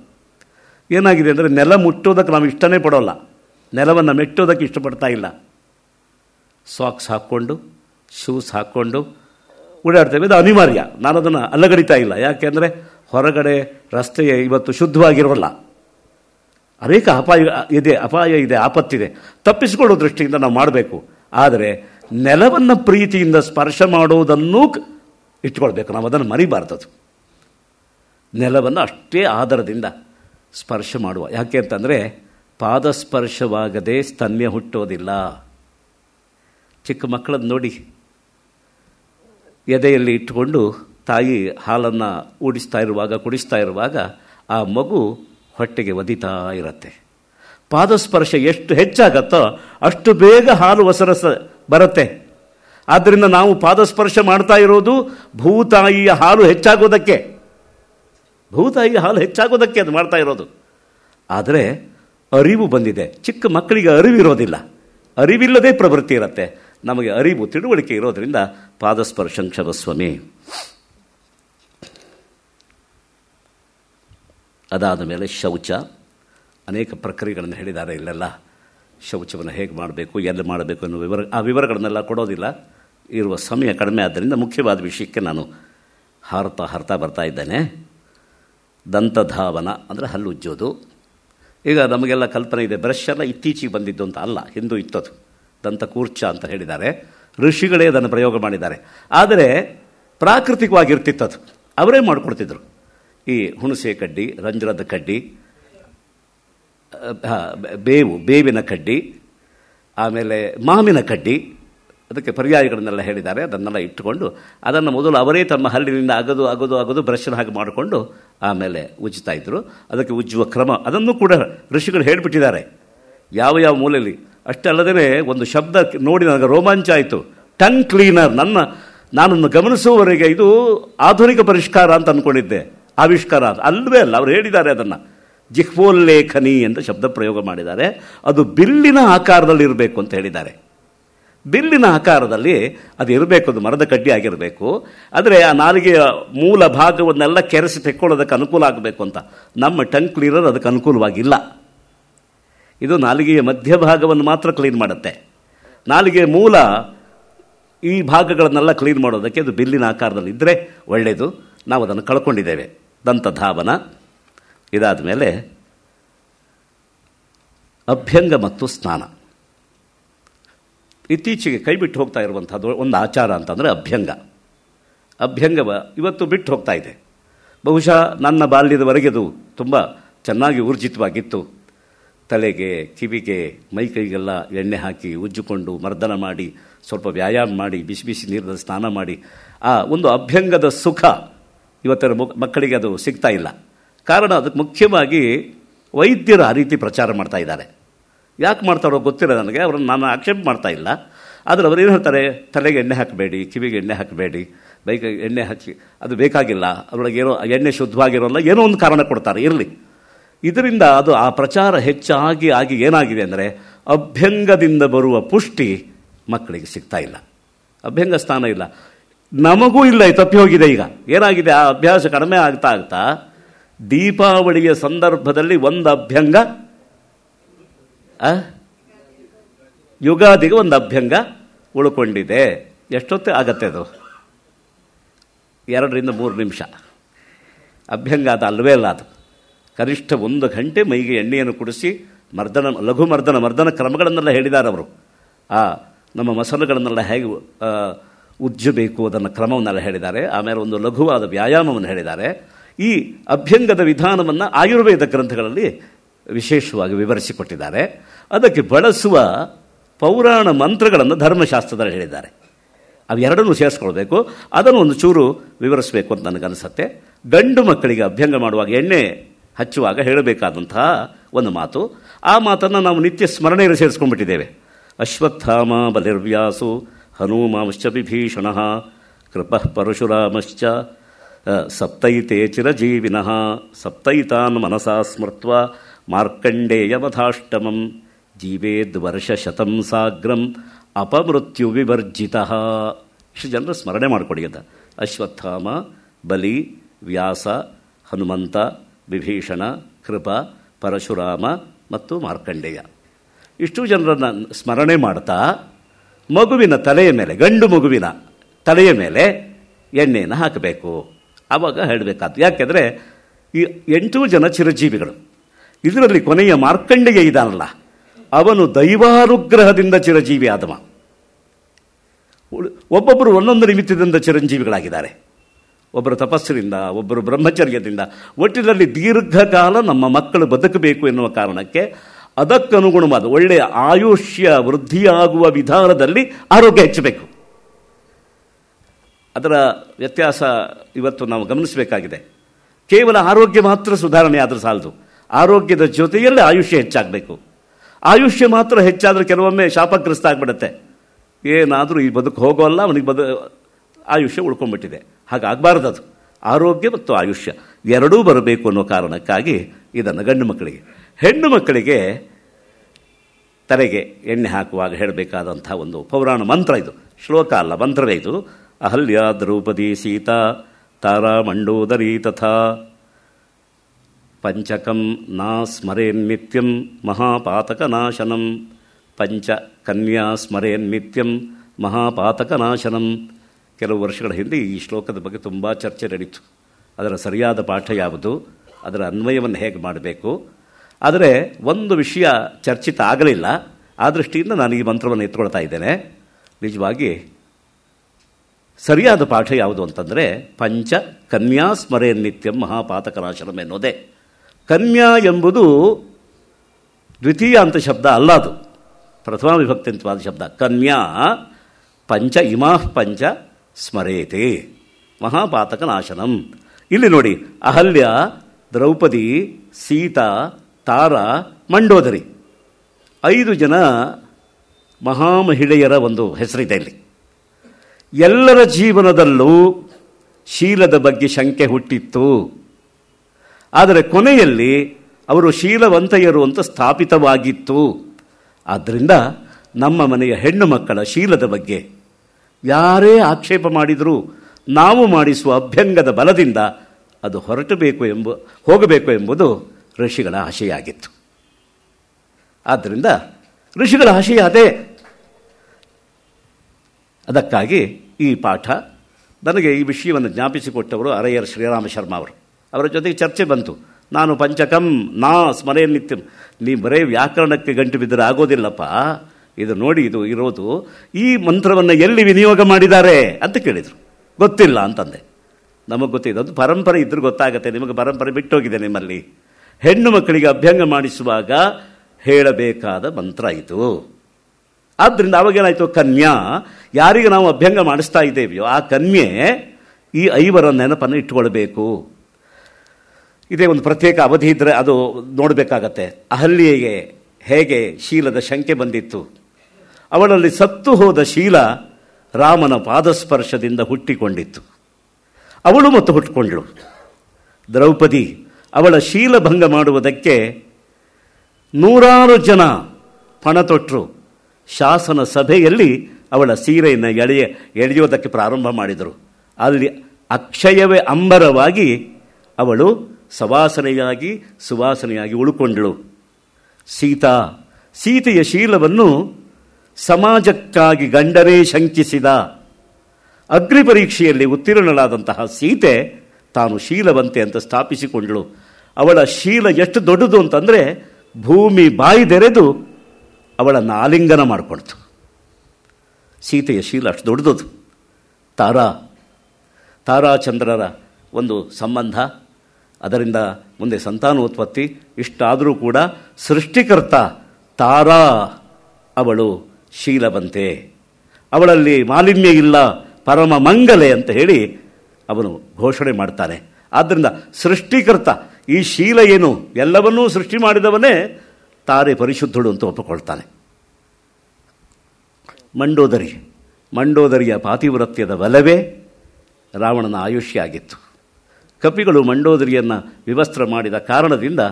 ಏನಾಗಿದೆ ಅಂದರೆ ನೆಲ ಮುಟ್ಟೋದಕ್ಕೆ ನಾವು ಇಷ್ಟನೇ ಪಡೋಲ್ಲ ನೆಲವನ್ನು ಮೆಟ್ಟೋದಕ್ಕೆ ಇಷ್ಟಪಡ್ತಾ ಇಲ್ಲ ಸಾಕ್ಸ್ ಹಾಕ್ಕೊಂಡು ಶೂಸ್ ಹಾಕ್ಕೊಂಡು ಓಡಾಡ್ತೇವೆ ಇದು ಅನಿವಾರ್ಯ ನಾನು ಅದನ್ನು ಅಲ್ಲಗಡಿತಾ ಇಲ್ಲ ಯಾಕೆಂದರೆ ಹೊರಗಡೆ ರಸ್ತೆ ಇವತ್ತು ಶುದ್ಧವಾಗಿರೋಲ್ಲ ಅನೇಕ ಅಪಾಯ ಇದೆ ಅಪಾಯ ಇದೆ ಆಪತ್ತಿದೆ ತಪ್ಪಿಸಿಕೊಳ್ಳೋ ದೃಷ್ಟಿಯಿಂದ ನಾವು ಮಾಡಬೇಕು ಆದರೆ ನೆಲವನ್ನು ಪ್ರೀತಿಯಿಂದ ಸ್ಪರ್ಶ ಮಾಡುವುದನ್ನು ಇಟ್ಕೊಳ್ಬೇಕು ನಾವು ಅದನ್ನು ಮರಿಬಾರ್ದದು ನೆಲವನ್ನು ಅಷ್ಟೇ ಆಧಾರದಿಂದ ಸ್ಪರ್ಶ ಮಾಡುವ ಯಾಕೆ ಅಂತಂದರೆ ಪಾದಸ್ಪರ್ಶವಾಗದೆ ಸ್ತನ್ಯ ಹುಟ್ಟೋದಿಲ್ಲ ಚಿಕ್ಕ ಮಕ್ಕಳನ್ನು ನೋಡಿ ಎದೆಯಲ್ಲಿ ಇಟ್ಟುಕೊಂಡು ತಾಯಿ ಹಾಲನ್ನು ಊಡಿಸ್ತಾ ಇರುವಾಗ ಕುಡಿಸ್ತಾ ಇರುವಾಗ ಆ ಮಗು ಹೊಟ್ಟೆಗೆ ಒದಿತಾ ಇರತ್ತೆ ಪಾದಸ್ಪರ್ಶ ಎಷ್ಟು ಹೆಚ್ಚಾಗತ್ತೋ ಅಷ್ಟು ಬೇಗ ಹಾಲು ಹೊಸರಸ ಬರುತ್ತೆ ಆದ್ದರಿಂದ ನಾವು ಪಾದಸ್ಪರ್ಶ ಮಾಡ್ತಾ ಇರೋದು ಭೂತಾಯಿಯ ಹಾಲು ಹೆಚ್ಚಾಗೋದಕ್ಕೆ ಬಹುತಾಯಿಗೆ ಹಾಲು ಹೆಚ್ಚಾಗೋದಕ್ಕೆ ಅದು ಮಾಡ್ತಾ ಇರೋದು ಆದರೆ ಅರಿವು ಬಂದಿದೆ ಚಿಕ್ಕ ಮಕ್ಕಳಿಗೆ ಅರಿವಿರೋದಿಲ್ಲ ಅರಿವಿಲ್ಲದೆ ಪ್ರವೃತ್ತಿ ಇರುತ್ತೆ ನಮಗೆ ಅರಿವು ತಿಳುವಳಿಕೆ ಇರೋದರಿಂದ ಪಾದಸ್ಪರ್ಶಂ ಕ್ಷಮಸ್ವಾಮಿ ಅದಾದ ಮೇಲೆ ಶೌಚ ಅನೇಕ ಪ್ರಕ್ರಿಯೆಗಳನ್ನು ಹೇಳಿದ್ದಾರೆ ಇಲ್ಲೆಲ್ಲ ಶೌಚವನ್ನು ಹೇಗೆ ಮಾಡಬೇಕು ಎಲ್ಲಿ ಮಾಡಬೇಕು ಅನ್ನೋ ವಿವರ ಆ ವಿವರಗಳನ್ನೆಲ್ಲ ಕೊಡೋದಿಲ್ಲ ಇರುವ ಸಮಯ ಕಡಿಮೆ ಆದ್ದರಿಂದ ಮುಖ್ಯವಾದ ವಿಷಯಕ್ಕೆ ನಾನು ಹಾರತಾ ಹಾರ್ತಾ ಬರ್ತಾ ಇದ್ದೇನೆ ದಂತಧಾವನ ಅಂದರೆ ಹಲ್ಲು ಉಜ್ಜೋದು ಈಗ ನಮಗೆಲ್ಲ ಕಲ್ಪನೆ ಇದೆ ಬ್ರಷ್ ಎಲ್ಲ ಇತ್ತೀಚೆಗೆ ಬಂದಿದ್ದು ಅಂತ ಅಲ್ಲ ಹಿಂದೂ ಇತ್ತದು ಕೂರ್ಚ ಅಂತ ಹೇಳಿದ್ದಾರೆ ಋಷಿಗಳೇ ಅದನ್ನು ಪ್ರಯೋಗ ಮಾಡಿದ್ದಾರೆ ಆದರೆ ಪ್ರಾಕೃತಿಕವಾಗಿರ್ತಿತ್ತದು ಅವರೇ ಮಾಡಿಕೊಡ್ತಿದ್ರು ಈ ಹುಣಸೆ ಕಡ್ಡಿ ರಂಜ್ರದ ಕಡ್ಡಿ ಬೇವು ಬೇವಿನ ಕಡ್ಡಿ ಆಮೇಲೆ ಮಾವಿನ ಕಡ್ಡಿ ಅದಕ್ಕೆ ಪರ್ಯಾಯಗಳನ್ನೆಲ್ಲ ಹೇಳಿದ್ದಾರೆ ಅದನ್ನೆಲ್ಲ ಇಟ್ಟುಕೊಂಡು ಅದನ್ನು ಮೊದಲು ಅವರೇ ತಮ್ಮ ಹಲ್ಲಿನಿಂದ ಅಗದು ಅಗದು ಅಗದು ಬ್ರಷ್ನ ಹಾಗೆ ಮಾಡಿಕೊಂಡು ಆಮೇಲೆ ಉಜ್ಜುತ್ತಾ ಇದ್ದರು ಅದಕ್ಕೆ ಉಜ್ಜುವ ಕ್ರಮ ಅದನ್ನು ಕೂಡ ಋಷಿಗಳು ಹೇಳಿಬಿಟ್ಟಿದ್ದಾರೆ ಯಾವ ಯಾವ ಮೂಲೆಯಲ್ಲಿ ಅಷ್ಟಲ್ಲದೇ ಒಂದು ಶಬ್ದ ನೋಡಿ ನನಗೆ ರೋಮಾಂಚ ಆಯಿತು ಟಂಗ್ ಕ್ಲೀನರ್ ನನ್ನ ನಾನನ್ನು ಗಮನಿಸುವವರೆಗೆ ಇದು ಆಧುನಿಕ ಪರಿಷ್ಕಾರ ಅಂತ ಅಂದ್ಕೊಂಡಿದ್ದೆ ಆವಿಷ್ಕಾರ ಅಲ್ಲವೇ ಅಲ್ಲ ಅವರು ಹೇಳಿದ್ದಾರೆ ಅದನ್ನು ಜಿಹ್ವೋಲ್ಲೇಖನಿ ಅಂತ ಶಬ್ದ ಪ್ರಯೋಗ ಮಾಡಿದ್ದಾರೆ ಅದು ಬಿಲ್ಲಿನ ಆಕಾರದಲ್ಲಿರಬೇಕು ಅಂತ ಹೇಳಿದ್ದಾರೆ ಬಿಲ್ಲಿನ ಆಕಾರದಲ್ಲಿ ಅದು ಇರಬೇಕು ಅದು ಮರದ ಕಡ್ಡಿ ಆಗಿರಬೇಕು ಆದರೆ ಆ ನಾಲಿಗೆಯ ಮೂಲ ಭಾಗವನ್ನೆಲ್ಲ ಕೆರೆಸಿ ತೆಕ್ಕೊಳ್ಳೋದಕ್ಕೆ ಅನುಕೂಲ ಆಗಬೇಕು ಅಂತ ನಮ್ಮ ಟಂಗ್ ಕ್ಲೀನರ್ ಅದಕ್ಕೆ ಅನುಕೂಲವಾಗಿಲ್ಲ ಇದು ನಾಲಿಗೆಯ ಮಧ್ಯಭಾಗವನ್ನು ಮಾತ್ರ ಕ್ಲೀನ್ ಮಾಡುತ್ತೆ ನಾಲಿಗೆಯ ಮೂಲ ಈ ಭಾಗಗಳನ್ನೆಲ್ಲ ಕ್ಲೀನ್ ಮಾಡೋದಕ್ಕೆ ಅದು ಬಿಲ್ಲಿನ ಆಕಾರದಲ್ಲಿ ಇದ್ದರೆ ಒಳ್ಳೆಯದು ನಾವು ಅದನ್ನು ಕಳ್ಕೊಂಡಿದ್ದೇವೆ ದಂತ ಧಾವನ ಇದಾದ ಮೇಲೆ ಅಭ್ಯಂಗ ಮತ್ತು ಸ್ನಾನ ಇತ್ತೀಚೆಗೆ ಕೈ ಬಿಟ್ಟು ಹೋಗ್ತಾ ಇರುವಂಥದ್ದು ಒಂದು ಆಚಾರ ಅಂತಂದರೆ ಅಭ್ಯಂಗ ಅಭ್ಯಂಗವ ಇವತ್ತು ಬಿಟ್ಟು ಹೋಗ್ತಾ ಇದೆ ಬಹುಶಃ ನನ್ನ ಬಾಲ್ಯದವರೆಗೆದು ತುಂಬ ಚೆನ್ನಾಗಿ ಊರ್ಜಿತವಾಗಿತ್ತು ತಲೆಗೆ ಕಿವಿಗೆ ಮೈ ಕೈಗೆಲ್ಲ ಎಣ್ಣೆ ಹಾಕಿ ಉಜ್ಜಿಕೊಂಡು ಮರ್ದನ ಮಾಡಿ ಸ್ವಲ್ಪ ವ್ಯಾಯಾಮ ಮಾಡಿ ಬಿಸಿ ಬಿಸಿ ನೀರಿನ ಸ್ನಾನ ಮಾಡಿ ಆ ಒಂದು ಅಭ್ಯಂಗದ ಸುಖ ಇವತ್ತಿನ ಮಕ್ಕಳಿಗೆ ಅದು ಸಿಗ್ತಾ ಇಲ್ಲ ಕಾರಣ ಅದಕ್ಕೆ ಮುಖ್ಯವಾಗಿ ವೈದ್ಯರು ಆ ರೀತಿ ಪ್ರಚಾರ ಮಾಡ್ತಾ ಇದ್ದಾರೆ ಯಾಕೆ ಮಾಡ್ತಾರೋ ಗೊತ್ತಿಲ್ಲ ನನಗೆ ಅವ್ರನ್ನ ನಾನು ಆಕ್ಷೇಪ ಮಾಡ್ತಾ ಇಲ್ಲ ಆದರೆ ಅವ್ರು ಏನು ಹೇಳ್ತಾರೆ ತಲೆಗೆ ಎಣ್ಣೆ ಹಾಕಬೇಡಿ ಕಿವಿಗೆ ಎಣ್ಣೆ ಹಾಕಬೇಡಿ ಬೈಕ್ ಎಣ್ಣೆ ಹಚ್ಚಿ ಅದು ಬೇಕಾಗಿಲ್ಲ ಅದರೊಳಗೆ ಏನೋ ಎಣ್ಣೆ ಶುದ್ಧವಾಗಿರೋಲ್ಲ ಏನೋ ಒಂದು ಕಾರಣ ಕೊಡ್ತಾರೆ ಇರಲಿ ಇದರಿಂದ ಅದು ಆ ಪ್ರಚಾರ ಹೆಚ್ಚಾಗಿ ಆಗಿ ಏನಾಗಿದೆ ಅಂದರೆ ಅಭ್ಯಂಗದಿಂದ ಬರುವ ಪುಷ್ಟಿ ಮಕ್ಕಳಿಗೆ ಸಿಗ್ತಾ ಇಲ್ಲ ಅಭ್ಯಂಗ ಸ್ಥಾನ ಇಲ್ಲ ನಮಗೂ ಇಲ್ಲ ತಪ್ಪಿ ಹೋಗಿದೆ ಈಗ ಏನಾಗಿದೆ ಆ ಅಭ್ಯಾಸ ಕಡಿಮೆ ಆಗ್ತಾ ಆಗ್ತಾ ದೀಪಾವಳಿಯ ಸಂದರ್ಭದಲ್ಲಿ ಒಂದು ಅಭ್ಯಂಗ ಯುಗಾದಿಗೆ ಒಂದು ಅಭ್ಯಂಗ ಉಳ್ಕೊಂಡಿದೆ ಎಷ್ಟೊತ್ತು ಆಗತ್ತೆ ಅದು ಎರಡರಿಂದ ಮೂರು ನಿಮಿಷ ಅಭ್ಯಂಗ ಅದು ಅಲ್ಲವೇ ಅಲ್ಲ ಅದು ಕನಿಷ್ಠ ಒಂದು ಗಂಟೆ ಮೈಗೆ ಎಣ್ಣೆಯನ್ನು ಕುಡಿಸಿ ಮರ್ದನ ಲಘು ಮರ್ದನ ಮರ್ದನ ಕ್ರಮಗಳನ್ನೆಲ್ಲ ಹೇಳಿದ್ದಾರೆ ಅವರು ಆ ನಮ್ಮ ಮಸಲುಗಳನ್ನೆಲ್ಲ ಹೇಗೆ ಉಜ್ಜಬೇಕು ಅದನ್ನು ಕ್ರಮವನ್ನೆಲ್ಲ ಹೇಳಿದ್ದಾರೆ ಆಮೇಲೆ ಒಂದು ಲಘುವಾದ ವ್ಯಾಯಾಮವನ್ನು ಹೇಳಿದ್ದಾರೆ ಈ ಅಭ್ಯಂಗದ ವಿಧಾನವನ್ನು ಆಯುರ್ವೇದ ಗ್ರಂಥಗಳಲ್ಲಿ ವಿಶೇಷವಾಗಿ ವಿವರಿಸಿಕೊಟ್ಟಿದ್ದಾರೆ ಅದಕ್ಕೆ ಬಳಸುವ ಪೌರಾಣ ಮಂತ್ರಗಳನ್ನು ಧರ್ಮಶಾಸ್ತ್ರದಲ್ಲಿ ಹೇಳಿದ್ದಾರೆ ಎರಡನ್ನೂ ಸೇರಿಸ್ಕೊಳ್ಬೇಕು ಅದನ್ನು ಒಂದು ಚೂರು ವಿವರಿಸಬೇಕು ಅಂತ ನನಗನ್ನಿಸುತ್ತೆ ಗಂಡು ಮಕ್ಕಳಿಗೆ ಅಭ್ಯಂಗ ಮಾಡುವಾಗ ಎಣ್ಣೆ ಹಚ್ಚುವಾಗ ಹೇಳಬೇಕಾದಂತಹ ಒಂದು ಮಾತು ಆ ಮಾತನ್ನು ನಾವು ನಿತ್ಯ ಸ್ಮರಣೆಯನ್ನು ಸೇರಿಸ್ಕೊಂಡ್ಬಿಟ್ಟಿದ್ದೇವೆ ಅಶ್ವತ್ಥಾಮ ಬಲಿರ್ವ್ಯಾಸು ಹನುಮಾಂಶ್ಚ ವಿಭೀಷಣ ಕೃಪಃ ಪರಶುರಾಮಶ್ಚ ಸಪ್ತೈತೆ ಚಿರಜೀವಿನಃ ಸಪ್ತೈತಾನ್ ಮನಸಾ ಸ್ಮೃತ್ವ ಜೀವೇದ್ವರ್ಷ ಜೀವೇದ್ವರ್ಷಶತಂ ಸಾಗ್ರಂ ಅಪಮೃತ್ಯು ವಿವರ್ಜಿತ ಇಷ್ಟು ಜನರ ಸ್ಮರಣೆ ಮಾಡಿಕೊಡಿ ಅಂತ ಅಶ್ವತ್ಥಾಮ ಬಲಿ ವ್ಯಾಸ ಹನುಮಂತ ವಿಭೀಷಣ ಕೃಪ ಪರಶುರಾಮ ಮತ್ತು ಮಾರ್ಕಂಡೇಯ ಇಷ್ಟು ಜನರನ್ನು ಸ್ಮರಣೆ ಮಾಡ್ತಾ ಮಗುವಿನ ತಲೆಯ ಮೇಲೆ ಗಂಡು ಮಗುವಿನ ತಲೆಯ ಮೇಲೆ ಎಣ್ಣೆಯನ್ನು ಹಾಕಬೇಕು ಆವಾಗ ಹೇಳಬೇಕಾದ್ದು ಯಾಕೆಂದರೆ ಈ ಎಂಟು ಜನ ಚಿರಜೀವಿಗಳು ಇದರಲ್ಲಿ ಕೊನೆಯ ಮಾರ್ಕಂಡೆಯ ಇದಾನಲ್ಲ ಅವನು ದೈವಾನುಗ್ರಹದಿಂದ ಚಿರಜೀವಿ ಆದವ ಒಬ್ಬೊಬ್ಬರು ಒಂದೊಂದು ನಿಮಿತ್ತದಿಂದ ಚಿರಂಜೀವಿಗಳಾಗಿದ್ದಾರೆ ಒಬ್ಬರು ತಪಸ್ಸಿನಿಂದ ಒಬ್ಬರು ಬ್ರಹ್ಮಚರ್ಯದಿಂದ ಒಟ್ಟಿನಲ್ಲಿ ದೀರ್ಘಕಾಲ ನಮ್ಮ ಮಕ್ಕಳು ಬದುಕಬೇಕು ಎನ್ನುವ ಕಾರಣಕ್ಕೆ ಅದಕ್ಕನುಗುಣವಾದ ಒಳ್ಳೆಯ ಆಯುಷ್ಯ ವೃದ್ಧಿಯಾಗುವ ವಿಧಾನದಲ್ಲಿ ಆರೋಗ್ಯ ಹೆಚ್ಚಬೇಕು ಅದರ ವ್ಯತ್ಯಾಸ ಇವತ್ತು ನಾವು ಗಮನಿಸಬೇಕಾಗಿದೆ ಕೇವಲ ಆರೋಗ್ಯ ಮಾತ್ರ ಸುಧಾರಣೆ ಆದರೂ ಸಾಲದು ಆರೋಗ್ಯದ ಜೊತೆಯಲ್ಲೇ ಆಯುಷ್ಯ ಹೆಚ್ಚಾಗಬೇಕು ಆಯುಷ್ಯ ಮಾತ್ರ ಹೆಚ್ಚಾದರೆ ಕೆಲವೊಮ್ಮೆ ಶಾಪಗ್ರಸ್ತ ಆಗಿಬಿಡುತ್ತೆ ಏನಾದರೂ ಈ ಬದುಕು ಹೋಗೋಲ್ಲ ಅವನಿಗೆ ಬದು ಆಯುಷ್ಯ ಉಳ್ಕೊಂಡ್ಬಿಟ್ಟಿದೆ ಹಾಗಾಗಬಾರ್ದು ಅದು ಆರೋಗ್ಯ ಮತ್ತು ಆಯುಷ್ಯ ಎರಡೂ ಬರಬೇಕು ಅನ್ನೋ ಕಾರಣಕ್ಕಾಗಿ ಇದನ್ನು ಗಂಡು ಮಕ್ಕಳಿಗೆ ಹೆಣ್ಣು ಮಕ್ಕಳಿಗೆ ತಲೆಗೆ ಎಣ್ಣೆ ಹಾಕುವಾಗ ಹೇಳಬೇಕಾದಂಥ ಒಂದು ಪೌರಾಣ ಮಂತ್ರ ಇದು ಶ್ಲೋಕ ಅಲ್ಲ ಮಂತ್ರವೇ ಇದು ಅಹಲ್ಯ ದ್ರೌಪದಿ ಸೀತಾ ತಾರಾ ಮಂಡೋದರಿ ತಥಾ ಪಂಚಕಂ ನಾ ಸ್ಮರೇನ್ ಮಹಾಪಾತಕ ಮಹಾಪಾತಕನಾಶನಂ ಪಂಚ ಕನ್ಯಾ ಸ್ಮರೇನ್ ಮಹಾಪಾತಕ ಮಹಾಪಾತಕನಾಶನಂ ಕೆಲವು ವರ್ಷಗಳ ಹಿಂದೆ ಈ ಶ್ಲೋಕದ ಬಗ್ಗೆ ತುಂಬ ಚರ್ಚೆ ನಡೀತು ಅದರ ಸರಿಯಾದ ಪಾಠ ಯಾವುದು ಅದರ ಅನ್ವಯವನ್ನು ಹೇಗೆ ಮಾಡಬೇಕು ಆದರೆ ಒಂದು ವಿಷಯ ಚರ್ಚಿತ ಆಗಲಿಲ್ಲ ಆ ದೃಷ್ಟಿಯಿಂದ ನಾನು ಈ ಮಂತ್ರವನ್ನು ಎತ್ಕೊಳ್ತಾ ಇದ್ದೇನೆ ನಿಜವಾಗಿ ಸರಿಯಾದ ಪಾಠ ಯಾವುದು ಅಂತಂದರೆ ಪಂಚ ಸ್ಮರೇನ್ ನಿತ್ಯಂ ಮಹಾಪಾತಕನಾಶನಂ ಎನ್ನುವುದೇ ಕನ್ಯಾ ಎಂಬುದು ದ್ವಿತೀಯ ಅಂತ ಶಬ್ದ ಅಲ್ಲ ಅದು ಪ್ರಥಮ ವಿಭಕ್ತಿಂತವಾದ ಶಬ್ದ ಕನ್ಯಾ ಪಂಚ ಇಮಾಃ ಪಂಚ ಸ್ಮರೇತೆ ಮಹಾಪಾತಕ ನಾಶನಂ ಇಲ್ಲಿ ನೋಡಿ ಅಹಲ್ಯ ದ್ರೌಪದಿ ಸೀತಾ ತಾರ ಮಂಡೋದರಿ ಐದು ಜನ ಮಹಾ ಮಹಿಳೆಯರ ಒಂದು ಹೆಸರಿದೆ ಇಲ್ಲಿ ಎಲ್ಲರ ಜೀವನದಲ್ಲೂ ಶೀಲದ ಬಗ್ಗೆ ಶಂಕೆ ಹುಟ್ಟಿತ್ತು ಆದರೆ ಕೊನೆಯಲ್ಲಿ ಅವರು ಶೀಲವಂತೆಯರು ಅಂತ ಸ್ಥಾಪಿತವಾಗಿತ್ತು ಆದ್ದರಿಂದ ನಮ್ಮ ಮನೆಯ ಹೆಣ್ಣು ಮಕ್ಕಳ ಶೀಲದ ಬಗ್ಗೆ ಯಾರೇ ಆಕ್ಷೇಪ ಮಾಡಿದರೂ ನಾವು ಮಾಡಿಸುವ ಅಭ್ಯಂಗದ ಬಲದಿಂದ ಅದು ಹೊರಟಬೇಕು ಎಂಬ ಹೋಗಬೇಕು ಎಂಬುದು ಋಷಿಗಳ ಆಶೆಯಾಗಿತ್ತು ಆದ್ದರಿಂದ ಋಷಿಗಳ ಆಶಯ ಅದೇ ಅದಕ್ಕಾಗಿ ಈ ಪಾಠ ನನಗೆ ಈ ವಿಷಯವನ್ನು ಜ್ಞಾಪಿಸಿಕೊಟ್ಟವರು ಅರೆಯರ್ ಶ್ರೀರಾಮ ಶರ್ಮ ಅವರು ಅವರ ಜೊತೆಗೆ ಚರ್ಚೆ ಬಂತು ನಾನು ಪಂಚಕಂ ನಾ ನಿತ್ಯಂ ನೀ ಬರೇ ವ್ಯಾಕರಣಕ್ಕೆ ಗಂಟು ಬಿದ್ದರೆ ಆಗೋದಿಲ್ಲಪ್ಪ ಇದು ನೋಡಿ ಇದು ಇರೋದು ಈ ಮಂತ್ರವನ್ನು ಎಲ್ಲಿ ವಿನಿಯೋಗ ಮಾಡಿದ್ದಾರೆ ಅಂತ ಕೇಳಿದರು ಗೊತ್ತಿಲ್ಲ ಅಂತಂದೆ ನಮಗೆ ಗೊತ್ತಿದೆ ಅದು ಪರಂಪರೆ ಇದ್ರೂ ಗೊತ್ತಾಗುತ್ತೆ ನಿಮಗೆ ಪರಂಪರೆ ಬಿಟ್ಟೋಗಿದೆ ನಿಮ್ಮಲ್ಲಿ ಹೆಣ್ಣು ಮಕ್ಕಳಿಗೆ ಅಭ್ಯಂಗ ಮಾಡಿಸುವಾಗ ಹೇಳಬೇಕಾದ ಮಂತ್ರ ಇದು ಆದ್ದರಿಂದ ಅವಾಗೇನಾಯಿತು ಕನ್ಯಾ ಯಾರಿಗೆ ನಾವು ಅಭ್ಯಂಗ ಮಾಡಿಸ್ತಾ ಇದ್ದೇವೆಯೋ ಆ ಕನ್ಯೆ ಈ ಐವರ ನೆನಪನ್ನು ಇಟ್ಕೊಳ್ಬೇಕು ಇದೇ ಒಂದು ಪ್ರತ್ಯೇಕ ಅವಧಿ ಇದ್ದರೆ ಅದು ನೋಡಬೇಕಾಗತ್ತೆ ಅಹಲ್ಯೆಗೆ ಹೇಗೆ ಶೀಲದ ಶಂಕೆ ಬಂದಿತ್ತು ಅವಳಲ್ಲಿ ಸತ್ತು ಹೋದ ಶೀಲ ರಾಮನ ಪಾದಸ್ಪರ್ಶದಿಂದ ಹುಟ್ಟಿಕೊಂಡಿತ್ತು ಅವಳು ಮತ್ತು ಹುಟ್ಟಿಕೊಂಡಳು ದ್ರೌಪದಿ ಅವಳ ಶೀಲ ಭಂಗ ಮಾಡುವುದಕ್ಕೆ ನೂರಾರು ಜನ ಪಣ ತೊಟ್ಟರು ಶಾಸನ ಸಭೆಯಲ್ಲಿ ಅವಳ ಸೀರೆಯನ್ನು ಎಳೆಯ ಎಳೆಯೋದಕ್ಕೆ ಪ್ರಾರಂಭ ಮಾಡಿದರು ಅಲ್ಲಿ ಅಕ್ಷಯವೇ ಅಂಬರವಾಗಿ ಅವಳು ಸವಾಸನೆಯಾಗಿ ಸುವಾಸನೆಯಾಗಿ ಉಳ್ಕೊಂಡಳು ಸೀತಾ ಸೀತೆಯ ಶೀಲವನ್ನು ಸಮಾಜಕ್ಕಾಗಿ ಗಂಡರೇ ಶಂಕಿಸಿದ ಅಗ್ನಿ ಪರೀಕ್ಷೆಯಲ್ಲಿ ಉತ್ತೀರ್ಣಳಾದಂತಹ ಸೀತೆ ತಾನು ಶೀಲವಂತೆ ಅಂತ ಸ್ಥಾಪಿಸಿಕೊಂಡಳು ಅವಳ ಶೀಲ ಎಷ್ಟು ದೊಡ್ಡದು ಅಂತಂದರೆ ಭೂಮಿ ಬಾಯಿದೆರೆದು ಅವಳನ್ನು ಆಲಿಂಗನ ಮಾಡಿಕೊಳ್ತು ಸೀತೆಯ ಶೀಲ ಅಷ್ಟು ದೊಡ್ಡದು ತಾರಾ ತಾರಾಚಂದ್ರರ ಒಂದು ಸಂಬಂಧ ಅದರಿಂದ ಮುಂದೆ ಸಂತಾನೋತ್ಪತ್ತಿ ಇಷ್ಟಾದರೂ ಕೂಡ ಸೃಷ್ಟಿಕರ್ತ ತಾರಾ ಅವಳು ಶೀಲವಂತೆ ಅವಳಲ್ಲಿ ಮಾಲಿನ್ಯ ಇಲ್ಲ ಪರಮ ಮಂಗಲೆ ಅಂತ ಹೇಳಿ ಅವನು ಘೋಷಣೆ ಮಾಡ್ತಾನೆ ಆದ್ದರಿಂದ ಸೃಷ್ಟಿಕರ್ತ ಈ ಶೀಲ ಏನು ಎಲ್ಲವನ್ನೂ ಸೃಷ್ಟಿ ಮಾಡಿದವನೇ ತಾರೆ ಪರಿಶುದ್ಧಳು ಅಂತ ಒಪ್ಪಿಕೊಳ್ತಾನೆ ಮಂಡೋದರಿ ಮಂಡೋದರಿಯ ಪಾತಿವ್ರತ್ಯದ ಬಲವೇ ರಾವಣನ ಆಯುಷ್ಯ ಆಗಿತ್ತು ಕಪಿಗಳು ಮಂಡೋದರಿಯನ್ನು ವಿವಸ್ತ್ರ ಮಾಡಿದ ಕಾರಣದಿಂದ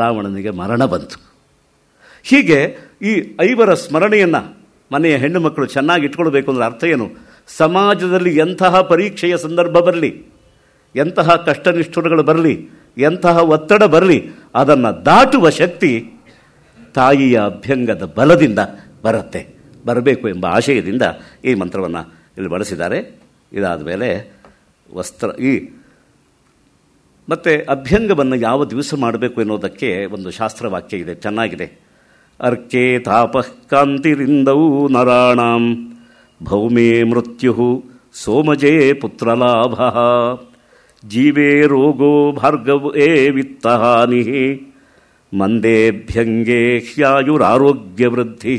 ರಾವಣನಿಗೆ ಮರಣ ಬಂತು ಹೀಗೆ ಈ ಐವರ ಸ್ಮರಣೆಯನ್ನು ಮನೆಯ ಹೆಣ್ಣು ಮಕ್ಕಳು ಚೆನ್ನಾಗಿ ಇಟ್ಕೊಳ್ಬೇಕು ಅಂದರೆ ಅರ್ಥ ಏನು ಸಮಾಜದಲ್ಲಿ ಎಂತಹ ಪರೀಕ್ಷೆಯ ಸಂದರ್ಭ ಬರಲಿ ಎಂತಹ ಕಷ್ಟನಿಷ್ಠುರಗಳು ಬರಲಿ ಎಂತಹ ಒತ್ತಡ ಬರಲಿ ಅದನ್ನು ದಾಟುವ ಶಕ್ತಿ ತಾಯಿಯ ಅಭ್ಯಂಗದ ಬಲದಿಂದ ಬರುತ್ತೆ ಬರಬೇಕು ಎಂಬ ಆಶಯದಿಂದ ಈ ಮಂತ್ರವನ್ನು ಇಲ್ಲಿ ಬಳಸಿದ್ದಾರೆ ಇದಾದ ಮೇಲೆ ವಸ್ತ್ರ ಈ ಮತ್ತು ಅಭ್ಯಂಗವನ್ನು ಯಾವ ದಿವಸ ಮಾಡಬೇಕು ಎನ್ನುವುದಕ್ಕೆ ಒಂದು ಶಾಸ್ತ್ರವಾಕ್ಯ ಇದೆ ಚೆನ್ನಾಗಿದೆ ಅರ್ಕೆ ತಾಪ ಕಾಂತಿರಿಂದವು ನರಾಣಾಂ ಭೌಮೇ ಮೃತ್ಯು ಸೋಮಜೇ ಪುತ್ರಲಾಭ ಜೀವೇ ರೋಗೋ ಭಾರ್ಗವೇ ವಿತ್ತಹಾನಿ ಮಂದೇಭ್ಯಂಗೇ ಹ್ಯಾಯುರಾರೋಗ್ಯ ವೃದ್ಧಿ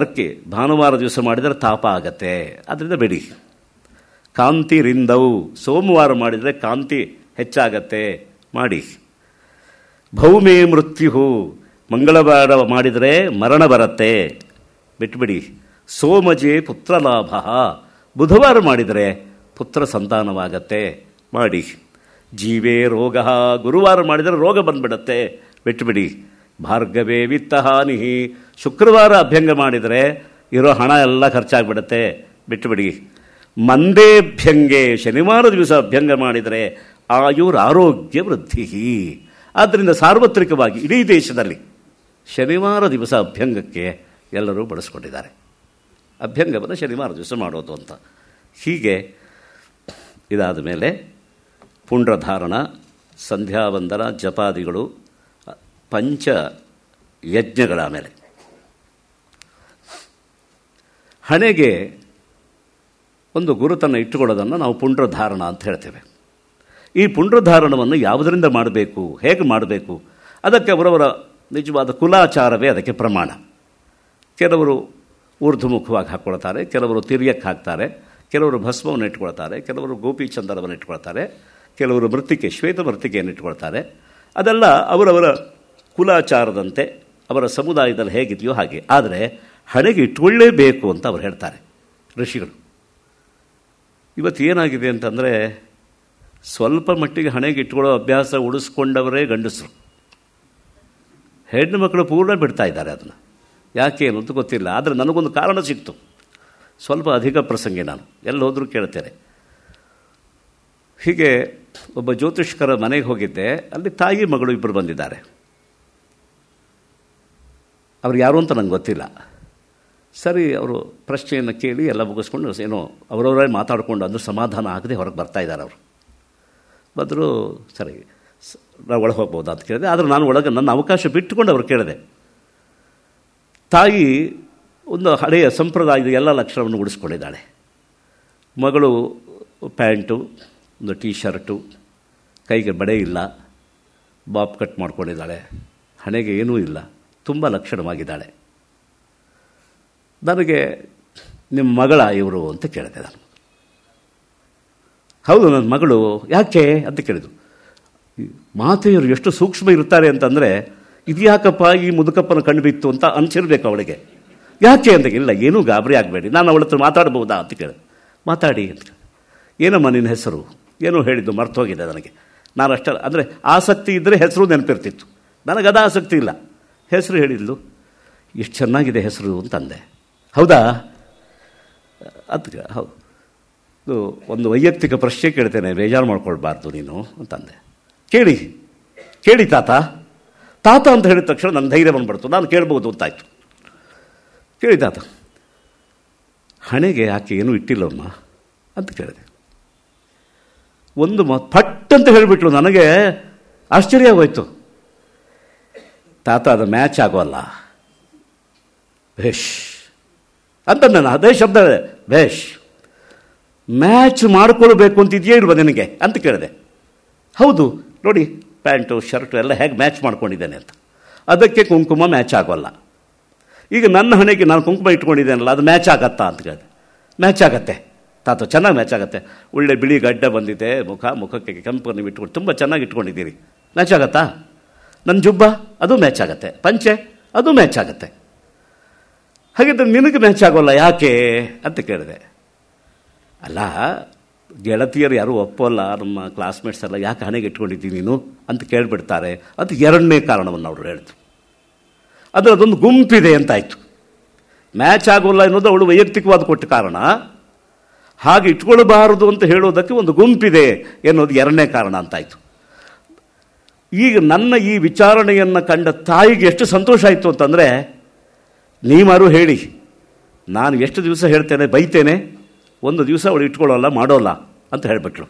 ಅರ್ಕೆ ಭಾನುವಾರ ದಿವಸ ಮಾಡಿದರೆ ತಾಪ ಆಗತ್ತೆ ಅದರಿಂದ ಬೆಡಿ ಕಾಂತಿ ರಿಂದವು ಸೋಮವಾರ ಮಾಡಿದರೆ ಕಾಂತಿ ಹೆಚ್ಚಾಗತ್ತೆ ಮಾಡಿ ಭೌಮಿ ಮೃತ್ಯು ಮಂಗಳವಾರ ಮಾಡಿದರೆ ಮರಣ ಬರುತ್ತೆ ಬಿಟ್ಬಿಡಿ ಸೋಮಜೆ ಲಾಭ ಬುಧವಾರ ಮಾಡಿದರೆ ಪುತ್ರ ಸಂತಾನವಾಗತ್ತೆ ಮಾಡಿ ಜೀವೇ ರೋಗ ಗುರುವಾರ ಮಾಡಿದರೆ ರೋಗ ಬಂದ್ಬಿಡತ್ತೆ ಬಿಟ್ಬಿಡಿ ಭಾರ್ಗವೇ ವಿತ್ತ ಹಾನಿ ಶುಕ್ರವಾರ ಅಭ್ಯಂಗ ಮಾಡಿದರೆ ಇರೋ ಹಣ ಎಲ್ಲ ಖರ್ಚಾಗ್ಬಿಡುತ್ತೆ ಬಿಟ್ಟುಬಿಡಿ ಮಂದೇ ಭ್ಯಂಗೆ ಶನಿವಾರ ದಿವಸ ಅಭ್ಯಂಗ ಮಾಡಿದರೆ ಆಯುರ್ ಆರೋಗ್ಯ ವೃದ್ಧಿ ಆದ್ದರಿಂದ ಸಾರ್ವತ್ರಿಕವಾಗಿ ಇಡೀ ದೇಶದಲ್ಲಿ ಶನಿವಾರ ದಿವಸ ಅಭ್ಯಂಗಕ್ಕೆ ಎಲ್ಲರೂ ಬಳಸ್ಕೊಂಡಿದ್ದಾರೆ ಅಭ್ಯಂಗವನ್ನು ಶನಿವಾರ ದಿವಸ ಮಾಡೋದು ಅಂತ ಹೀಗೆ ಇದಾದ ಮೇಲೆ ಪುಂಡ್ರಧಾರಣ ಸಂಧ್ಯಾವಂದನ ಜಪಾದಿಗಳು ಪಂಚ ಯಜ್ಞಗಳ ಮೇಲೆ ಹಣೆಗೆ ಒಂದು ಗುರುತನ್ನು ಇಟ್ಟುಕೊಳ್ಳೋದನ್ನು ನಾವು ಪುಂಡ್ರಧಾರಣ ಅಂತ ಹೇಳ್ತೇವೆ ಈ ಪುಂಡ್ರಧಾರಣವನ್ನು ಯಾವುದರಿಂದ ಮಾಡಬೇಕು ಹೇಗೆ ಮಾಡಬೇಕು ಅದಕ್ಕೆ ಅವರವರ ನಿಜವಾದ ಕುಲಾಚಾರವೇ ಅದಕ್ಕೆ ಪ್ರಮಾಣ ಕೆಲವರು ಊರ್ಧ್ವಮುಖವಾಗಿ ಹಾಕ್ಕೊಳ್ತಾರೆ ಕೆಲವರು ತಿರ್ಯಕ್ಕೆ ಹಾಕ್ತಾರೆ ಕೆಲವರು ಭಸ್ಮವನ್ನು ಇಟ್ಕೊಳ್ತಾರೆ ಕೆಲವರು ಗೋಪಿ ಇಟ್ಕೊಳ್ತಾರೆ ಕೆಲವರು ಮೃತ್ತಿಕೆ ಶ್ವೇತ ಮೃತ್ತಿಕೆಯನ್ನು ಇಟ್ಕೊಳ್ತಾರೆ ಅದೆಲ್ಲ ಅವರವರ ಕುಲಾಚಾರದಂತೆ ಅವರ ಸಮುದಾಯದಲ್ಲಿ ಹೇಗಿದೆಯೋ ಹಾಗೆ ಆದರೆ ಹಣೆಗೆ ಇಟ್ಕೊಳ್ಳೇಬೇಕು ಅಂತ ಅವರು ಹೇಳ್ತಾರೆ ಋಷಿಗಳು ಇವತ್ತು ಏನಾಗಿದೆ ಅಂತಂದರೆ ಸ್ವಲ್ಪ ಮಟ್ಟಿಗೆ ಹಣೆಗೆ ಇಟ್ಕೊಳ್ಳೋ ಅಭ್ಯಾಸ ಉಳಿಸ್ಕೊಂಡವರೇ ಗಂಡಸರು ಹೆಣ್ಣು ಮಕ್ಕಳು ಪೂರ್ಣ ಬಿಡ್ತಾ ಇದ್ದಾರೆ ಅದನ್ನು ಯಾಕೆ ಅಂತ ಗೊತ್ತಿಲ್ಲ ಆದರೆ ನನಗೊಂದು ಕಾರಣ ಸಿಕ್ತು ಸ್ವಲ್ಪ ಅಧಿಕ ಪ್ರಸಂಗಿ ನಾನು ಎಲ್ಲಿ ಹೋದರೂ ಕೇಳ್ತೇನೆ ಹೀಗೆ ಒಬ್ಬ ಜ್ಯೋತಿಷ್ಕರ ಮನೆಗೆ ಹೋಗಿದ್ದೆ ಅಲ್ಲಿ ತಾಯಿ ಮಗಳು ಇಬ್ಬರು ಬಂದಿದ್ದಾರೆ ಅವ್ರು ಯಾರು ಅಂತ ನಂಗೆ ಗೊತ್ತಿಲ್ಲ ಸರಿ ಅವರು ಪ್ರಶ್ನೆಯನ್ನು ಕೇಳಿ ಎಲ್ಲ ಮುಗಿಸ್ಕೊಂಡು ಏನೋ ಅವರವರೇ ಮಾತಾಡಿಕೊಂಡು ಅಂದರೆ ಸಮಾಧಾನ ಆಗದೆ ಹೊರಗೆ ಬರ್ತಾ ಇದ್ದಾರೆ ಅವರು ಬಂದರು ಸರಿ ನಾವು ಒಳಗೆ ಹೋಗ್ಬೋದು ಅಂತ ಕೇಳಿದೆ ಆದರೆ ನಾನು ಒಳಗೆ ನನ್ನ ಅವಕಾಶ ಬಿಟ್ಟುಕೊಂಡು ಅವರು ಕೇಳಿದೆ ತಾಯಿ ಒಂದು ಹಳೆಯ ಸಂಪ್ರದಾಯದ ಎಲ್ಲ ಲಕ್ಷಣವನ್ನು ಉಳಿಸ್ಕೊಂಡಿದ್ದಾಳೆ ಮಗಳು ಪ್ಯಾಂಟು ಒಂದು ಟೀ ಶರ್ಟು ಕೈಗೆ ಬಡೆ ಇಲ್ಲ ಬಾಬ್ ಕಟ್ ಮಾಡ್ಕೊಂಡಿದ್ದಾಳೆ ಹಣೆಗೆ ಏನೂ ಇಲ್ಲ ತುಂಬ ಲಕ್ಷಣವಾಗಿದ್ದಾಳೆ ನನಗೆ ನಿಮ್ಮ ಮಗಳ ಇವರು ಅಂತ ಕೇಳಿದೆ ನಾನು ಹೌದು ನನ್ನ ಮಗಳು ಯಾಕೆ ಅಂತ ಕೇಳಿದ್ರು ಮಾತೆಯವರು ಎಷ್ಟು ಸೂಕ್ಷ್ಮ ಇರ್ತಾರೆ ಅಂತಂದರೆ ಇದು ಯಾಕಪ್ಪ ಈ ಮುದುಕಪ್ಪನ ಕಂಡುಬಿತ್ತು ಬಿತ್ತು ಅಂತ ಅನಿಸಿರ್ಬೇಕು ಅವಳಿಗೆ ಯಾಕೆ ಅಂತ ಇಲ್ಲ ಏನೂ ಗಾಬರಿ ಆಗಬೇಡಿ ನಾನು ಅವಳ ಹತ್ರ ಮಾತಾಡ್ಬೋದಾ ಅಂತ ಕೇಳಿದೆ ಮಾತಾಡಿ ಅಂತ ಏನಮ್ಮ ನಿನ್ನ ಹೆಸರು ಏನೋ ಹೇಳಿದ್ದು ಹೋಗಿದೆ ನನಗೆ ನಾನು ಅಷ್ಟ ಅಂದರೆ ಆಸಕ್ತಿ ಇದ್ದರೆ ಹೆಸರು ನೆನಪಿರ್ತಿತ್ತು ನನಗದ ಆಸಕ್ತಿ ಇಲ್ಲ ಹೆಸರು ಹೇಳಿದ್ಲು ಎಷ್ಟು ಚೆನ್ನಾಗಿದೆ ಹೆಸರು ಅಂತಂದೆ ಹೌದಾ ಅದಕ್ಕೆ ಹೌದು ಒಂದು ವೈಯಕ್ತಿಕ ಪ್ರಶ್ನೆ ಕೇಳ್ತೇನೆ ಬೇಜಾರು ಮಾಡ್ಕೊಳ್ಬಾರ್ದು ನೀನು ಅಂತಂದೆ ಕೇಳಿ ಕೇಳಿ ತಾತ ತಾತ ಅಂತ ಹೇಳಿದ ತಕ್ಷಣ ನನ್ನ ಧೈರ್ಯ ಬಂದ್ಬಿಡ್ತು ನಾನು ಕೇಳ್ಬೋದು ಅಂತಾಯಿತು ಕೇಳಿ ತಾತ ಹಣೆಗೆ ಯಾಕೆ ಏನೂ ಇಟ್ಟಿಲ್ಲಮ್ಮ ಅಂತ ಕೇಳಿದೆ ಒಂದು ಮಾತು ಫಟ್ ಅಂತ ಹೇಳಿಬಿಟ್ಲು ನನಗೆ ಆಗೋಯ್ತು ತಾತ ಅದು ಮ್ಯಾಚ್ ಆಗೋಲ್ಲ ಭೇಷ್ ಅಂತ ಅದೇ ಶಬ್ದ ಭೇಷ್ ಮ್ಯಾಚ್ ಮಾಡ್ಕೊಳ್ಬೇಕು ಅಂತಿದೆಯೇ ಇರುವ ನಿನಗೆ ಅಂತ ಕೇಳಿದೆ ಹೌದು ನೋಡಿ ಪ್ಯಾಂಟು ಶರ್ಟು ಎಲ್ಲ ಹೇಗೆ ಮ್ಯಾಚ್ ಮಾಡ್ಕೊಂಡಿದ್ದೇನೆ ಅಂತ ಅದಕ್ಕೆ ಕುಂಕುಮ ಮ್ಯಾಚ್ ಆಗೋಲ್ಲ ಈಗ ನನ್ನ ಹಣೆಗೆ ನಾನು ಕುಂಕುಮ ಇಟ್ಕೊಂಡಿದ್ದೇನಲ್ಲ ಅದು ಮ್ಯಾಚ್ ಆಗತ್ತಾ ಅಂತ ಕೇಳಿದೆ ಮ್ಯಾಚ್ ಆಗತ್ತೆ ತಾತ ಚೆನ್ನಾಗಿ ಮ್ಯಾಚ್ ಆಗುತ್ತೆ ಒಳ್ಳೆ ಬಿಳಿ ಗಡ್ಡ ಬಂದಿದೆ ಮುಖ ಮುಖಕ್ಕೆ ಕೆಂಪು ನೀವು ಇಟ್ಕೊಂಡು ತುಂಬ ಚೆನ್ನಾಗಿ ಇಟ್ಕೊಂಡಿದ್ದೀರಿ ಮ್ಯಾಚ್ ಆಗತ್ತಾ ನನ್ನ ಜುಬ್ಬ ಅದು ಮ್ಯಾಚ್ ಆಗುತ್ತೆ ಪಂಚೆ ಅದು ಮ್ಯಾಚ್ ಆಗುತ್ತೆ ಹಾಗಿದ್ರೆ ನಿನಗೆ ಮ್ಯಾಚ್ ಆಗೋಲ್ಲ ಯಾಕೆ ಅಂತ ಕೇಳಿದೆ ಅಲ್ಲ ಗೆಳತಿಯರು ಯಾರೂ ಒಪ್ಪೋಲ್ಲ ನಮ್ಮ ಕ್ಲಾಸ್ಮೇಟ್ಸ್ ಎಲ್ಲ ಯಾಕೆ ಹಣೆಗೆ ಇಟ್ಕೊಂಡಿದ್ದೀನಿ ನೀನು ಅಂತ ಕೇಳಿಬಿಡ್ತಾರೆ ಅಂತ ಎರಡನೇ ಕಾರಣವನ್ನು ಅವರು ಹೇಳಿದ್ರು ಆದರೆ ಅದೊಂದು ಗುಂಪಿದೆ ಅಂತಾಯಿತು ಮ್ಯಾಚ್ ಆಗೋಲ್ಲ ಅನ್ನೋದು ಅವಳು ವೈಯಕ್ತಿಕವಾದ ಕೊಟ್ಟ ಕಾರಣ ಹಾಗೆ ಇಟ್ಕೊಳ್ಬಾರದು ಅಂತ ಹೇಳೋದಕ್ಕೆ ಒಂದು ಗುಂಪಿದೆ ಎನ್ನುವುದು ಎರಡನೇ ಕಾರಣ ಅಂತಾಯಿತು ಈಗ ನನ್ನ ಈ ವಿಚಾರಣೆಯನ್ನು ಕಂಡ ತಾಯಿಗೆ ಎಷ್ಟು ಸಂತೋಷ ಆಯಿತು ಅಂತಂದರೆ ನೀವಾರು ಹೇಳಿ ನಾನು ಎಷ್ಟು ದಿವಸ ಹೇಳ್ತೇನೆ ಬೈತೇನೆ ಒಂದು ದಿವಸ ಅವಳು ಇಟ್ಕೊಳ್ಳೋಲ್ಲ ಮಾಡೋಲ್ಲ ಅಂತ ಹೇಳಿಬಿಟ್ರು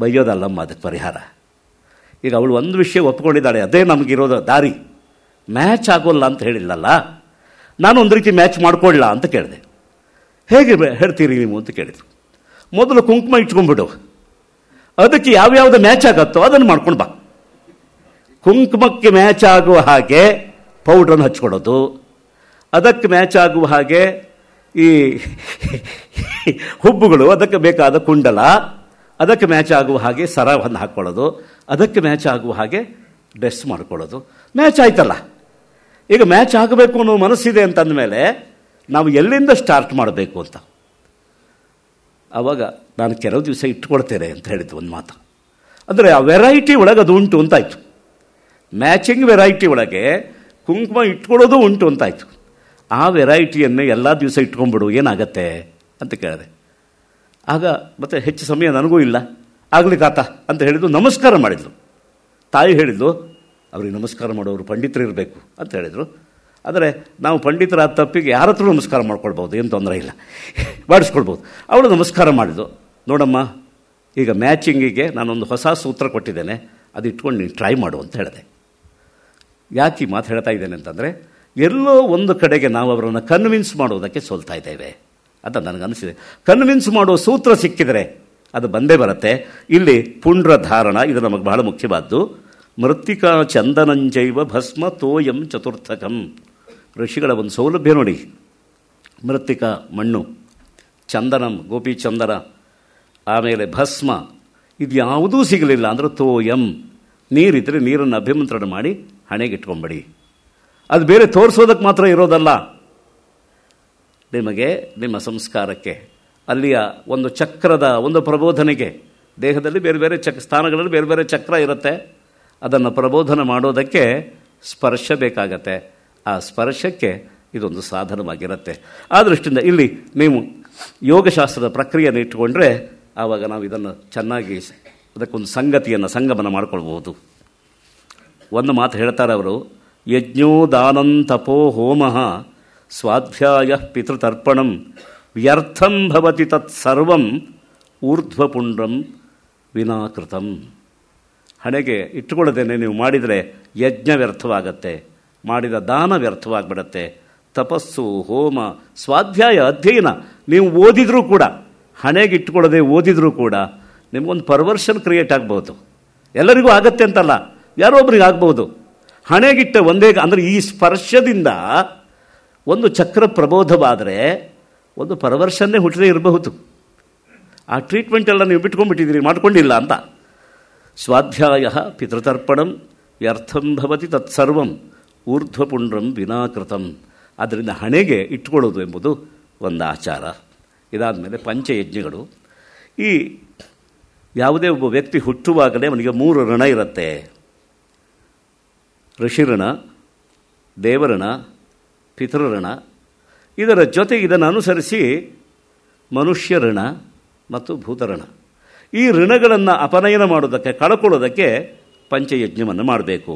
ಬೈಯೋದಲ್ಲಮ್ಮ ಅದಕ್ಕೆ ಪರಿಹಾರ ಈಗ ಅವಳು ಒಂದು ವಿಷಯ ಒಪ್ಕೊಂಡಿದ್ದಾಳೆ ಅದೇ ನಮಗಿರೋದು ದಾರಿ ಮ್ಯಾಚ್ ಆಗೋಲ್ಲ ಅಂತ ಹೇಳಿಲ್ಲಲ್ಲ ನಾನು ಒಂದು ರೀತಿ ಮ್ಯಾಚ್ ಮಾಡ್ಕೊಳ್ಳ ಅಂತ ಕೇಳಿದೆ ಹೇಗೆ ಹೇಳ್ತೀರಿ ನೀವು ಅಂತ ಕೇಳಿದರು ಮೊದಲು ಕುಂಕುಮ ಇಟ್ಕೊಂಡ್ಬಿಡು ಅದಕ್ಕೆ ಯಾವ್ಯಾವ್ದು ಮ್ಯಾಚ್ ಆಗತ್ತೋ ಅದನ್ನು ಮಾಡ್ಕೊಂಡು ಬಾ ಕುಂಕುಮಕ್ಕೆ ಮ್ಯಾಚ್ ಆಗುವ ಹಾಗೆ ಪೌಡ್ರನ್ನು ಹಚ್ಕೊಡೋದು ಅದಕ್ಕೆ ಮ್ಯಾಚ್ ಆಗುವ ಹಾಗೆ ಈ ಹುಬ್ಬುಗಳು ಅದಕ್ಕೆ ಬೇಕಾದ ಕುಂಡಲ ಅದಕ್ಕೆ ಮ್ಯಾಚ್ ಆಗುವ ಹಾಗೆ ಸರವನ್ನು ಹಾಕ್ಕೊಳ್ಳೋದು ಅದಕ್ಕೆ ಮ್ಯಾಚ್ ಆಗುವ ಹಾಗೆ ಡ್ರೆಸ್ ಮಾಡ್ಕೊಳ್ಳೋದು ಮ್ಯಾಚ್ ಆಯ್ತಲ್ಲ ಈಗ ಮ್ಯಾಚ್ ಆಗಬೇಕು ಅನ್ನೋ ಮನಸ್ಸಿದೆ ಅಂತಂದಮೇಲೆ ನಾವು ಎಲ್ಲಿಂದ ಸ್ಟಾರ್ಟ್ ಮಾಡಬೇಕು ಅಂತ ಆವಾಗ ನಾನು ಕೆಲವು ದಿವಸ ಇಟ್ಕೊಳ್ತೇನೆ ಅಂತ ಹೇಳಿದ್ದು ಒಂದು ಮಾತು ಅಂದರೆ ಆ ವೆರೈಟಿ ಒಳಗೆ ಅದು ಉಂಟು ಅಂತಾಯಿತು ಮ್ಯಾಚಿಂಗ್ ವೆರೈಟಿ ಒಳಗೆ ಕುಂಕುಮ ಇಟ್ಕೊಳ್ಳೋದು ಉಂಟು ಅಂತಾಯ್ತು ಆ ವೆರೈಟಿಯನ್ನು ಎಲ್ಲ ದಿವಸ ಇಟ್ಕೊಂಡ್ಬಿಡು ಏನಾಗತ್ತೆ ಅಂತ ಕೇಳಿದೆ ಆಗ ಮತ್ತೆ ಹೆಚ್ಚು ಸಮಯ ನನಗೂ ಇಲ್ಲ ಆಗಲಿ ತಾತ ಅಂತ ಹೇಳಿದ್ದು ನಮಸ್ಕಾರ ಮಾಡಿದ್ಲು ತಾಯಿ ಹೇಳಿದ್ಲು ಅವ್ರಿಗೆ ನಮಸ್ಕಾರ ಮಾಡೋರು ಪಂಡಿತರು ಇರಬೇಕು ಅಂತ ಹೇಳಿದರು ಆದರೆ ನಾವು ಪಂಡಿತರ ತಪ್ಪಿಗೆ ಯಾರ ಹತ್ರ ನಮಸ್ಕಾರ ಮಾಡ್ಕೊಳ್ಬೋದು ಏನು ತೊಂದರೆ ಇಲ್ಲ ಮಾಡಿಸ್ಕೊಳ್ಬೋದು ಅವಳು ನಮಸ್ಕಾರ ಮಾಡಿದ್ದು ನೋಡಮ್ಮ ಈಗ ಮ್ಯಾಚಿಂಗಿಗೆ ನಾನೊಂದು ಹೊಸ ಸೂತ್ರ ಕೊಟ್ಟಿದ್ದೇನೆ ಅದು ಇಟ್ಕೊಂಡು ನೀನು ಟ್ರೈ ಮಾಡು ಅಂತ ಹೇಳಿದೆ ಯಾಕೆ ಈ ಮಾತು ಹೇಳ್ತಾ ಇದ್ದೇನೆ ಅಂತಂದರೆ ಎಲ್ಲೋ ಒಂದು ಕಡೆಗೆ ನಾವು ಅವರನ್ನು ಕನ್ವಿನ್ಸ್ ಮಾಡೋದಕ್ಕೆ ಸೋಲ್ತಾ ಇದ್ದೇವೆ ಅಂತ ನನಗನ್ನಿಸಿದೆ ಕನ್ವಿನ್ಸ್ ಮಾಡುವ ಸೂತ್ರ ಸಿಕ್ಕಿದರೆ ಅದು ಬಂದೇ ಬರುತ್ತೆ ಇಲ್ಲಿ ಪುಂಡ್ರ ಧಾರಣ ಇದು ನಮಗೆ ಬಹಳ ಮುಖ್ಯವಾದ್ದು ಮೃತ್ತಿಕಾ ಚಂದನಂಜೈವ ಭಸ್ಮ ತೋಯಂ ಚತುರ್ಥಕಂ ಋಷಿಗಳ ಒಂದು ಸೌಲಭ್ಯ ನೋಡಿ ಮೃತ್ತಿಕ ಮಣ್ಣು ಚಂದನಂ ಗೋಪಿ ಚಂದನ ಆಮೇಲೆ ಭಸ್ಮ ಇದು ಯಾವುದೂ ಸಿಗಲಿಲ್ಲ ಅಂದರೆ ತೋಯಂ ನೀರಿದ್ದರೆ ನೀರನ್ನು ಅಭಿಮಂತ್ರಣ ಮಾಡಿ ಹಣೆಗೆ ಇಟ್ಕೊಂಬಿಡಿ ಅದು ಬೇರೆ ತೋರಿಸೋದಕ್ಕೆ ಮಾತ್ರ ಇರೋದಲ್ಲ ನಿಮಗೆ ನಿಮ್ಮ ಸಂಸ್ಕಾರಕ್ಕೆ ಅಲ್ಲಿಯ ಒಂದು ಚಕ್ರದ ಒಂದು ಪ್ರಬೋಧನೆಗೆ ದೇಹದಲ್ಲಿ ಬೇರೆ ಬೇರೆ ಚಕ್ ಸ್ಥಾನಗಳಲ್ಲಿ ಬೇರೆ ಬೇರೆ ಚಕ್ರ ಇರುತ್ತೆ ಅದನ್ನು ಪ್ರಬೋಧನ ಮಾಡೋದಕ್ಕೆ ಸ್ಪರ್ಶ ಬೇಕಾಗತ್ತೆ ಆ ಸ್ಪರ್ಶಕ್ಕೆ ಇದೊಂದು ಸಾಧನವಾಗಿರುತ್ತೆ ಆ ದೃಷ್ಟಿಯಿಂದ ಇಲ್ಲಿ ನೀವು ಯೋಗಶಾಸ್ತ್ರದ ಪ್ರಕ್ರಿಯೆಯನ್ನು ಇಟ್ಟುಕೊಂಡ್ರೆ ಆವಾಗ ನಾವು ಇದನ್ನು ಚೆನ್ನಾಗಿ ಅದಕ್ಕೊಂದು ಸಂಗತಿಯನ್ನು ಸಂಗಮನ ಮಾಡಿಕೊಳ್ಬಹುದು ಒಂದು ಮಾತು ಹೇಳ್ತಾರೆ ಅವರು ಯಜ್ಞೋ ತಪೋ ಹೋಮ ಸ್ವಾಧ್ಯಾಯ ಪಿತೃತರ್ಪಣ ವ್ಯರ್ಥಂ ಭವತಿ ತತ್ಸರ್ವಂ ಊರ್ಧ್ವಪುಂಡ್ರಂ ವಿನಾಕೃತಂ ಹಣೆಗೆ ಇಟ್ಟುಕೊಳ್ಳದೇನೆ ನೀವು ಮಾಡಿದರೆ ಯಜ್ಞ ವ್ಯರ್ಥವಾಗತ್ತೆ ಮಾಡಿದ ದಾನ ವ್ಯರ್ಥವಾಗಿಬಿಡತ್ತೆ ತಪಸ್ಸು ಹೋಮ ಸ್ವಾಧ್ಯಾಯ ಅಧ್ಯಯನ ನೀವು ಓದಿದರೂ ಕೂಡ ಹಣೆಗೆ ಇಟ್ಟುಕೊಳ್ಳದೆ ಓದಿದರೂ ಕೂಡ ನಿಮಗೊಂದು ಪರ್ವರ್ಷನ್ ಕ್ರಿಯೇಟ್ ಆಗ್ಬೋದು ಎಲ್ಲರಿಗೂ ಆಗತ್ತೆ ಅಂತಲ್ಲ ಯಾರೋ ಆಗ್ಬೋದು ಹಣೆಗಿಟ್ಟ ಒಂದೇ ಅಂದರೆ ಈ ಸ್ಪರ್ಶದಿಂದ ಒಂದು ಚಕ್ರ ಪ್ರಬೋಧವಾದರೆ ಒಂದು ಪರವರ್ಷನ್ನೇ ಹುಟ್ಟದೇ ಇರಬಹುದು ಆ ಟ್ರೀಟ್ಮೆಂಟ್ ಎಲ್ಲ ನೀವು ಬಿಟ್ಕೊಂಡ್ಬಿಟ್ಟಿದ್ದೀರಿ ಮಾಡ್ಕೊಂಡಿಲ್ಲ ಅಂತ ಸ್ವಾಧ್ಯಾಯ ಪಿತೃತರ್ಪಣಂ ವ್ಯರ್ಥಂ ಭವತಿ ತತ್ಸರ್ವಂ ಊರ್ಧ್ವಪುಂಡ್ರಂ ವಿನಾಕೃತಂ ಅದರಿಂದ ಹಣೆಗೆ ಇಟ್ಕೊಳ್ಳೋದು ಎಂಬುದು ಒಂದು ಆಚಾರ ಇದಾದ ಮೇಲೆ ಪಂಚಯಜ್ಞಗಳು ಈ ಯಾವುದೇ ಒಬ್ಬ ವ್ಯಕ್ತಿ ಹುಟ್ಟುವಾಗಲೇ ಅವನಿಗೆ ಮೂರು ಋಣ ಇರುತ್ತೆ ಋಷಿಋಣ ದೇವರಣ ಪಿತೃಋಣ ಇದರ ಜೊತೆಗೆ ಇದನ್ನು ಅನುಸರಿಸಿ ಮನುಷ್ಯ ಋಣ ಮತ್ತು ಭೂತಋಣ ಈ ಋಣಗಳನ್ನು ಅಪನಯನ ಮಾಡೋದಕ್ಕೆ ಕಳ್ಕೊಳ್ಳೋದಕ್ಕೆ ಪಂಚಯಜ್ಞವನ್ನು ಮಾಡಬೇಕು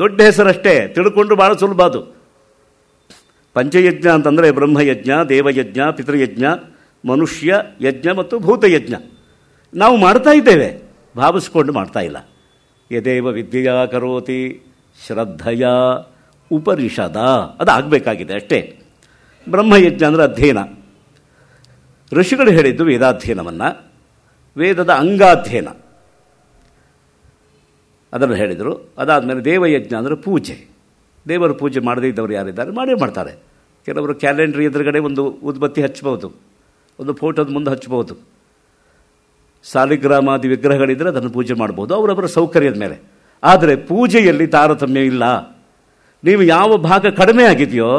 ದೊಡ್ಡ ಹೆಸರಷ್ಟೇ ತಿಳ್ಕೊಂಡು ಭಾಳ ಸುಲಭ ಅದು ಪಂಚಯಜ್ಞ ಅಂತಂದರೆ ಬ್ರಹ್ಮಯಜ್ಞ ದೇವಯಜ್ಞ ಪಿತೃಯಜ್ಞ ಮನುಷ್ಯ ಯಜ್ಞ ಮತ್ತು ಭೂತಯಜ್ಞ ನಾವು ಮಾಡ್ತಾ ಇದ್ದೇವೆ ಭಾವಿಸ್ಕೊಂಡು ಮಾಡ್ತಾ ಇಲ್ಲ ಯದೇವ ವಿದ್ಯೆಯ ಕರೋತಿ ಶ್ರದ್ಧೆಯ ಉಪನಿಷದ ಆಗಬೇಕಾಗಿದೆ ಅಷ್ಟೇ ಬ್ರಹ್ಮಯಜ್ಞ ಅಂದರೆ ಅಧ್ಯಯನ ಋಷಿಗಳು ಹೇಳಿದ್ದು ವೇದಾಧ್ಯಯನವನ್ನು ವೇದದ ಅಂಗಾಧ್ಯಯನ ಅದನ್ನು ಹೇಳಿದರು ಅದಾದಮೇಲೆ ದೇವಯಜ್ಞ ಅಂದರೆ ಪೂಜೆ ದೇವರು ಪೂಜೆ ಮಾಡದೇ ಇದ್ದವರು ಯಾರಿದ್ದಾರೆ ಮಾಡೇ ಮಾಡ್ತಾರೆ ಕೆಲವರು ಕ್ಯಾಲೆಂಡ್ರ್ ಎದುರುಗಡೆ ಒಂದು ಉದ್ಬತ್ತಿ ಹಚ್ಚಬಹುದು ಒಂದು ಫೋಟೋದ ಮುಂದೆ ಹಚ್ಚಬಹುದು ಸಾಲಿಗ್ರಾಮಾದಿ ವಿಗ್ರಹಗಳಿದ್ದರೆ ಅದನ್ನು ಪೂಜೆ ಮಾಡ್ಬೋದು ಅವರವರ ಸೌಕರ್ಯದ ಮೇಲೆ ಆದರೆ ಪೂಜೆಯಲ್ಲಿ ತಾರತಮ್ಯ ಇಲ್ಲ ನೀವು ಯಾವ ಭಾಗ ಕಡಿಮೆ ಆಗಿದೆಯೋ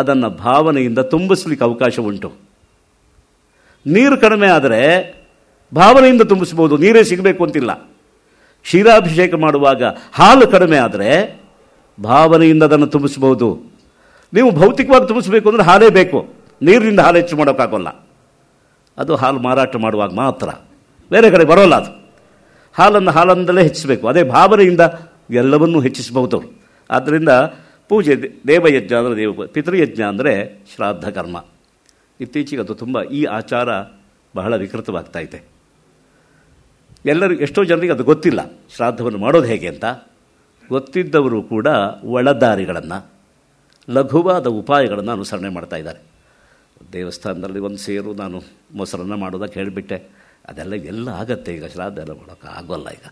ಅದನ್ನು ಭಾವನೆಯಿಂದ ತುಂಬಿಸ್ಲಿಕ್ಕೆ ಅವಕಾಶ ಉಂಟು ನೀರು ಕಡಿಮೆ ಆದರೆ ಭಾವನೆಯಿಂದ ತುಂಬಿಸ್ಬೋದು ನೀರೇ ಸಿಗಬೇಕು ಅಂತಿಲ್ಲ ಕ್ಷೀರಾಭಿಷೇಕ ಮಾಡುವಾಗ ಹಾಲು ಕಡಿಮೆ ಆದರೆ ಭಾವನೆಯಿಂದ ಅದನ್ನು ತುಂಬಿಸ್ಬೋದು ನೀವು ಭೌತಿಕವಾಗಿ ತುಂಬಿಸಬೇಕು ಅಂದರೆ ಹಾಲೇ ಬೇಕು ನೀರಿನಿಂದ ಹಾಲು ಹೆಚ್ಚು ಮಾಡೋಕ್ಕಾಗೋಲ್ಲ ಅದು ಹಾಲು ಮಾರಾಟ ಮಾಡುವಾಗ ಮಾತ್ರ ಬೇರೆ ಕಡೆ ಬರೋಲ್ಲ ಅದು ಹಾಲನ್ನು ಹಾಲಂದಲೇ ಹೆಚ್ಚಿಸಬೇಕು ಅದೇ ಭಾವನೆಯಿಂದ ಎಲ್ಲವನ್ನೂ ಹೆಚ್ಚಿಸಬಹುದು ಆದ್ದರಿಂದ ಪೂಜೆ ದೇವಯಜ್ಞ ಅಂದರೆ ದೇವ ಪಿತೃಯಜ್ಞ ಅಂದರೆ ಶ್ರಾದ್ದ ಕರ್ಮ ಇತ್ತೀಚೆಗೆ ಅದು ತುಂಬ ಈ ಆಚಾರ ಬಹಳ ವಿಕೃತವಾಗ್ತಾ ಇದೆ ಎಲ್ಲರೂ ಎಷ್ಟೋ ಜನರಿಗೆ ಅದು ಗೊತ್ತಿಲ್ಲ ಶ್ರಾದ್ದವನ್ನು ಮಾಡೋದು ಹೇಗೆ ಅಂತ ಗೊತ್ತಿದ್ದವರು ಕೂಡ ಒಳದಾರಿಗಳನ್ನು ಲಘುವಾದ ಉಪಾಯಗಳನ್ನು ಅನುಸರಣೆ ಮಾಡ್ತಾ ಇದ್ದಾರೆ ದೇವಸ್ಥಾನದಲ್ಲಿ ಒಂದು ಸೇರು ನಾನು ಮೊಸರನ್ನು ಮಾಡೋದಕ್ಕೆ ಹೇಳಿಬಿಟ್ಟೆ ಅದೆಲ್ಲ ಎಲ್ಲ ಆಗತ್ತೆ ಈಗ ಎಲ್ಲ ಮಾಡೋಕ್ಕೆ ಆಗೋಲ್ಲ ಈಗ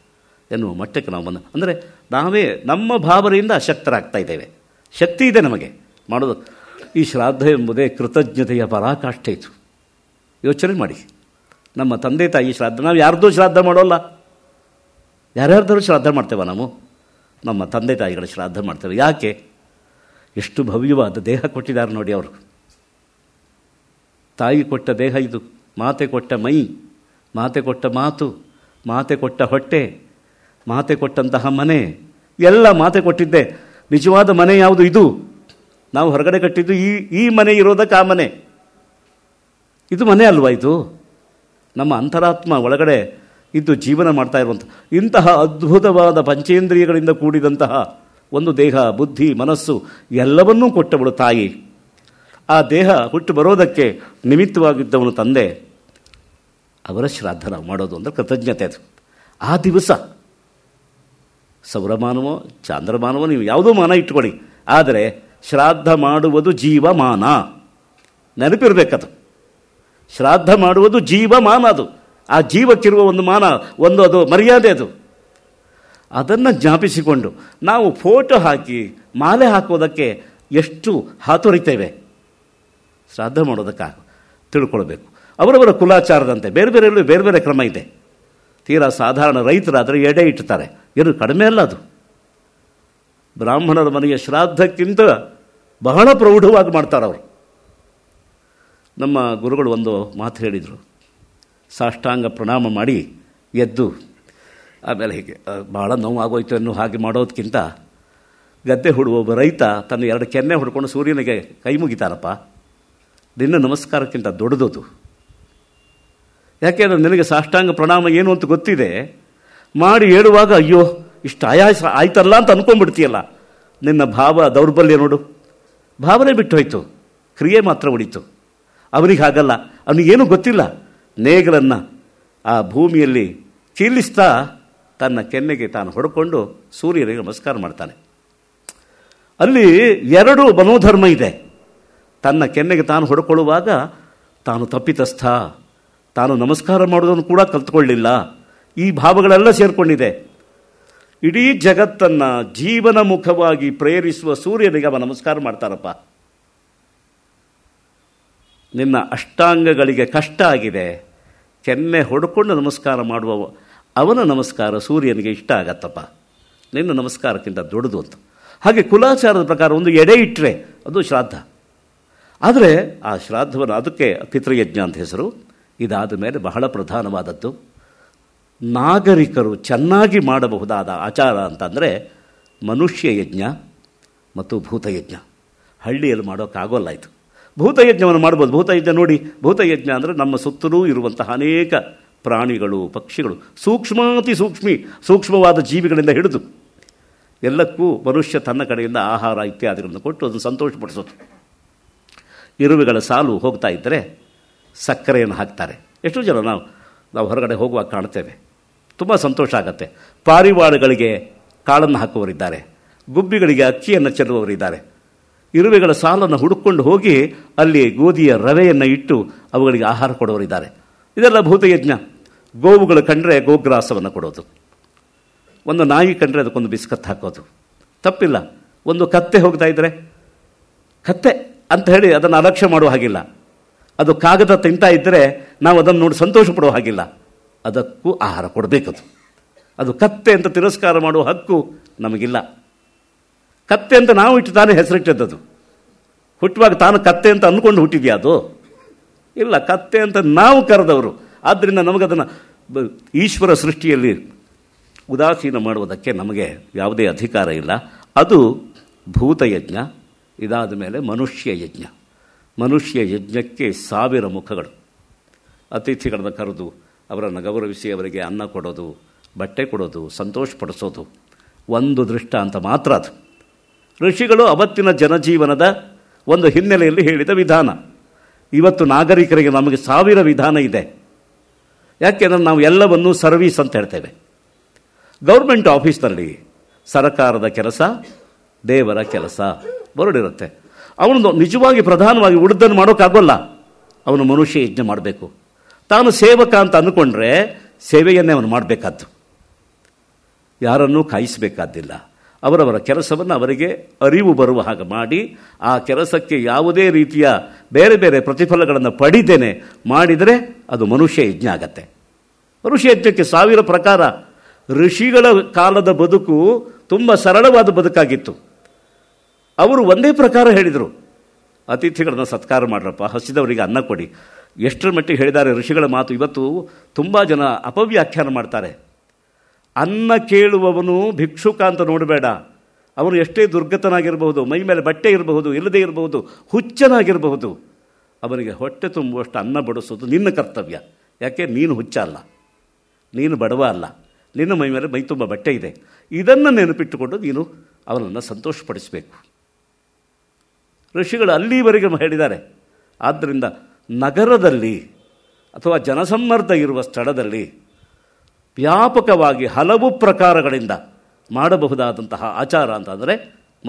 ಎನ್ನುವ ಮಟ್ಟಕ್ಕೆ ನಾವು ಬಂದು ಅಂದರೆ ನಾವೇ ನಮ್ಮ ಭಾವನೆಯಿಂದ ಅಶಕ್ತರಾಗ್ತಾ ಇದ್ದೇವೆ ಶಕ್ತಿ ಇದೆ ನಮಗೆ ಮಾಡೋದು ಈ ಶ್ರಾದ್ದ ಎಂಬುದೇ ಕೃತಜ್ಞತೆಯ ಪರಾಕಾಷ್ಠೆ ಇತ್ತು ಯೋಚನೆ ಮಾಡಿ ನಮ್ಮ ತಂದೆ ತಾಯಿ ಶ್ರಾದ್ದ ನಾವು ಯಾರ್ದೂ ಶ್ರಾದ್ದ ಮಾಡೋಲ್ಲ ಯಾರ್ಯಾರ್ದಾರು ಶ್ರಾದ್ದ ಮಾಡ್ತೇವೆ ನಾವು ನಮ್ಮ ತಂದೆ ತಾಯಿಗಳು ಶ್ರಾದ್ದ ಮಾಡ್ತೇವೆ ಯಾಕೆ ಎಷ್ಟು ಭವ್ಯವಾದ ದೇಹ ಕೊಟ್ಟಿದ್ದಾರೆ ನೋಡಿ ಅವರು ತಾಯಿ ಕೊಟ್ಟ ದೇಹ ಇದು ಮಾತೆ ಕೊಟ್ಟ ಮೈ ಮಾತೆ ಕೊಟ್ಟ ಮಾತು ಮಾತೆ ಕೊಟ್ಟ ಹೊಟ್ಟೆ ಮಾತೆ ಕೊಟ್ಟಂತಹ ಮನೆ ಎಲ್ಲ ಮಾತೆ ಕೊಟ್ಟಿದ್ದೆ ನಿಜವಾದ ಮನೆ ಯಾವುದು ಇದು ನಾವು ಹೊರಗಡೆ ಕಟ್ಟಿದ್ದು ಈ ಈ ಮನೆ ಇರೋದಕ್ಕೆ ಆ ಮನೆ ಇದು ಮನೆ ಅಲ್ವಾ ಇದು ನಮ್ಮ ಅಂತರಾತ್ಮ ಒಳಗಡೆ ಇದ್ದು ಜೀವನ ಮಾಡ್ತಾ ಇರುವಂಥ ಇಂತಹ ಅದ್ಭುತವಾದ ಪಂಚೇಂದ್ರಿಯಗಳಿಂದ ಕೂಡಿದಂತಹ ಒಂದು ದೇಹ ಬುದ್ಧಿ ಮನಸ್ಸು ಎಲ್ಲವನ್ನೂ ಕೊಟ್ಟವಳು ತಾಯಿ ಆ ದೇಹ ಹುಟ್ಟು ಬರೋದಕ್ಕೆ ನಿಮಿತ್ತವಾಗಿದ್ದವನು ತಂದೆ ಅವರ ಶ್ರಾದ್ದ ನಾವು ಮಾಡೋದು ಅಂದರೆ ಕೃತಜ್ಞತೆ ಅದು ಆ ದಿವಸ ಸೌರಮಾನವೋ ಚಾಂದ್ರಮಾನವೋ ನೀವು ಯಾವುದೋ ಮಾನ ಇಟ್ಕೊಳ್ಳಿ ಆದರೆ ಶ್ರಾದ್ದ ಮಾಡುವುದು ಜೀವಮಾನ ನೆನಪಿರಬೇಕದು ಶ್ರಾದ್ದ ಮಾಡುವುದು ಜೀವಮಾನ ಅದು ಆ ಜೀವಕ್ಕಿರುವ ಒಂದು ಮಾನ ಒಂದು ಅದು ಮರ್ಯಾದೆ ಅದು ಅದನ್ನು ಜ್ಞಾಪಿಸಿಕೊಂಡು ನಾವು ಫೋಟೋ ಹಾಕಿ ಮಾಲೆ ಹಾಕೋದಕ್ಕೆ ಎಷ್ಟು ಹಾತೊರಿತೇವೆ ಶ್ರಾದ್ದ ಮಾಡೋದಕ್ಕಾಗ ತಿಳ್ಕೊಳ್ಬೇಕು ಅವರವರ ಕುಲಾಚಾರದಂತೆ ಬೇರೆ ಬೇರೆ ಬೇರೆ ಬೇರೆ ಕ್ರಮ ಇದೆ ತೀರಾ ಸಾಧಾರಣ ರೈತರಾದರೆ ಎಡೆ ಇಟ್ಟುತ್ತಾರೆ ಏನು ಕಡಿಮೆ ಅಲ್ಲ ಅದು ಬ್ರಾಹ್ಮಣರ ಮನೆಯ ಶ್ರಾದ್ದಕ್ಕಿಂತ ಬಹಳ ಪ್ರೌಢವಾಗಿ ಮಾಡ್ತಾರೆ ಅವರು ನಮ್ಮ ಗುರುಗಳು ಒಂದು ಮಾತು ಹೇಳಿದರು ಸಾಷ್ಟಾಂಗ ಪ್ರಣಾಮ ಮಾಡಿ ಎದ್ದು ಆಮೇಲೆ ಹೀಗೆ ಭಾಳ ನೋವು ಆಗೋಯ್ತು ಅನ್ನೋ ಹಾಗೆ ಮಾಡೋದಕ್ಕಿಂತ ಗದ್ದೆ ಹುಡುಗ ಒಬ್ಬ ರೈತ ತನ್ನ ಎರಡು ಕೆನ್ನೆ ಹುಡ್ಕೊಂಡು ಸೂರ್ಯನಿಗೆ ಕೈ ಮುಗಿತಾರಪ್ಪ ನಿನ್ನ ನಮಸ್ಕಾರಕ್ಕಿಂತ ಅದು ಯಾಕೆಂದರೆ ನಿನಗೆ ಸಾಷ್ಟಾಂಗ ಪ್ರಣಾಮ ಏನು ಅಂತ ಗೊತ್ತಿದೆ ಮಾಡಿ ಹೇಳುವಾಗ ಅಯ್ಯೋ ಇಷ್ಟು ಆಯಾಸ ಆಯ್ತಲ್ಲ ಅಂತ ಅಂದ್ಕೊಂಡ್ಬಿಡ್ತೀಯಲ್ಲ ನಿನ್ನ ಭಾವ ದೌರ್ಬಲ್ಯ ನೋಡು ಭಾವನೆ ಬಿಟ್ಟು ಹೋಯಿತು ಕ್ರಿಯೆ ಮಾತ್ರ ಉಳಿತು ಅವನಿಗೆ ಹಾಗಲ್ಲ ಅವನಿಗೇನು ಗೊತ್ತಿಲ್ಲ ನೇಗಲನ್ನು ಆ ಭೂಮಿಯಲ್ಲಿ ಚೀಲಿಸ್ತಾ ತನ್ನ ಕೆನ್ನೆಗೆ ತಾನು ಹೊಡ್ಕೊಂಡು ಸೂರ್ಯನಿಗೆ ನಮಸ್ಕಾರ ಮಾಡ್ತಾನೆ ಅಲ್ಲಿ ಎರಡು ಮನೋಧರ್ಮ ಇದೆ ತನ್ನ ಕೆನ್ನೆಗೆ ತಾನು ಹೊಡ್ಕೊಳ್ಳುವಾಗ ತಾನು ತಪ್ಪಿತಸ್ಥ ತಾನು ನಮಸ್ಕಾರ ಮಾಡೋದನ್ನು ಕೂಡ ಕಲ್ತ್ಕೊಳ್ಳಿಲ್ಲ ಈ ಭಾವಗಳೆಲ್ಲ ಸೇರಿಕೊಂಡಿದೆ ಇಡೀ ಜಗತ್ತನ್ನು ಜೀವನ ಮುಖವಾಗಿ ಪ್ರೇರಿಸುವ ಸೂರ್ಯನಿಗೆ ಅವ ನಮಸ್ಕಾರ ಮಾಡ್ತಾರಪ್ಪ ನಿನ್ನ ಅಷ್ಟಾಂಗಗಳಿಗೆ ಕಷ್ಟ ಆಗಿದೆ ಕೆನ್ನೆ ಹೊಡ್ಕೊಂಡು ನಮಸ್ಕಾರ ಮಾಡುವ ಅವನ ನಮಸ್ಕಾರ ಸೂರ್ಯನಿಗೆ ಇಷ್ಟ ಆಗತ್ತಪ್ಪ ನಿನ್ನ ನಮಸ್ಕಾರಕ್ಕಿಂತ ದೊಡ್ಡದು ಅಂತ ಹಾಗೆ ಕುಲಾಚಾರದ ಪ್ರಕಾರ ಒಂದು ಎಡೆ ಇಟ್ಟರೆ ಅದು ಶ್ರಾದ್ದ ಆದರೆ ಆ ಶ್ರಾದ್ದವನ್ನು ಅದಕ್ಕೆ ಪಿತೃಯಜ್ಞ ಅಂತ ಹೆಸರು ಇದಾದ ಮೇಲೆ ಬಹಳ ಪ್ರಧಾನವಾದದ್ದು ನಾಗರಿಕರು ಚೆನ್ನಾಗಿ ಮಾಡಬಹುದಾದ ಆಚಾರ ಅಂತಂದರೆ ಮನುಷ್ಯ ಯಜ್ಞ ಮತ್ತು ಭೂತಯಜ್ಞ ಹಳ್ಳಿಯಲ್ಲಿ ಮಾಡೋಕ್ಕಾಗೋಲ್ಲ ಇದು ಭೂತಯಜ್ಞವನ್ನು ಮಾಡ್ಬೋದು ಭೂತಯಜ್ಞ ನೋಡಿ ಭೂತಯಜ್ಞ ಅಂದರೆ ನಮ್ಮ ಸುತ್ತಲೂ ಇರುವಂತಹ ಅನೇಕ ಪ್ರಾಣಿಗಳು ಪಕ್ಷಿಗಳು ಸೂಕ್ಷ್ಮಾತಿ ಸೂಕ್ಷ್ಮಿ ಸೂಕ್ಷ್ಮವಾದ ಜೀವಿಗಳಿಂದ ಹಿಡಿದು ಎಲ್ಲಕ್ಕೂ ಮನುಷ್ಯ ತನ್ನ ಕಡೆಯಿಂದ ಆಹಾರ ಇತ್ಯಾದಿಗಳನ್ನು ಕೊಟ್ಟು ಅದನ್ನು ಸಂತೋಷಪಡಿಸೋದು ಇರುವೆಗಳ ಸಾಲು ಹೋಗ್ತಾ ಇದ್ದರೆ ಸಕ್ಕರೆಯನ್ನು ಹಾಕ್ತಾರೆ ಎಷ್ಟೋ ಜನ ನಾವು ನಾವು ಹೊರಗಡೆ ಹೋಗುವಾಗ ಕಾಣ್ತೇವೆ ತುಂಬ ಸಂತೋಷ ಆಗುತ್ತೆ ಪಾರಿವಾಳಗಳಿಗೆ ಕಾಳನ್ನು ಹಾಕುವವರಿದ್ದಾರೆ ಗುಬ್ಬಿಗಳಿಗೆ ಅಕ್ಕಿಯನ್ನು ಚೆಲ್ಲುವವರಿದ್ದಾರೆ ಇರುವೆಗಳ ಸಾಲನ್ನು ಹುಡುಕೊಂಡು ಹೋಗಿ ಅಲ್ಲಿ ಗೋಧಿಯ ರವೆಯನ್ನು ಇಟ್ಟು ಅವುಗಳಿಗೆ ಆಹಾರ ಕೊಡೋರಿದ್ದಾರೆ ಇದೆಲ್ಲ ಭೂತಯಜ್ಞ ಗೋವುಗಳು ಕಂಡರೆ ಗೋಗ್ರಾಸವನ್ನು ಕೊಡೋದು ಒಂದು ನಾಯಿ ಕಂಡರೆ ಅದಕ್ಕೊಂದು ಬಿಸ್ಕತ್ ಹಾಕೋದು ತಪ್ಪಿಲ್ಲ ಒಂದು ಕತ್ತೆ ಹೋಗ್ತಾ ಇದ್ದರೆ ಕತ್ತೆ ಅಂತ ಹೇಳಿ ಅದನ್ನು ಅಲಕ್ಷ್ಯ ಮಾಡುವ ಹಾಗಿಲ್ಲ ಅದು ಕಾಗದ ತಿಂತಾ ಇದ್ದರೆ ನಾವು ಅದನ್ನು ನೋಡಿ ಸಂತೋಷ ಪಡೋ ಹಾಗಿಲ್ಲ ಅದಕ್ಕೂ ಆಹಾರ ಕೊಡಬೇಕದು ಅದು ಕತ್ತೆ ಅಂತ ತಿರಸ್ಕಾರ ಮಾಡುವ ಹಕ್ಕು ನಮಗಿಲ್ಲ ಕತ್ತೆ ಅಂತ ನಾವು ಇಟ್ಟು ತಾನೇ ಹೆಸರಿಟ್ಟದ್ದು ಹುಟ್ಟುವಾಗ ತಾನು ಕತ್ತೆ ಅಂತ ಅಂದ್ಕೊಂಡು ಹುಟ್ಟಿದ್ಯಾ ಅದು ಇಲ್ಲ ಕತ್ತೆ ಅಂತ ನಾವು ಕರೆದವರು ಆದ್ದರಿಂದ ನಮಗದನ್ನು ಈಶ್ವರ ಸೃಷ್ಟಿಯಲ್ಲಿ ಉದಾಸೀನ ಮಾಡುವುದಕ್ಕೆ ನಮಗೆ ಯಾವುದೇ ಅಧಿಕಾರ ಇಲ್ಲ ಅದು ಭೂತಯಜ್ಞ ಇದಾದ ಮೇಲೆ ಮನುಷ್ಯ ಯಜ್ಞ ಮನುಷ್ಯ ಯಜ್ಞಕ್ಕೆ ಸಾವಿರ ಮುಖಗಳು ಅತಿಥಿಗಳನ್ನು ಕರೆದು ಅವರನ್ನು ಗೌರವಿಸಿ ಅವರಿಗೆ ಅನ್ನ ಕೊಡೋದು ಬಟ್ಟೆ ಕೊಡೋದು ಸಂತೋಷಪಡಿಸೋದು ಒಂದು ದೃಷ್ಟ ಅಂತ ಮಾತ್ರ ಅದು ಋಷಿಗಳು ಅವತ್ತಿನ ಜನಜೀವನದ ಒಂದು ಹಿನ್ನೆಲೆಯಲ್ಲಿ ಹೇಳಿದ ವಿಧಾನ ಇವತ್ತು ನಾಗರಿಕರಿಗೆ ನಮಗೆ ಸಾವಿರ ವಿಧಾನ ಇದೆ ಯಾಕೆಂದರೆ ನಾವು ಎಲ್ಲವನ್ನು ಸರ್ವೀಸ್ ಅಂತ ಹೇಳ್ತೇವೆ ಗೌರ್ಮೆಂಟ್ ಆಫೀಸ್ನಲ್ಲಿ ಸರಕಾರದ ಕೆಲಸ ದೇವರ ಕೆಲಸ ಬರಡಿರುತ್ತೆ ಅವನು ನಿಜವಾಗಿ ಪ್ರಧಾನವಾಗಿ ಉಳಿದನ್ನು ಮಾಡೋಕ್ಕಾಗೋಲ್ಲ ಅವನು ಮನುಷ್ಯ ಯಜ್ಞ ಮಾಡಬೇಕು ತಾನು ಸೇವಕ ಅಂತ ಅಂದುಕೊಂಡ್ರೆ ಸೇವೆಯನ್ನೇ ಅವನು ಮಾಡಬೇಕಾದ್ದು ಯಾರನ್ನೂ ಕಾಯಿಸಬೇಕಾದ್ದಿಲ್ಲ ಅವರವರ ಕೆಲಸವನ್ನು ಅವರಿಗೆ ಅರಿವು ಬರುವ ಹಾಗೆ ಮಾಡಿ ಆ ಕೆಲಸಕ್ಕೆ ಯಾವುದೇ ರೀತಿಯ ಬೇರೆ ಬೇರೆ ಪ್ರತಿಫಲಗಳನ್ನು ಪಡಿದೇನೆ ಮಾಡಿದರೆ ಅದು ಮನುಷ್ಯ ಯಜ್ಞ ಆಗತ್ತೆ ಮನುಷ್ಯ ಯಜ್ಞಕ್ಕೆ ಸಾವಿರ ಪ್ರಕಾರ ಋಷಿಗಳ ಕಾಲದ ಬದುಕು ತುಂಬ ಸರಳವಾದ ಬದುಕಾಗಿತ್ತು ಅವರು ಒಂದೇ ಪ್ರಕಾರ ಹೇಳಿದರು ಅತಿಥಿಗಳನ್ನು ಸತ್ಕಾರ ಮಾಡ್ರಪ್ಪ ಹಸಿದವರಿಗೆ ಅನ್ನ ಕೊಡಿ ಎಷ್ಟರ ಮಟ್ಟಿಗೆ ಹೇಳಿದ್ದಾರೆ ಋಷಿಗಳ ಮಾತು ಇವತ್ತು ತುಂಬ ಜನ ಅಪವ್ಯಾಖ್ಯಾನ ಮಾಡ್ತಾರೆ ಅನ್ನ ಕೇಳುವವನು ಭಿಕ್ಷುಕ ಅಂತ ನೋಡಬೇಡ ಅವನು ಎಷ್ಟೇ ದುರ್ಗತನಾಗಿರಬಹುದು ಮೈ ಮೇಲೆ ಬಟ್ಟೆ ಇರಬಹುದು ಇಲ್ಲದೇ ಇರಬಹುದು ಹುಚ್ಚನಾಗಿರಬಹುದು ಅವನಿಗೆ ಹೊಟ್ಟೆ ತುಂಬುವಷ್ಟು ಅನ್ನ ಬಡಿಸೋದು ನಿನ್ನ ಕರ್ತವ್ಯ ಯಾಕೆ ನೀನು ಹುಚ್ಚ ಅಲ್ಲ ನೀನು ಬಡವ ಅಲ್ಲ ನಿನ್ನ ಮೈ ಮೇಲೆ ಮೈ ತುಂಬ ಬಟ್ಟೆ ಇದೆ ಇದನ್ನು ನೆನಪಿಟ್ಟುಕೊಂಡು ನೀನು ಅವನನ್ನು ಸಂತೋಷಪಡಿಸಬೇಕು ಋಷಿಗಳು ಅಲ್ಲಿವರೆಗೆ ಹೇಳಿದ್ದಾರೆ ಆದ್ದರಿಂದ ನಗರದಲ್ಲಿ ಅಥವಾ ಜನಸಮ್ಮರ್ದ ಇರುವ ಸ್ಥಳದಲ್ಲಿ ವ್ಯಾಪಕವಾಗಿ ಹಲವು ಪ್ರಕಾರಗಳಿಂದ ಮಾಡಬಹುದಾದಂತಹ ಆಚಾರ ಅಂತಂದರೆ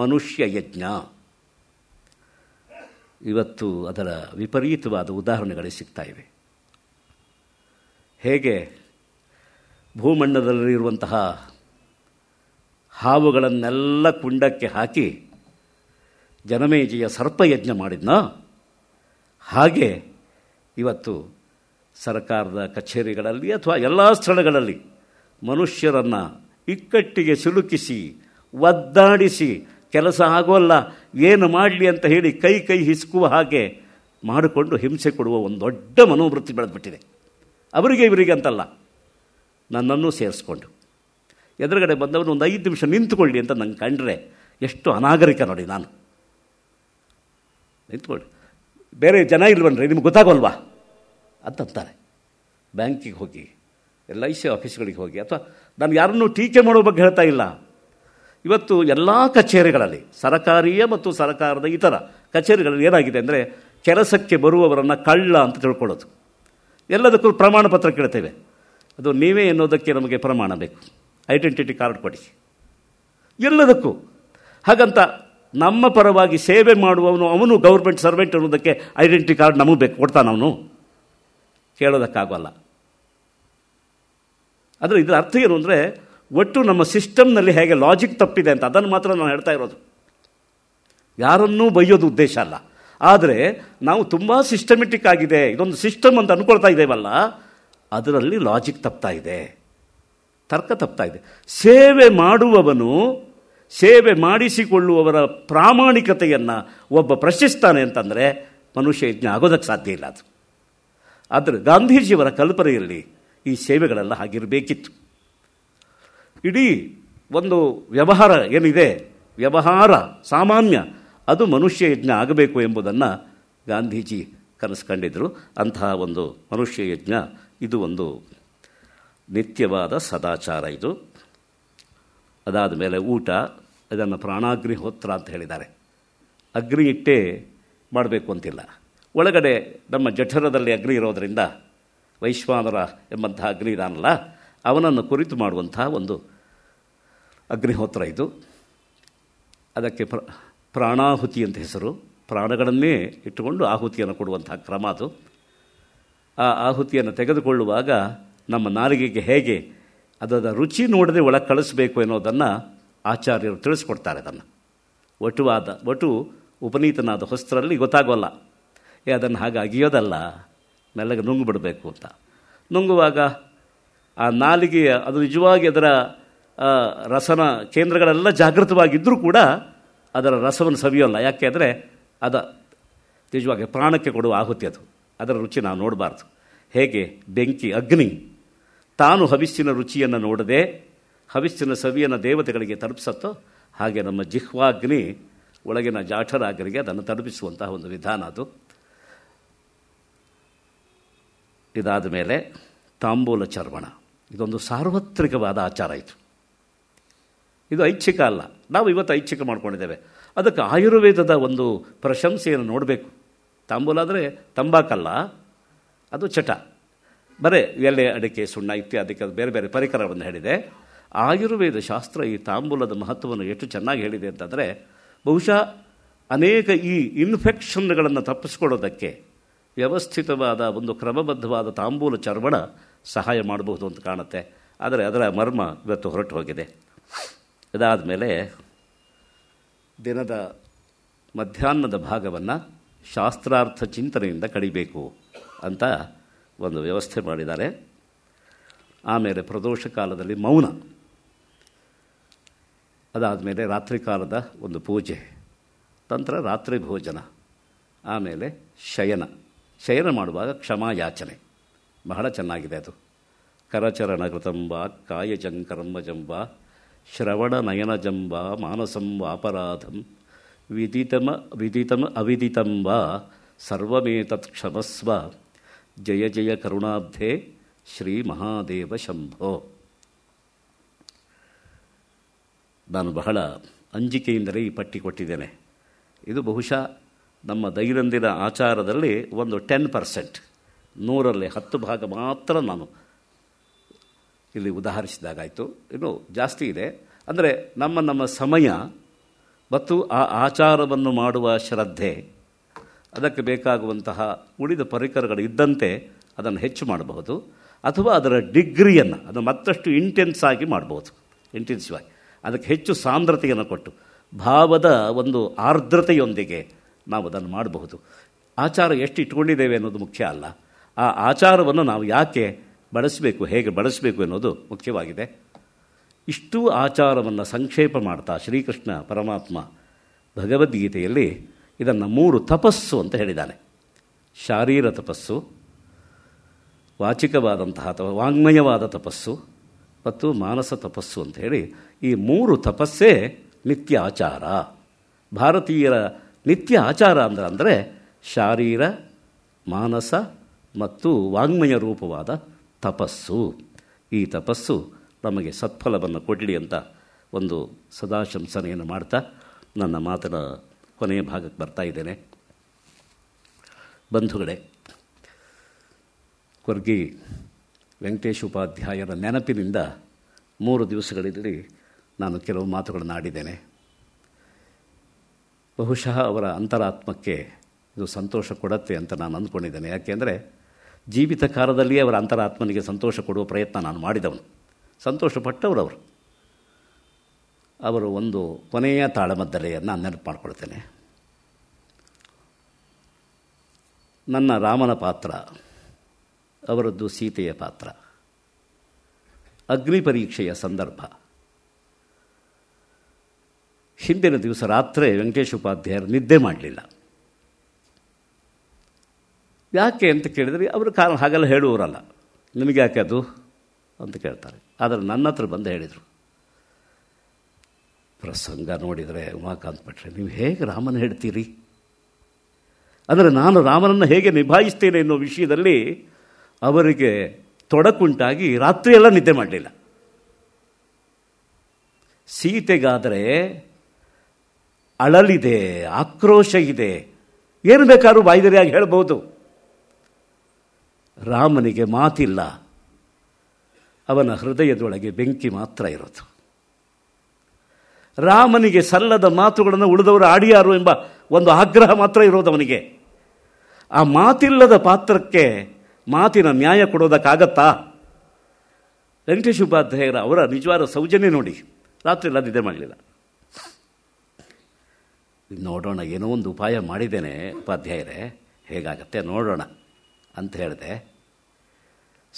ಮನುಷ್ಯ ಯಜ್ಞ ಇವತ್ತು ಅದರ ವಿಪರೀತವಾದ ಉದಾಹರಣೆಗಳೇ ಸಿಗ್ತಾ ಇವೆ ಹೇಗೆ ಭೂಮಂಡಲದಲ್ಲಿರುವಂತಹ ಹಾವುಗಳನ್ನೆಲ್ಲ ಕುಂಡಕ್ಕೆ ಹಾಕಿ ಜನಮೇಜಿಯ ಸರ್ಪಯಜ್ಞ ಮಾಡಿದ್ನ ಹಾಗೆ ಇವತ್ತು ಸರ್ಕಾರದ ಕಚೇರಿಗಳಲ್ಲಿ ಅಥವಾ ಎಲ್ಲ ಸ್ಥಳಗಳಲ್ಲಿ ಮನುಷ್ಯರನ್ನು ಇಕ್ಕಟ್ಟಿಗೆ ಸಿಲುಕಿಸಿ ಒದ್ದಾಡಿಸಿ ಕೆಲಸ ಆಗೋಲ್ಲ ಏನು ಮಾಡಲಿ ಅಂತ ಹೇಳಿ ಕೈ ಕೈ ಹಿಸುಕುವ ಹಾಗೆ ಮಾಡಿಕೊಂಡು ಹಿಂಸೆ ಕೊಡುವ ಒಂದು ದೊಡ್ಡ ಮನೋವೃತ್ತಿ ಬೆಳೆದ್ಬಿಟ್ಟಿದೆ ಅವರಿಗೆ ಇವರಿಗೆ ಅಂತಲ್ಲ ನನ್ನನ್ನು ಸೇರಿಸ್ಕೊಂಡು ಎದುರುಗಡೆ ಬಂದವನು ಒಂದು ಐದು ನಿಮಿಷ ನಿಂತುಕೊಳ್ಳಿ ಅಂತ ನಂಗೆ ಕಂಡ್ರೆ ಎಷ್ಟು ಅನಾಗರಿಕ ನೋಡಿ ನಾನು ನಿಂತ್ಕೊಳ್ಳಿ ಬೇರೆ ಜನ ಇಲ್ವನ್ರಿ ನಿಮ್ಗೆ ಗೊತ್ತಾಗೋಲ್ವಾ ಅಂತಂತಾರೆ ಬ್ಯಾಂಕಿಗೆ ಹೋಗಿ ಎಲ್ ಐ ಸಿ ಆಫೀಸ್ಗಳಿಗೆ ಹೋಗಿ ಅಥವಾ ನಾನು ಯಾರನ್ನೂ ಟೀಕೆ ಮಾಡೋ ಬಗ್ಗೆ ಹೇಳ್ತಾ ಇಲ್ಲ ಇವತ್ತು ಎಲ್ಲ ಕಚೇರಿಗಳಲ್ಲಿ ಸರಕಾರಿಯ ಮತ್ತು ಸರಕಾರದ ಇತರ ಕಚೇರಿಗಳಲ್ಲಿ ಏನಾಗಿದೆ ಅಂದರೆ ಕೆಲಸಕ್ಕೆ ಬರುವವರನ್ನು ಕಳ್ಳ ಅಂತ ತಿಳ್ಕೊಳ್ಳೋದು ಎಲ್ಲದಕ್ಕೂ ಪ್ರಮಾಣ ಪತ್ರ ಕೇಳ್ತೇವೆ ಅದು ನೀವೇ ಎನ್ನೋದಕ್ಕೆ ನಮಗೆ ಪ್ರಮಾಣ ಬೇಕು ಐಡೆಂಟಿಟಿ ಕಾರ್ಡ್ ಕೊಡಿ ಎಲ್ಲದಕ್ಕೂ ಹಾಗಂತ ನಮ್ಮ ಪರವಾಗಿ ಸೇವೆ ಮಾಡುವವನು ಅವನು ಗೌರ್ಮೆಂಟ್ ಸರ್ವೆಂಟ್ ಅನ್ನೋದಕ್ಕೆ ಐಡೆಂಟಿ ಕಾರ್ಡ್ ನಮಗೆ ಬೇಕು ಕೊಡ್ತಾನೆ ಅವನು ಕೇಳೋದಕ್ಕಾಗಲ್ಲ ಆದರೆ ಇದರ ಅರ್ಥ ಏನು ಅಂದರೆ ಒಟ್ಟು ನಮ್ಮ ಸಿಸ್ಟಮ್ನಲ್ಲಿ ಹೇಗೆ ಲಾಜಿಕ್ ತಪ್ಪಿದೆ ಅಂತ ಅದನ್ನು ಮಾತ್ರ ನಾನು ಹೇಳ್ತಾ ಇರೋದು ಯಾರನ್ನೂ ಬೈಯೋದು ಉದ್ದೇಶ ಅಲ್ಲ ಆದರೆ ನಾವು ತುಂಬ ಸಿಸ್ಟಮೆಟಿಕ್ ಆಗಿದೆ ಇದೊಂದು ಸಿಸ್ಟಮ್ ಅಂತ ಅಂದ್ಕೊಳ್ತಾ ಇದ್ದೇವಲ್ಲ ಅದರಲ್ಲಿ ಲಾಜಿಕ್ ತಪ್ತಾ ಇದೆ ತರ್ಕ ತಪ್ತಾ ಇದೆ ಸೇವೆ ಮಾಡುವವನು ಸೇವೆ ಮಾಡಿಸಿಕೊಳ್ಳುವವರ ಪ್ರಾಮಾಣಿಕತೆಯನ್ನು ಒಬ್ಬ ಪ್ರಶ್ನಿಸ್ತಾನೆ ಅಂತಂದರೆ ಮನುಷ್ಯ ಯಜ್ಞ ಆಗೋದಕ್ಕೆ ಸಾಧ್ಯ ಇಲ್ಲ ಅದು ಆದರೆ ಗಾಂಧೀಜಿಯವರ ಕಲ್ಪನೆಯಲ್ಲಿ ಈ ಸೇವೆಗಳೆಲ್ಲ ಆಗಿರಬೇಕಿತ್ತು ಇಡೀ ಒಂದು ವ್ಯವಹಾರ ಏನಿದೆ ವ್ಯವಹಾರ ಸಾಮಾನ್ಯ ಅದು ಮನುಷ್ಯ ಯಜ್ಞ ಆಗಬೇಕು ಎಂಬುದನ್ನು ಗಾಂಧೀಜಿ ಕನಸು ಕಂಡಿದ್ದರು ಅಂತಹ ಒಂದು ಮನುಷ್ಯ ಯಜ್ಞ ಇದು ಒಂದು ನಿತ್ಯವಾದ ಸದಾಚಾರ ಇದು ಅದಾದ ಮೇಲೆ ಊಟ ಇದನ್ನು ಪ್ರಾಣಾಗ್ನಿಹೋತ್ರ ಅಂತ ಹೇಳಿದ್ದಾರೆ ಅಗ್ನಿ ಇಟ್ಟೇ ಮಾಡಬೇಕು ಅಂತಿಲ್ಲ ಒಳಗಡೆ ನಮ್ಮ ಜಠರದಲ್ಲಿ ಅಗ್ನಿ ಇರೋದರಿಂದ ವೈಶ್ವಾನರ ಎಂಬಂತಹ ಅಗ್ನಿ ಇದಾನಲ್ಲ ಅವನನ್ನು ಕುರಿತು ಮಾಡುವಂಥ ಒಂದು ಅಗ್ನಿಹೋತ್ರ ಇದು ಅದಕ್ಕೆ ಪ್ರ ಪ್ರಾಣಾಹುತಿ ಅಂತ ಹೆಸರು ಪ್ರಾಣಗಳನ್ನೇ ಇಟ್ಟುಕೊಂಡು ಆಹುತಿಯನ್ನು ಕೊಡುವಂತಹ ಕ್ರಮ ಅದು ಆ ಆಹುತಿಯನ್ನು ತೆಗೆದುಕೊಳ್ಳುವಾಗ ನಮ್ಮ ನಾಲಿಗೆಗೆ ಹೇಗೆ ಅದರ ರುಚಿ ನೋಡದೆ ಒಳಗೆ ಕಳಿಸ್ಬೇಕು ಅನ್ನೋದನ್ನು ಆಚಾರ್ಯರು ತಿಳಿಸ್ಕೊಡ್ತಾರೆ ಅದನ್ನು ಒಟುವಾದ ಒಟು ಉಪನೀತನಾದ ಹೊಸ್ತರಲ್ಲಿ ಗೊತ್ತಾಗೋಲ್ಲ ಏ ಅದನ್ನು ಹಾಗೆ ಅಗಿಯೋದಲ್ಲ ಮೆಲ್ಲಗೆ ನುಂಗ್ಬಿಡಬೇಕು ಅಂತ ನುಂಗುವಾಗ ಆ ನಾಲಿಗೆಯ ಅದು ನಿಜವಾಗಿ ಅದರ ರಸನ ಕೇಂದ್ರಗಳೆಲ್ಲ ಜಾಗೃತವಾಗಿದ್ದರೂ ಕೂಡ ಅದರ ರಸವನ್ನು ಸವಿಯೋಲ್ಲ ಯಾಕೆ ಅಂದರೆ ಅದು ನಿಜವಾಗಿ ಪ್ರಾಣಕ್ಕೆ ಕೊಡುವ ಆಹುತಿ ಅದು ಅದರ ರುಚಿ ನಾವು ನೋಡಬಾರ್ದು ಹೇಗೆ ಬೆಂಕಿ ಅಗ್ನಿ ತಾನು ಹವಿಸ್ಸಿನ ರುಚಿಯನ್ನು ನೋಡದೆ ಹವಿಸ್ಸಿನ ಸವಿಯನ್ನು ದೇವತೆಗಳಿಗೆ ತಲುಪಿಸತ್ತೋ ಹಾಗೆ ನಮ್ಮ ಜಿಹ್ವಾಗ್ನಿ ಒಳಗಿನ ಜಾಠರಾಗರಿಗೆ ಅದನ್ನು ತಲುಪಿಸುವಂತಹ ಒಂದು ವಿಧಾನ ಅದು ಇದಾದ ಮೇಲೆ ತಾಂಬೂಲ ಚರ್ಮಣ ಇದೊಂದು ಸಾರ್ವತ್ರಿಕವಾದ ಆಚಾರ ಇದು ಇದು ಐಚ್ಛಿಕ ಅಲ್ಲ ನಾವು ಇವತ್ತು ಐಚ್ಛಿಕ ಮಾಡ್ಕೊಂಡಿದ್ದೇವೆ ಅದಕ್ಕೆ ಆಯುರ್ವೇದದ ಒಂದು ಪ್ರಶಂಸೆಯನ್ನು ನೋಡಬೇಕು ತಾಂಬೂಲ ಆದರೆ ತಂಬಾಕಲ್ಲ ಅದು ಚಟ ಬರೇ ಎಲೆ ಅಡಿಕೆ ಸುಣ್ಣ ಇತ್ಯಾದಿ ಬೇರೆ ಬೇರೆ ಪರಿಕರವನ್ನು ಹೇಳಿದೆ ಆಯುರ್ವೇದ ಶಾಸ್ತ್ರ ಈ ತಾಂಬೂಲದ ಮಹತ್ವವನ್ನು ಎಷ್ಟು ಚೆನ್ನಾಗಿ ಹೇಳಿದೆ ಅಂತಂದರೆ ಬಹುಶಃ ಅನೇಕ ಈ ಇನ್ಫೆಕ್ಷನ್ಗಳನ್ನು ತಪ್ಪಿಸ್ಕೊಳ್ಳೋದಕ್ಕೆ ವ್ಯವಸ್ಥಿತವಾದ ಒಂದು ಕ್ರಮಬದ್ಧವಾದ ತಾಂಬೂಲ ಚರ್ಮಣ ಸಹಾಯ ಮಾಡಬಹುದು ಅಂತ ಕಾಣುತ್ತೆ ಆದರೆ ಅದರ ಮರ್ಮ ಇವತ್ತು ಹೊರಟು ಹೋಗಿದೆ ಇದಾದ ಮೇಲೆ ದಿನದ ಮಧ್ಯಾಹ್ನದ ಭಾಗವನ್ನು ಶಾಸ್ತ್ರಾರ್ಥ ಚಿಂತನೆಯಿಂದ ಕಡಿಬೇಕು ಅಂತ ಒಂದು ವ್ಯವಸ್ಥೆ ಮಾಡಿದ್ದಾರೆ ಆಮೇಲೆ ಪ್ರದೋಷ ಕಾಲದಲ್ಲಿ ಮೌನ ಅದಾದಮೇಲೆ ರಾತ್ರಿ ಕಾಲದ ಒಂದು ಪೂಜೆ ತಂತ್ರ ರಾತ್ರಿ ಭೋಜನ ಆಮೇಲೆ ಶಯನ ಶಯನ ಮಾಡುವಾಗ ಕ್ಷಮಾಯಾಚನೆ ಬಹಳ ಚೆನ್ನಾಗಿದೆ ಅದು ಕರಚರಣ ಕೃತಂಬ ಕಾಯಜಂ ಜಂಬ ಶ್ರವಣ ನಯನಜಂಬ ಮಾನಸಂ ಅಪರಾಧಂ ವಿದಿತಮ ವಿದಿತಮ ಅವಿದಿತಂಬ ಸರ್ವೇತತ್ ಕ್ಷಮಸ್ವ ಜಯ ಜಯ ಕರುಣಾಬ್ಧೆ ಶ್ರೀ ಮಹಾದೇವ ಶಂಭೋ ನಾನು ಬಹಳ ಅಂಜಿಕೆಯಿಂದಲೇ ಈ ಪಟ್ಟಿ ಕೊಟ್ಟಿದ್ದೇನೆ ಇದು ಬಹುಶಃ ನಮ್ಮ ದೈನಂದಿನ ಆಚಾರದಲ್ಲಿ ಒಂದು ಟೆನ್ ಪರ್ಸೆಂಟ್ ನೂರಲ್ಲಿ ಹತ್ತು ಭಾಗ ಮಾತ್ರ ನಾನು ಇಲ್ಲಿ ಉದಾಹರಿಸಿದಾಗಾಯಿತು ಇನ್ನು ಜಾಸ್ತಿ ಇದೆ ಅಂದರೆ ನಮ್ಮ ನಮ್ಮ ಸಮಯ ಮತ್ತು ಆ ಆಚಾರವನ್ನು ಮಾಡುವ ಶ್ರದ್ಧೆ ಅದಕ್ಕೆ ಬೇಕಾಗುವಂತಹ ಉಳಿದ ಪರಿಕರಗಳು ಇದ್ದಂತೆ ಅದನ್ನು ಹೆಚ್ಚು ಮಾಡಬಹುದು ಅಥವಾ ಅದರ ಡಿಗ್ರಿಯನ್ನು ಅದು ಮತ್ತಷ್ಟು ಇಂಟೆನ್ಸ್ ಆಗಿ ಮಾಡಬಹುದು ಇಂಟೆನ್ಸಿವ್ ಆಗಿ ಅದಕ್ಕೆ ಹೆಚ್ಚು ಸಾಂದ್ರತೆಯನ್ನು ಕೊಟ್ಟು ಭಾವದ ಒಂದು ಆರ್ದ್ರತೆಯೊಂದಿಗೆ ನಾವು ಅದನ್ನು ಮಾಡಬಹುದು ಆಚಾರ ಎಷ್ಟು ಇಟ್ಕೊಂಡಿದ್ದೇವೆ ಅನ್ನೋದು ಮುಖ್ಯ ಅಲ್ಲ ಆ ಆಚಾರವನ್ನು ನಾವು ಯಾಕೆ ಬಳಸಬೇಕು ಹೇಗೆ ಬಳಸಬೇಕು ಎನ್ನುವುದು ಮುಖ್ಯವಾಗಿದೆ ಇಷ್ಟು ಆಚಾರವನ್ನು ಸಂಕ್ಷೇಪ ಮಾಡ್ತಾ ಶ್ರೀಕೃಷ್ಣ ಪರಮಾತ್ಮ ಭಗವದ್ಗೀತೆಯಲ್ಲಿ ಇದನ್ನು ಮೂರು ತಪಸ್ಸು ಅಂತ ಹೇಳಿದ್ದಾನೆ ಶಾರೀರ ತಪಸ್ಸು ವಾಚಿಕವಾದಂತಹ ಅಥವಾ ವಾಂಗ್ಮಯವಾದ ತಪಸ್ಸು ಮತ್ತು ಮಾನಸ ತಪಸ್ಸು ಅಂತ ಹೇಳಿ ಈ ಮೂರು ತಪಸ್ಸೇ ನಿತ್ಯ ಆಚಾರ ಭಾರತೀಯರ ನಿತ್ಯ ಆಚಾರ ಅಂದ್ರೆ ಅಂದರೆ ಶಾರೀರ ಮಾನಸ ಮತ್ತು ವಾಂಗ್ಮಯ ರೂಪವಾದ ತಪಸ್ಸು ಈ ತಪಸ್ಸು ನಮಗೆ ಸತ್ಫಲವನ್ನು ಕೊಡಲಿ ಅಂತ ಒಂದು ಸದಾಶಂಸನೆಯನ್ನು ಮಾಡ್ತಾ ನನ್ನ ಮಾತನ್ನು ಕೊನೆಯ ಭಾಗಕ್ಕೆ ಬರ್ತಾ ಇದ್ದೇನೆ ಬಂಧುಗಳೇ ಕೊರ್ಗಿ ವೆಂಕಟೇಶ್ ಉಪಾಧ್ಯಾಯರ ನೆನಪಿನಿಂದ ಮೂರು ದಿವಸಗಳಲ್ಲಿ ನಾನು ಕೆಲವು ಮಾತುಗಳನ್ನು ಆಡಿದ್ದೇನೆ ಬಹುಶಃ ಅವರ ಅಂತರಾತ್ಮಕ್ಕೆ ಇದು ಸಂತೋಷ ಕೊಡತ್ತೆ ಅಂತ ನಾನು ಅಂದ್ಕೊಂಡಿದ್ದೇನೆ ಯಾಕೆಂದರೆ ಜೀವಿತ ಕಾಲದಲ್ಲಿಯೇ ಅವರ ಅಂತರಾತ್ಮನಿಗೆ ಸಂತೋಷ ಕೊಡುವ ಪ್ರಯತ್ನ ನಾನು ಮಾಡಿದವನು ಅವರು ಅವರು ಒಂದು ಕೊನೆಯ ತಾಳಮದ್ದಲೆಯನ್ನು ನೆನಪು ಮಾಡಿಕೊಳ್ತೇನೆ ನನ್ನ ರಾಮನ ಪಾತ್ರ ಅವರದ್ದು ಸೀತೆಯ ಪಾತ್ರ ಅಗ್ನಿ ಪರೀಕ್ಷೆಯ ಸಂದರ್ಭ ಹಿಂದಿನ ದಿವಸ ರಾತ್ರಿ ವೆಂಕಟೇಶ್ ಉಪಾಧ್ಯಾಯರು ನಿದ್ದೆ ಮಾಡಲಿಲ್ಲ ಯಾಕೆ ಅಂತ ಕೇಳಿದರೆ ಅವರು ಕಾರಣ ಹಾಗೆಲ್ಲ ಹೇಳುವವರಲ್ಲ ನಿಮಗೆ ಯಾಕೆ ಅದು ಅಂತ ಕೇಳ್ತಾರೆ ಆದರೆ ನನ್ನ ಹತ್ರ ಬಂದು ಹೇಳಿದರು ಪ್ರಸಂಗ ನೋಡಿದರೆ ಉಮಾಕಾಂತ್ ಪಟ್ರೆ ನೀವು ಹೇಗೆ ರಾಮನ ಹೇಳ್ತೀರಿ ಅಂದರೆ ನಾನು ರಾಮನನ್ನು ಹೇಗೆ ನಿಭಾಯಿಸ್ತೇನೆ ಎನ್ನುವ ವಿಷಯದಲ್ಲಿ ಅವರಿಗೆ ತೊಡಕುಂಟಾಗಿ ರಾತ್ರಿಯೆಲ್ಲ ನಿದ್ದೆ ಮಾಡಲಿಲ್ಲ ಸೀತೆಗಾದರೆ ಅಳಲಿದೆ ಆಕ್ರೋಶ ಇದೆ ಏನು ಬೇಕಾದ್ರೂ ಬಾಯ್ದರಿಯಾಗಿ ಹೇಳ್ಬೋದು ರಾಮನಿಗೆ ಮಾತಿಲ್ಲ ಅವನ ಹೃದಯದೊಳಗೆ ಬೆಂಕಿ ಮಾತ್ರ ಇರೋದು ರಾಮನಿಗೆ ಸಲ್ಲದ ಮಾತುಗಳನ್ನು ಉಳಿದವರು ಆಡಿಯಾರು ಎಂಬ ಒಂದು ಆಗ್ರಹ ಮಾತ್ರ ಅವನಿಗೆ ಆ ಮಾತಿಲ್ಲದ ಪಾತ್ರಕ್ಕೆ ಮಾತಿನ ನ್ಯಾಯ ಕೊಡೋದಕ್ಕಾಗತ್ತಾ ವೆಂಕಟೇಶ ಉಪಾಧ್ಯಾಯರ ಅವರ ನಿಜವಾದ ಸೌಜನ್ಯ ನೋಡಿ ರಾತ್ರಿ ಎಲ್ಲ ನಿದ್ದೆ ಮಾಡಲಿಲ್ಲ ನೋಡೋಣ ಏನೋ ಒಂದು ಉಪಾಯ ಮಾಡಿದ್ದೇನೆ ಉಪಾಧ್ಯಾಯರೇ ಹೇಗಾಗತ್ತೆ ನೋಡೋಣ ಅಂತ ಹೇಳಿದೆ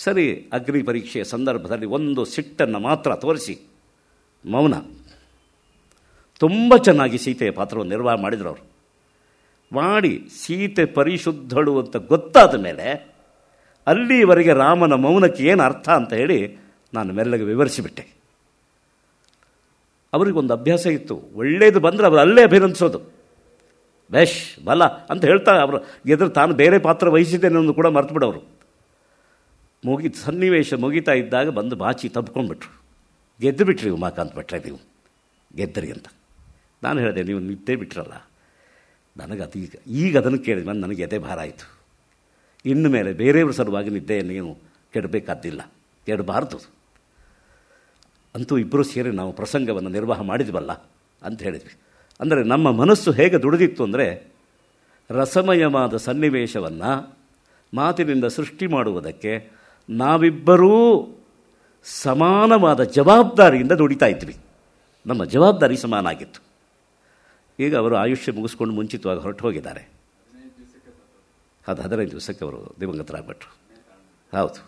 ಸರಿ ಅಗ್ನಿ ಪರೀಕ್ಷೆಯ ಸಂದರ್ಭದಲ್ಲಿ ಒಂದು ಸಿಟ್ಟನ್ನು ಮಾತ್ರ ತೋರಿಸಿ ಮೌನ ತುಂಬ ಚೆನ್ನಾಗಿ ಸೀತೆಯ ಪಾತ್ರವನ್ನು ನಿರ್ವಾಹ ಮಾಡಿದರು ಅವರು ಮಾಡಿ ಸೀತೆ ಪರಿಶುದ್ಧಳು ಅಂತ ಗೊತ್ತಾದ ಮೇಲೆ ಅಲ್ಲಿವರೆಗೆ ರಾಮನ ಮೌನಕ್ಕೆ ಏನು ಅರ್ಥ ಅಂತ ಹೇಳಿ ನಾನು ಮೆಲ್ಲಗೆ ವಿವರಿಸಿಬಿಟ್ಟೆ ಅವರಿಗೊಂದು ಅಭ್ಯಾಸ ಇತ್ತು ಒಳ್ಳೆಯದು ಬಂದರೆ ಅವರು ಅಲ್ಲೇ ಅಭಿನಂದಿಸೋದು ಬೆಷ್ ಬಲ ಅಂತ ಹೇಳ್ತಾ ಅವರು ಎದುರು ತಾನು ಬೇರೆ ಪಾತ್ರ ವಹಿಸಿದ್ದೇನೆ ಕೂಡ ಮರ್ತು ಬಿಡೋರು ಮುಗಿ ಸನ್ನಿವೇಶ ಮುಗಿತಾ ಇದ್ದಾಗ ಬಂದು ಬಾಚಿ ತಬ್ಕೊಂಡ್ಬಿಟ್ರು ಗೆದ್ದು ಬಿಟ್ರಿ ಉಮಾಕಾಂತ್ ಭಟ್ರೆ ನೀವು ಗೆದ್ದರಿ ಅಂತ ನಾನು ಹೇಳಿದೆ ನೀವು ನಿದ್ದೆ ಬಿಟ್ರಲ್ಲ ನನಗೆ ಅದು ಈಗ ಈಗ ಅದನ್ನು ಕೇಳಿದ ಮೇಲೆ ನನಗೆ ಎದೆ ಭಾರ ಆಯಿತು ಇನ್ನು ಮೇಲೆ ಬೇರೆಯವ್ರ ಸಲುವಾಗಿ ನೀವು ಕೆಡಬೇಕಾದ್ದಿಲ್ಲ ಕೆಡಬಾರ್ದು ಅಂತೂ ಇಬ್ಬರು ಸೇರಿ ನಾವು ಪ್ರಸಂಗವನ್ನು ನಿರ್ವಾಹ ಮಾಡಿದ್ವಲ್ಲ ಅಂತ ಹೇಳಿದ್ವಿ ಅಂದರೆ ನಮ್ಮ ಮನಸ್ಸು ಹೇಗೆ ದುಡಿದಿತ್ತು ಅಂದರೆ ರಸಮಯವಾದ ಸನ್ನಿವೇಶವನ್ನು ಮಾತಿನಿಂದ ಸೃಷ್ಟಿ ಮಾಡುವುದಕ್ಕೆ ನಾವಿಬ್ಬರೂ ಸಮಾನವಾದ ಜವಾಬ್ದಾರಿಯಿಂದ ದುಡಿತಾ ಇದ್ವಿ ನಮ್ಮ ಜವಾಬ್ದಾರಿ ಸಮಾನ ಆಗಿತ್ತು ಈಗ ಅವರು ಆಯುಷ್ಯ ಮುಗಿಸ್ಕೊಂಡು ಮುಂಚಿತವಾಗಿ ಹೊರಟು ಹೋಗಿದ್ದಾರೆ ಅದು ಹದಿನೈದು ದಿವಸಕ್ಕೆ ಅವರು ದಿವಂಗತರಾಗ್ಬಿಟ್ರು ಹೌದು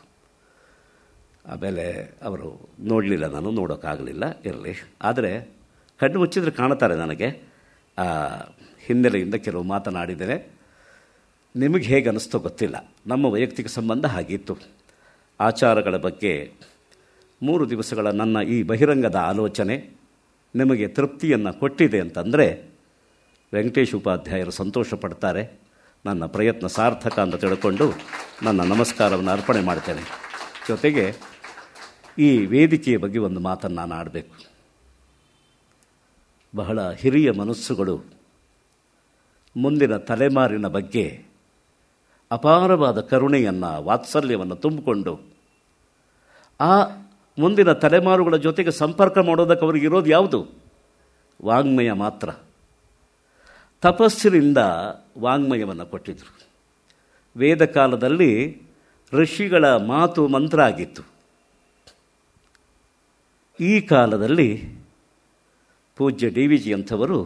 ಆಮೇಲೆ ಅವರು ನೋಡಲಿಲ್ಲ ನಾನು ನೋಡೋಕ್ಕಾಗಲಿಲ್ಲ ಇರಲಿ ಆದರೆ ಕಣ್ಣು ಮುಚ್ಚಿದ್ರೆ ಕಾಣುತ್ತಾರೆ ನನಗೆ ಹಿನ್ನೆಲೆಯಿಂದ ಕೆಲವು ಮಾತನಾಡಿದರೆ ನಿಮಗೆ ಹೇಗೆ ಅನ್ನಿಸ್ತೋ ಗೊತ್ತಿಲ್ಲ ನಮ್ಮ ವೈಯಕ್ತಿಕ ಸಂಬಂಧ ಹಾಗಿತ್ತು ಆಚಾರಗಳ ಬಗ್ಗೆ ಮೂರು ದಿವಸಗಳ ನನ್ನ ಈ ಬಹಿರಂಗದ ಆಲೋಚನೆ ನಿಮಗೆ ತೃಪ್ತಿಯನ್ನು ಕೊಟ್ಟಿದೆ ಅಂತಂದರೆ ವೆಂಕಟೇಶ್ ಉಪಾಧ್ಯಾಯರು ಸಂತೋಷ ಪಡ್ತಾರೆ ನನ್ನ ಪ್ರಯತ್ನ ಸಾರ್ಥಕ ಅಂತ ತಿಳ್ಕೊಂಡು ನನ್ನ ನಮಸ್ಕಾರವನ್ನು ಅರ್ಪಣೆ ಮಾಡ್ತೇನೆ ಜೊತೆಗೆ ಈ ವೇದಿಕೆಯ ಬಗ್ಗೆ ಒಂದು ಮಾತನ್ನು ನಾನು ಆಡಬೇಕು ಬಹಳ ಹಿರಿಯ ಮನಸ್ಸುಗಳು ಮುಂದಿನ ತಲೆಮಾರಿನ ಬಗ್ಗೆ ಅಪಾರವಾದ ಕರುಣೆಯನ್ನು ವಾತ್ಸಲ್ಯವನ್ನು ತುಂಬಿಕೊಂಡು ಆ ಮುಂದಿನ ತಲೆಮಾರುಗಳ ಜೊತೆಗೆ ಸಂಪರ್ಕ ಮಾಡೋದಕ್ಕೆ ಅವರಿಗೆ ಇರೋದು ಯಾವುದು ವಾಂಗ್ಮಯ ಮಾತ್ರ ತಪಸ್ಸಿನಿಂದ ವಾಂಗ್ಮಯವನ್ನು ಕೊಟ್ಟಿದ್ದರು ವೇದ ಕಾಲದಲ್ಲಿ ಋಷಿಗಳ ಮಾತು ಮಂತ್ರ ಆಗಿತ್ತು ಈ ಕಾಲದಲ್ಲಿ ಪೂಜ್ಯ ಡಿ ವಿ ಜಿ ಅಂಥವರು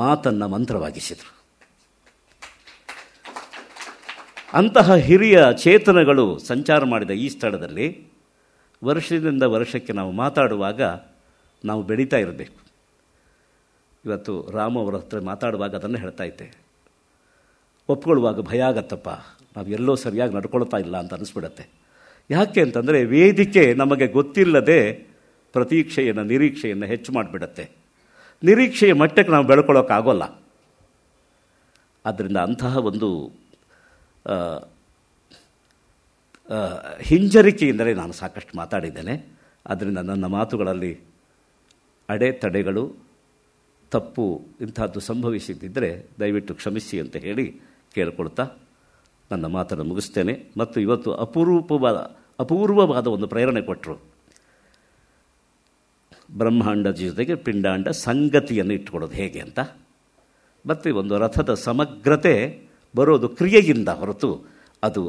ಮಾತನ್ನು ಮಂತ್ರವಾಗಿಸಿದರು ಅಂತಹ ಹಿರಿಯ ಚೇತನಗಳು ಸಂಚಾರ ಮಾಡಿದ ಈ ಸ್ಥಳದಲ್ಲಿ ವರ್ಷದಿಂದ ವರ್ಷಕ್ಕೆ ನಾವು ಮಾತಾಡುವಾಗ ನಾವು ಬೆಳೀತಾ ಇರಬೇಕು ಇವತ್ತು ರಾಮ ಅವರ ಹತ್ರ ಮಾತಾಡುವಾಗ ಅದನ್ನು ಹೇಳ್ತಾ ಇದ್ದೆ ಒಪ್ಕೊಳ್ಳುವಾಗ ಭಯ ಆಗತ್ತಪ್ಪ ನಾವು ಎಲ್ಲೋ ಸರಿಯಾಗಿ ನಡ್ಕೊಳ್ತಾ ಇಲ್ಲ ಅಂತ ಅನಿಸ್ಬಿಡತ್ತೆ ಯಾಕೆ ಅಂತಂದರೆ ವೇದಿಕೆ ನಮಗೆ ಗೊತ್ತಿಲ್ಲದೆ ಪ್ರತೀಕ್ಷೆಯನ್ನು ನಿರೀಕ್ಷೆಯನ್ನು ಹೆಚ್ಚು ಮಾಡಿಬಿಡತ್ತೆ ನಿರೀಕ್ಷೆಯ ಮಟ್ಟಕ್ಕೆ ನಾವು ಬೆಳ್ಕೊಳ್ಳೋಕ್ಕಾಗೋಲ್ಲ ಆದ್ದರಿಂದ ಅಂತಹ ಒಂದು ಹಿಂಜರಿಕೆಯಿಂದಲೇ ನಾನು ಸಾಕಷ್ಟು ಮಾತಾಡಿದ್ದೇನೆ ಆದ್ದರಿಂದ ನನ್ನ ಮಾತುಗಳಲ್ಲಿ ಅಡೆತಡೆಗಳು ತಪ್ಪು ಇಂಥದ್ದು ಸಂಭವಿಸಿದ್ದಿದ್ದರೆ ದಯವಿಟ್ಟು ಕ್ಷಮಿಸಿ ಅಂತ ಹೇಳಿ ಕೇಳಿಕೊಳ್ತಾ ನನ್ನ ಮಾತನ್ನು ಮುಗಿಸ್ತೇನೆ ಮತ್ತು ಇವತ್ತು ಅಪರೂಪವಾದ ಅಪೂರ್ವವಾದ ಒಂದು ಪ್ರೇರಣೆ ಕೊಟ್ಟರು ಬ್ರಹ್ಮಾಂಡ ಜೊತೆಗೆ ಪಿಂಡಾಂಡ ಸಂಗತಿಯನ್ನು ಇಟ್ಕೊಳ್ಳೋದು ಹೇಗೆ ಅಂತ ಮತ್ತು ಒಂದು ರಥದ ಸಮಗ್ರತೆ ಬರೋದು ಕ್ರಿಯೆಯಿಂದ ಹೊರತು ಅದು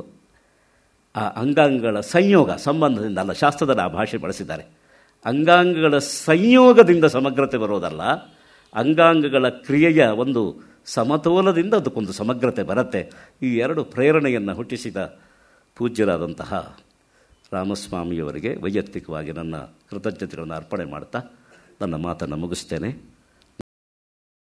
ಆ ಅಂಗಾಂಗಗಳ ಸಂಯೋಗ ಸಂಬಂಧದಿಂದ ಅಲ್ಲ ಶಾಸ್ತ್ರದಲ್ಲಿ ಆ ಭಾಷೆ ಬಳಸಿದ್ದಾರೆ ಅಂಗಾಂಗಗಳ ಸಂಯೋಗದಿಂದ ಸಮಗ್ರತೆ ಬರೋದಲ್ಲ ಅಂಗಾಂಗಗಳ ಕ್ರಿಯೆಯ ಒಂದು ಸಮತೋಲದಿಂದ ಅದಕ್ಕೊಂದು ಸಮಗ್ರತೆ ಬರುತ್ತೆ ಈ ಎರಡು ಪ್ರೇರಣೆಯನ್ನು ಹುಟ್ಟಿಸಿದ ಪೂಜ್ಯರಾದಂತಹ ರಾಮಸ್ವಾಮಿಯವರಿಗೆ ವೈಯಕ್ತಿಕವಾಗಿ ನನ್ನ ಕೃತಜ್ಞತೆಗಳನ್ನು ಅರ್ಪಣೆ ಮಾಡ್ತಾ ನನ್ನ ಮಾತನ್ನು ಮುಗಿಸ್ತೇನೆ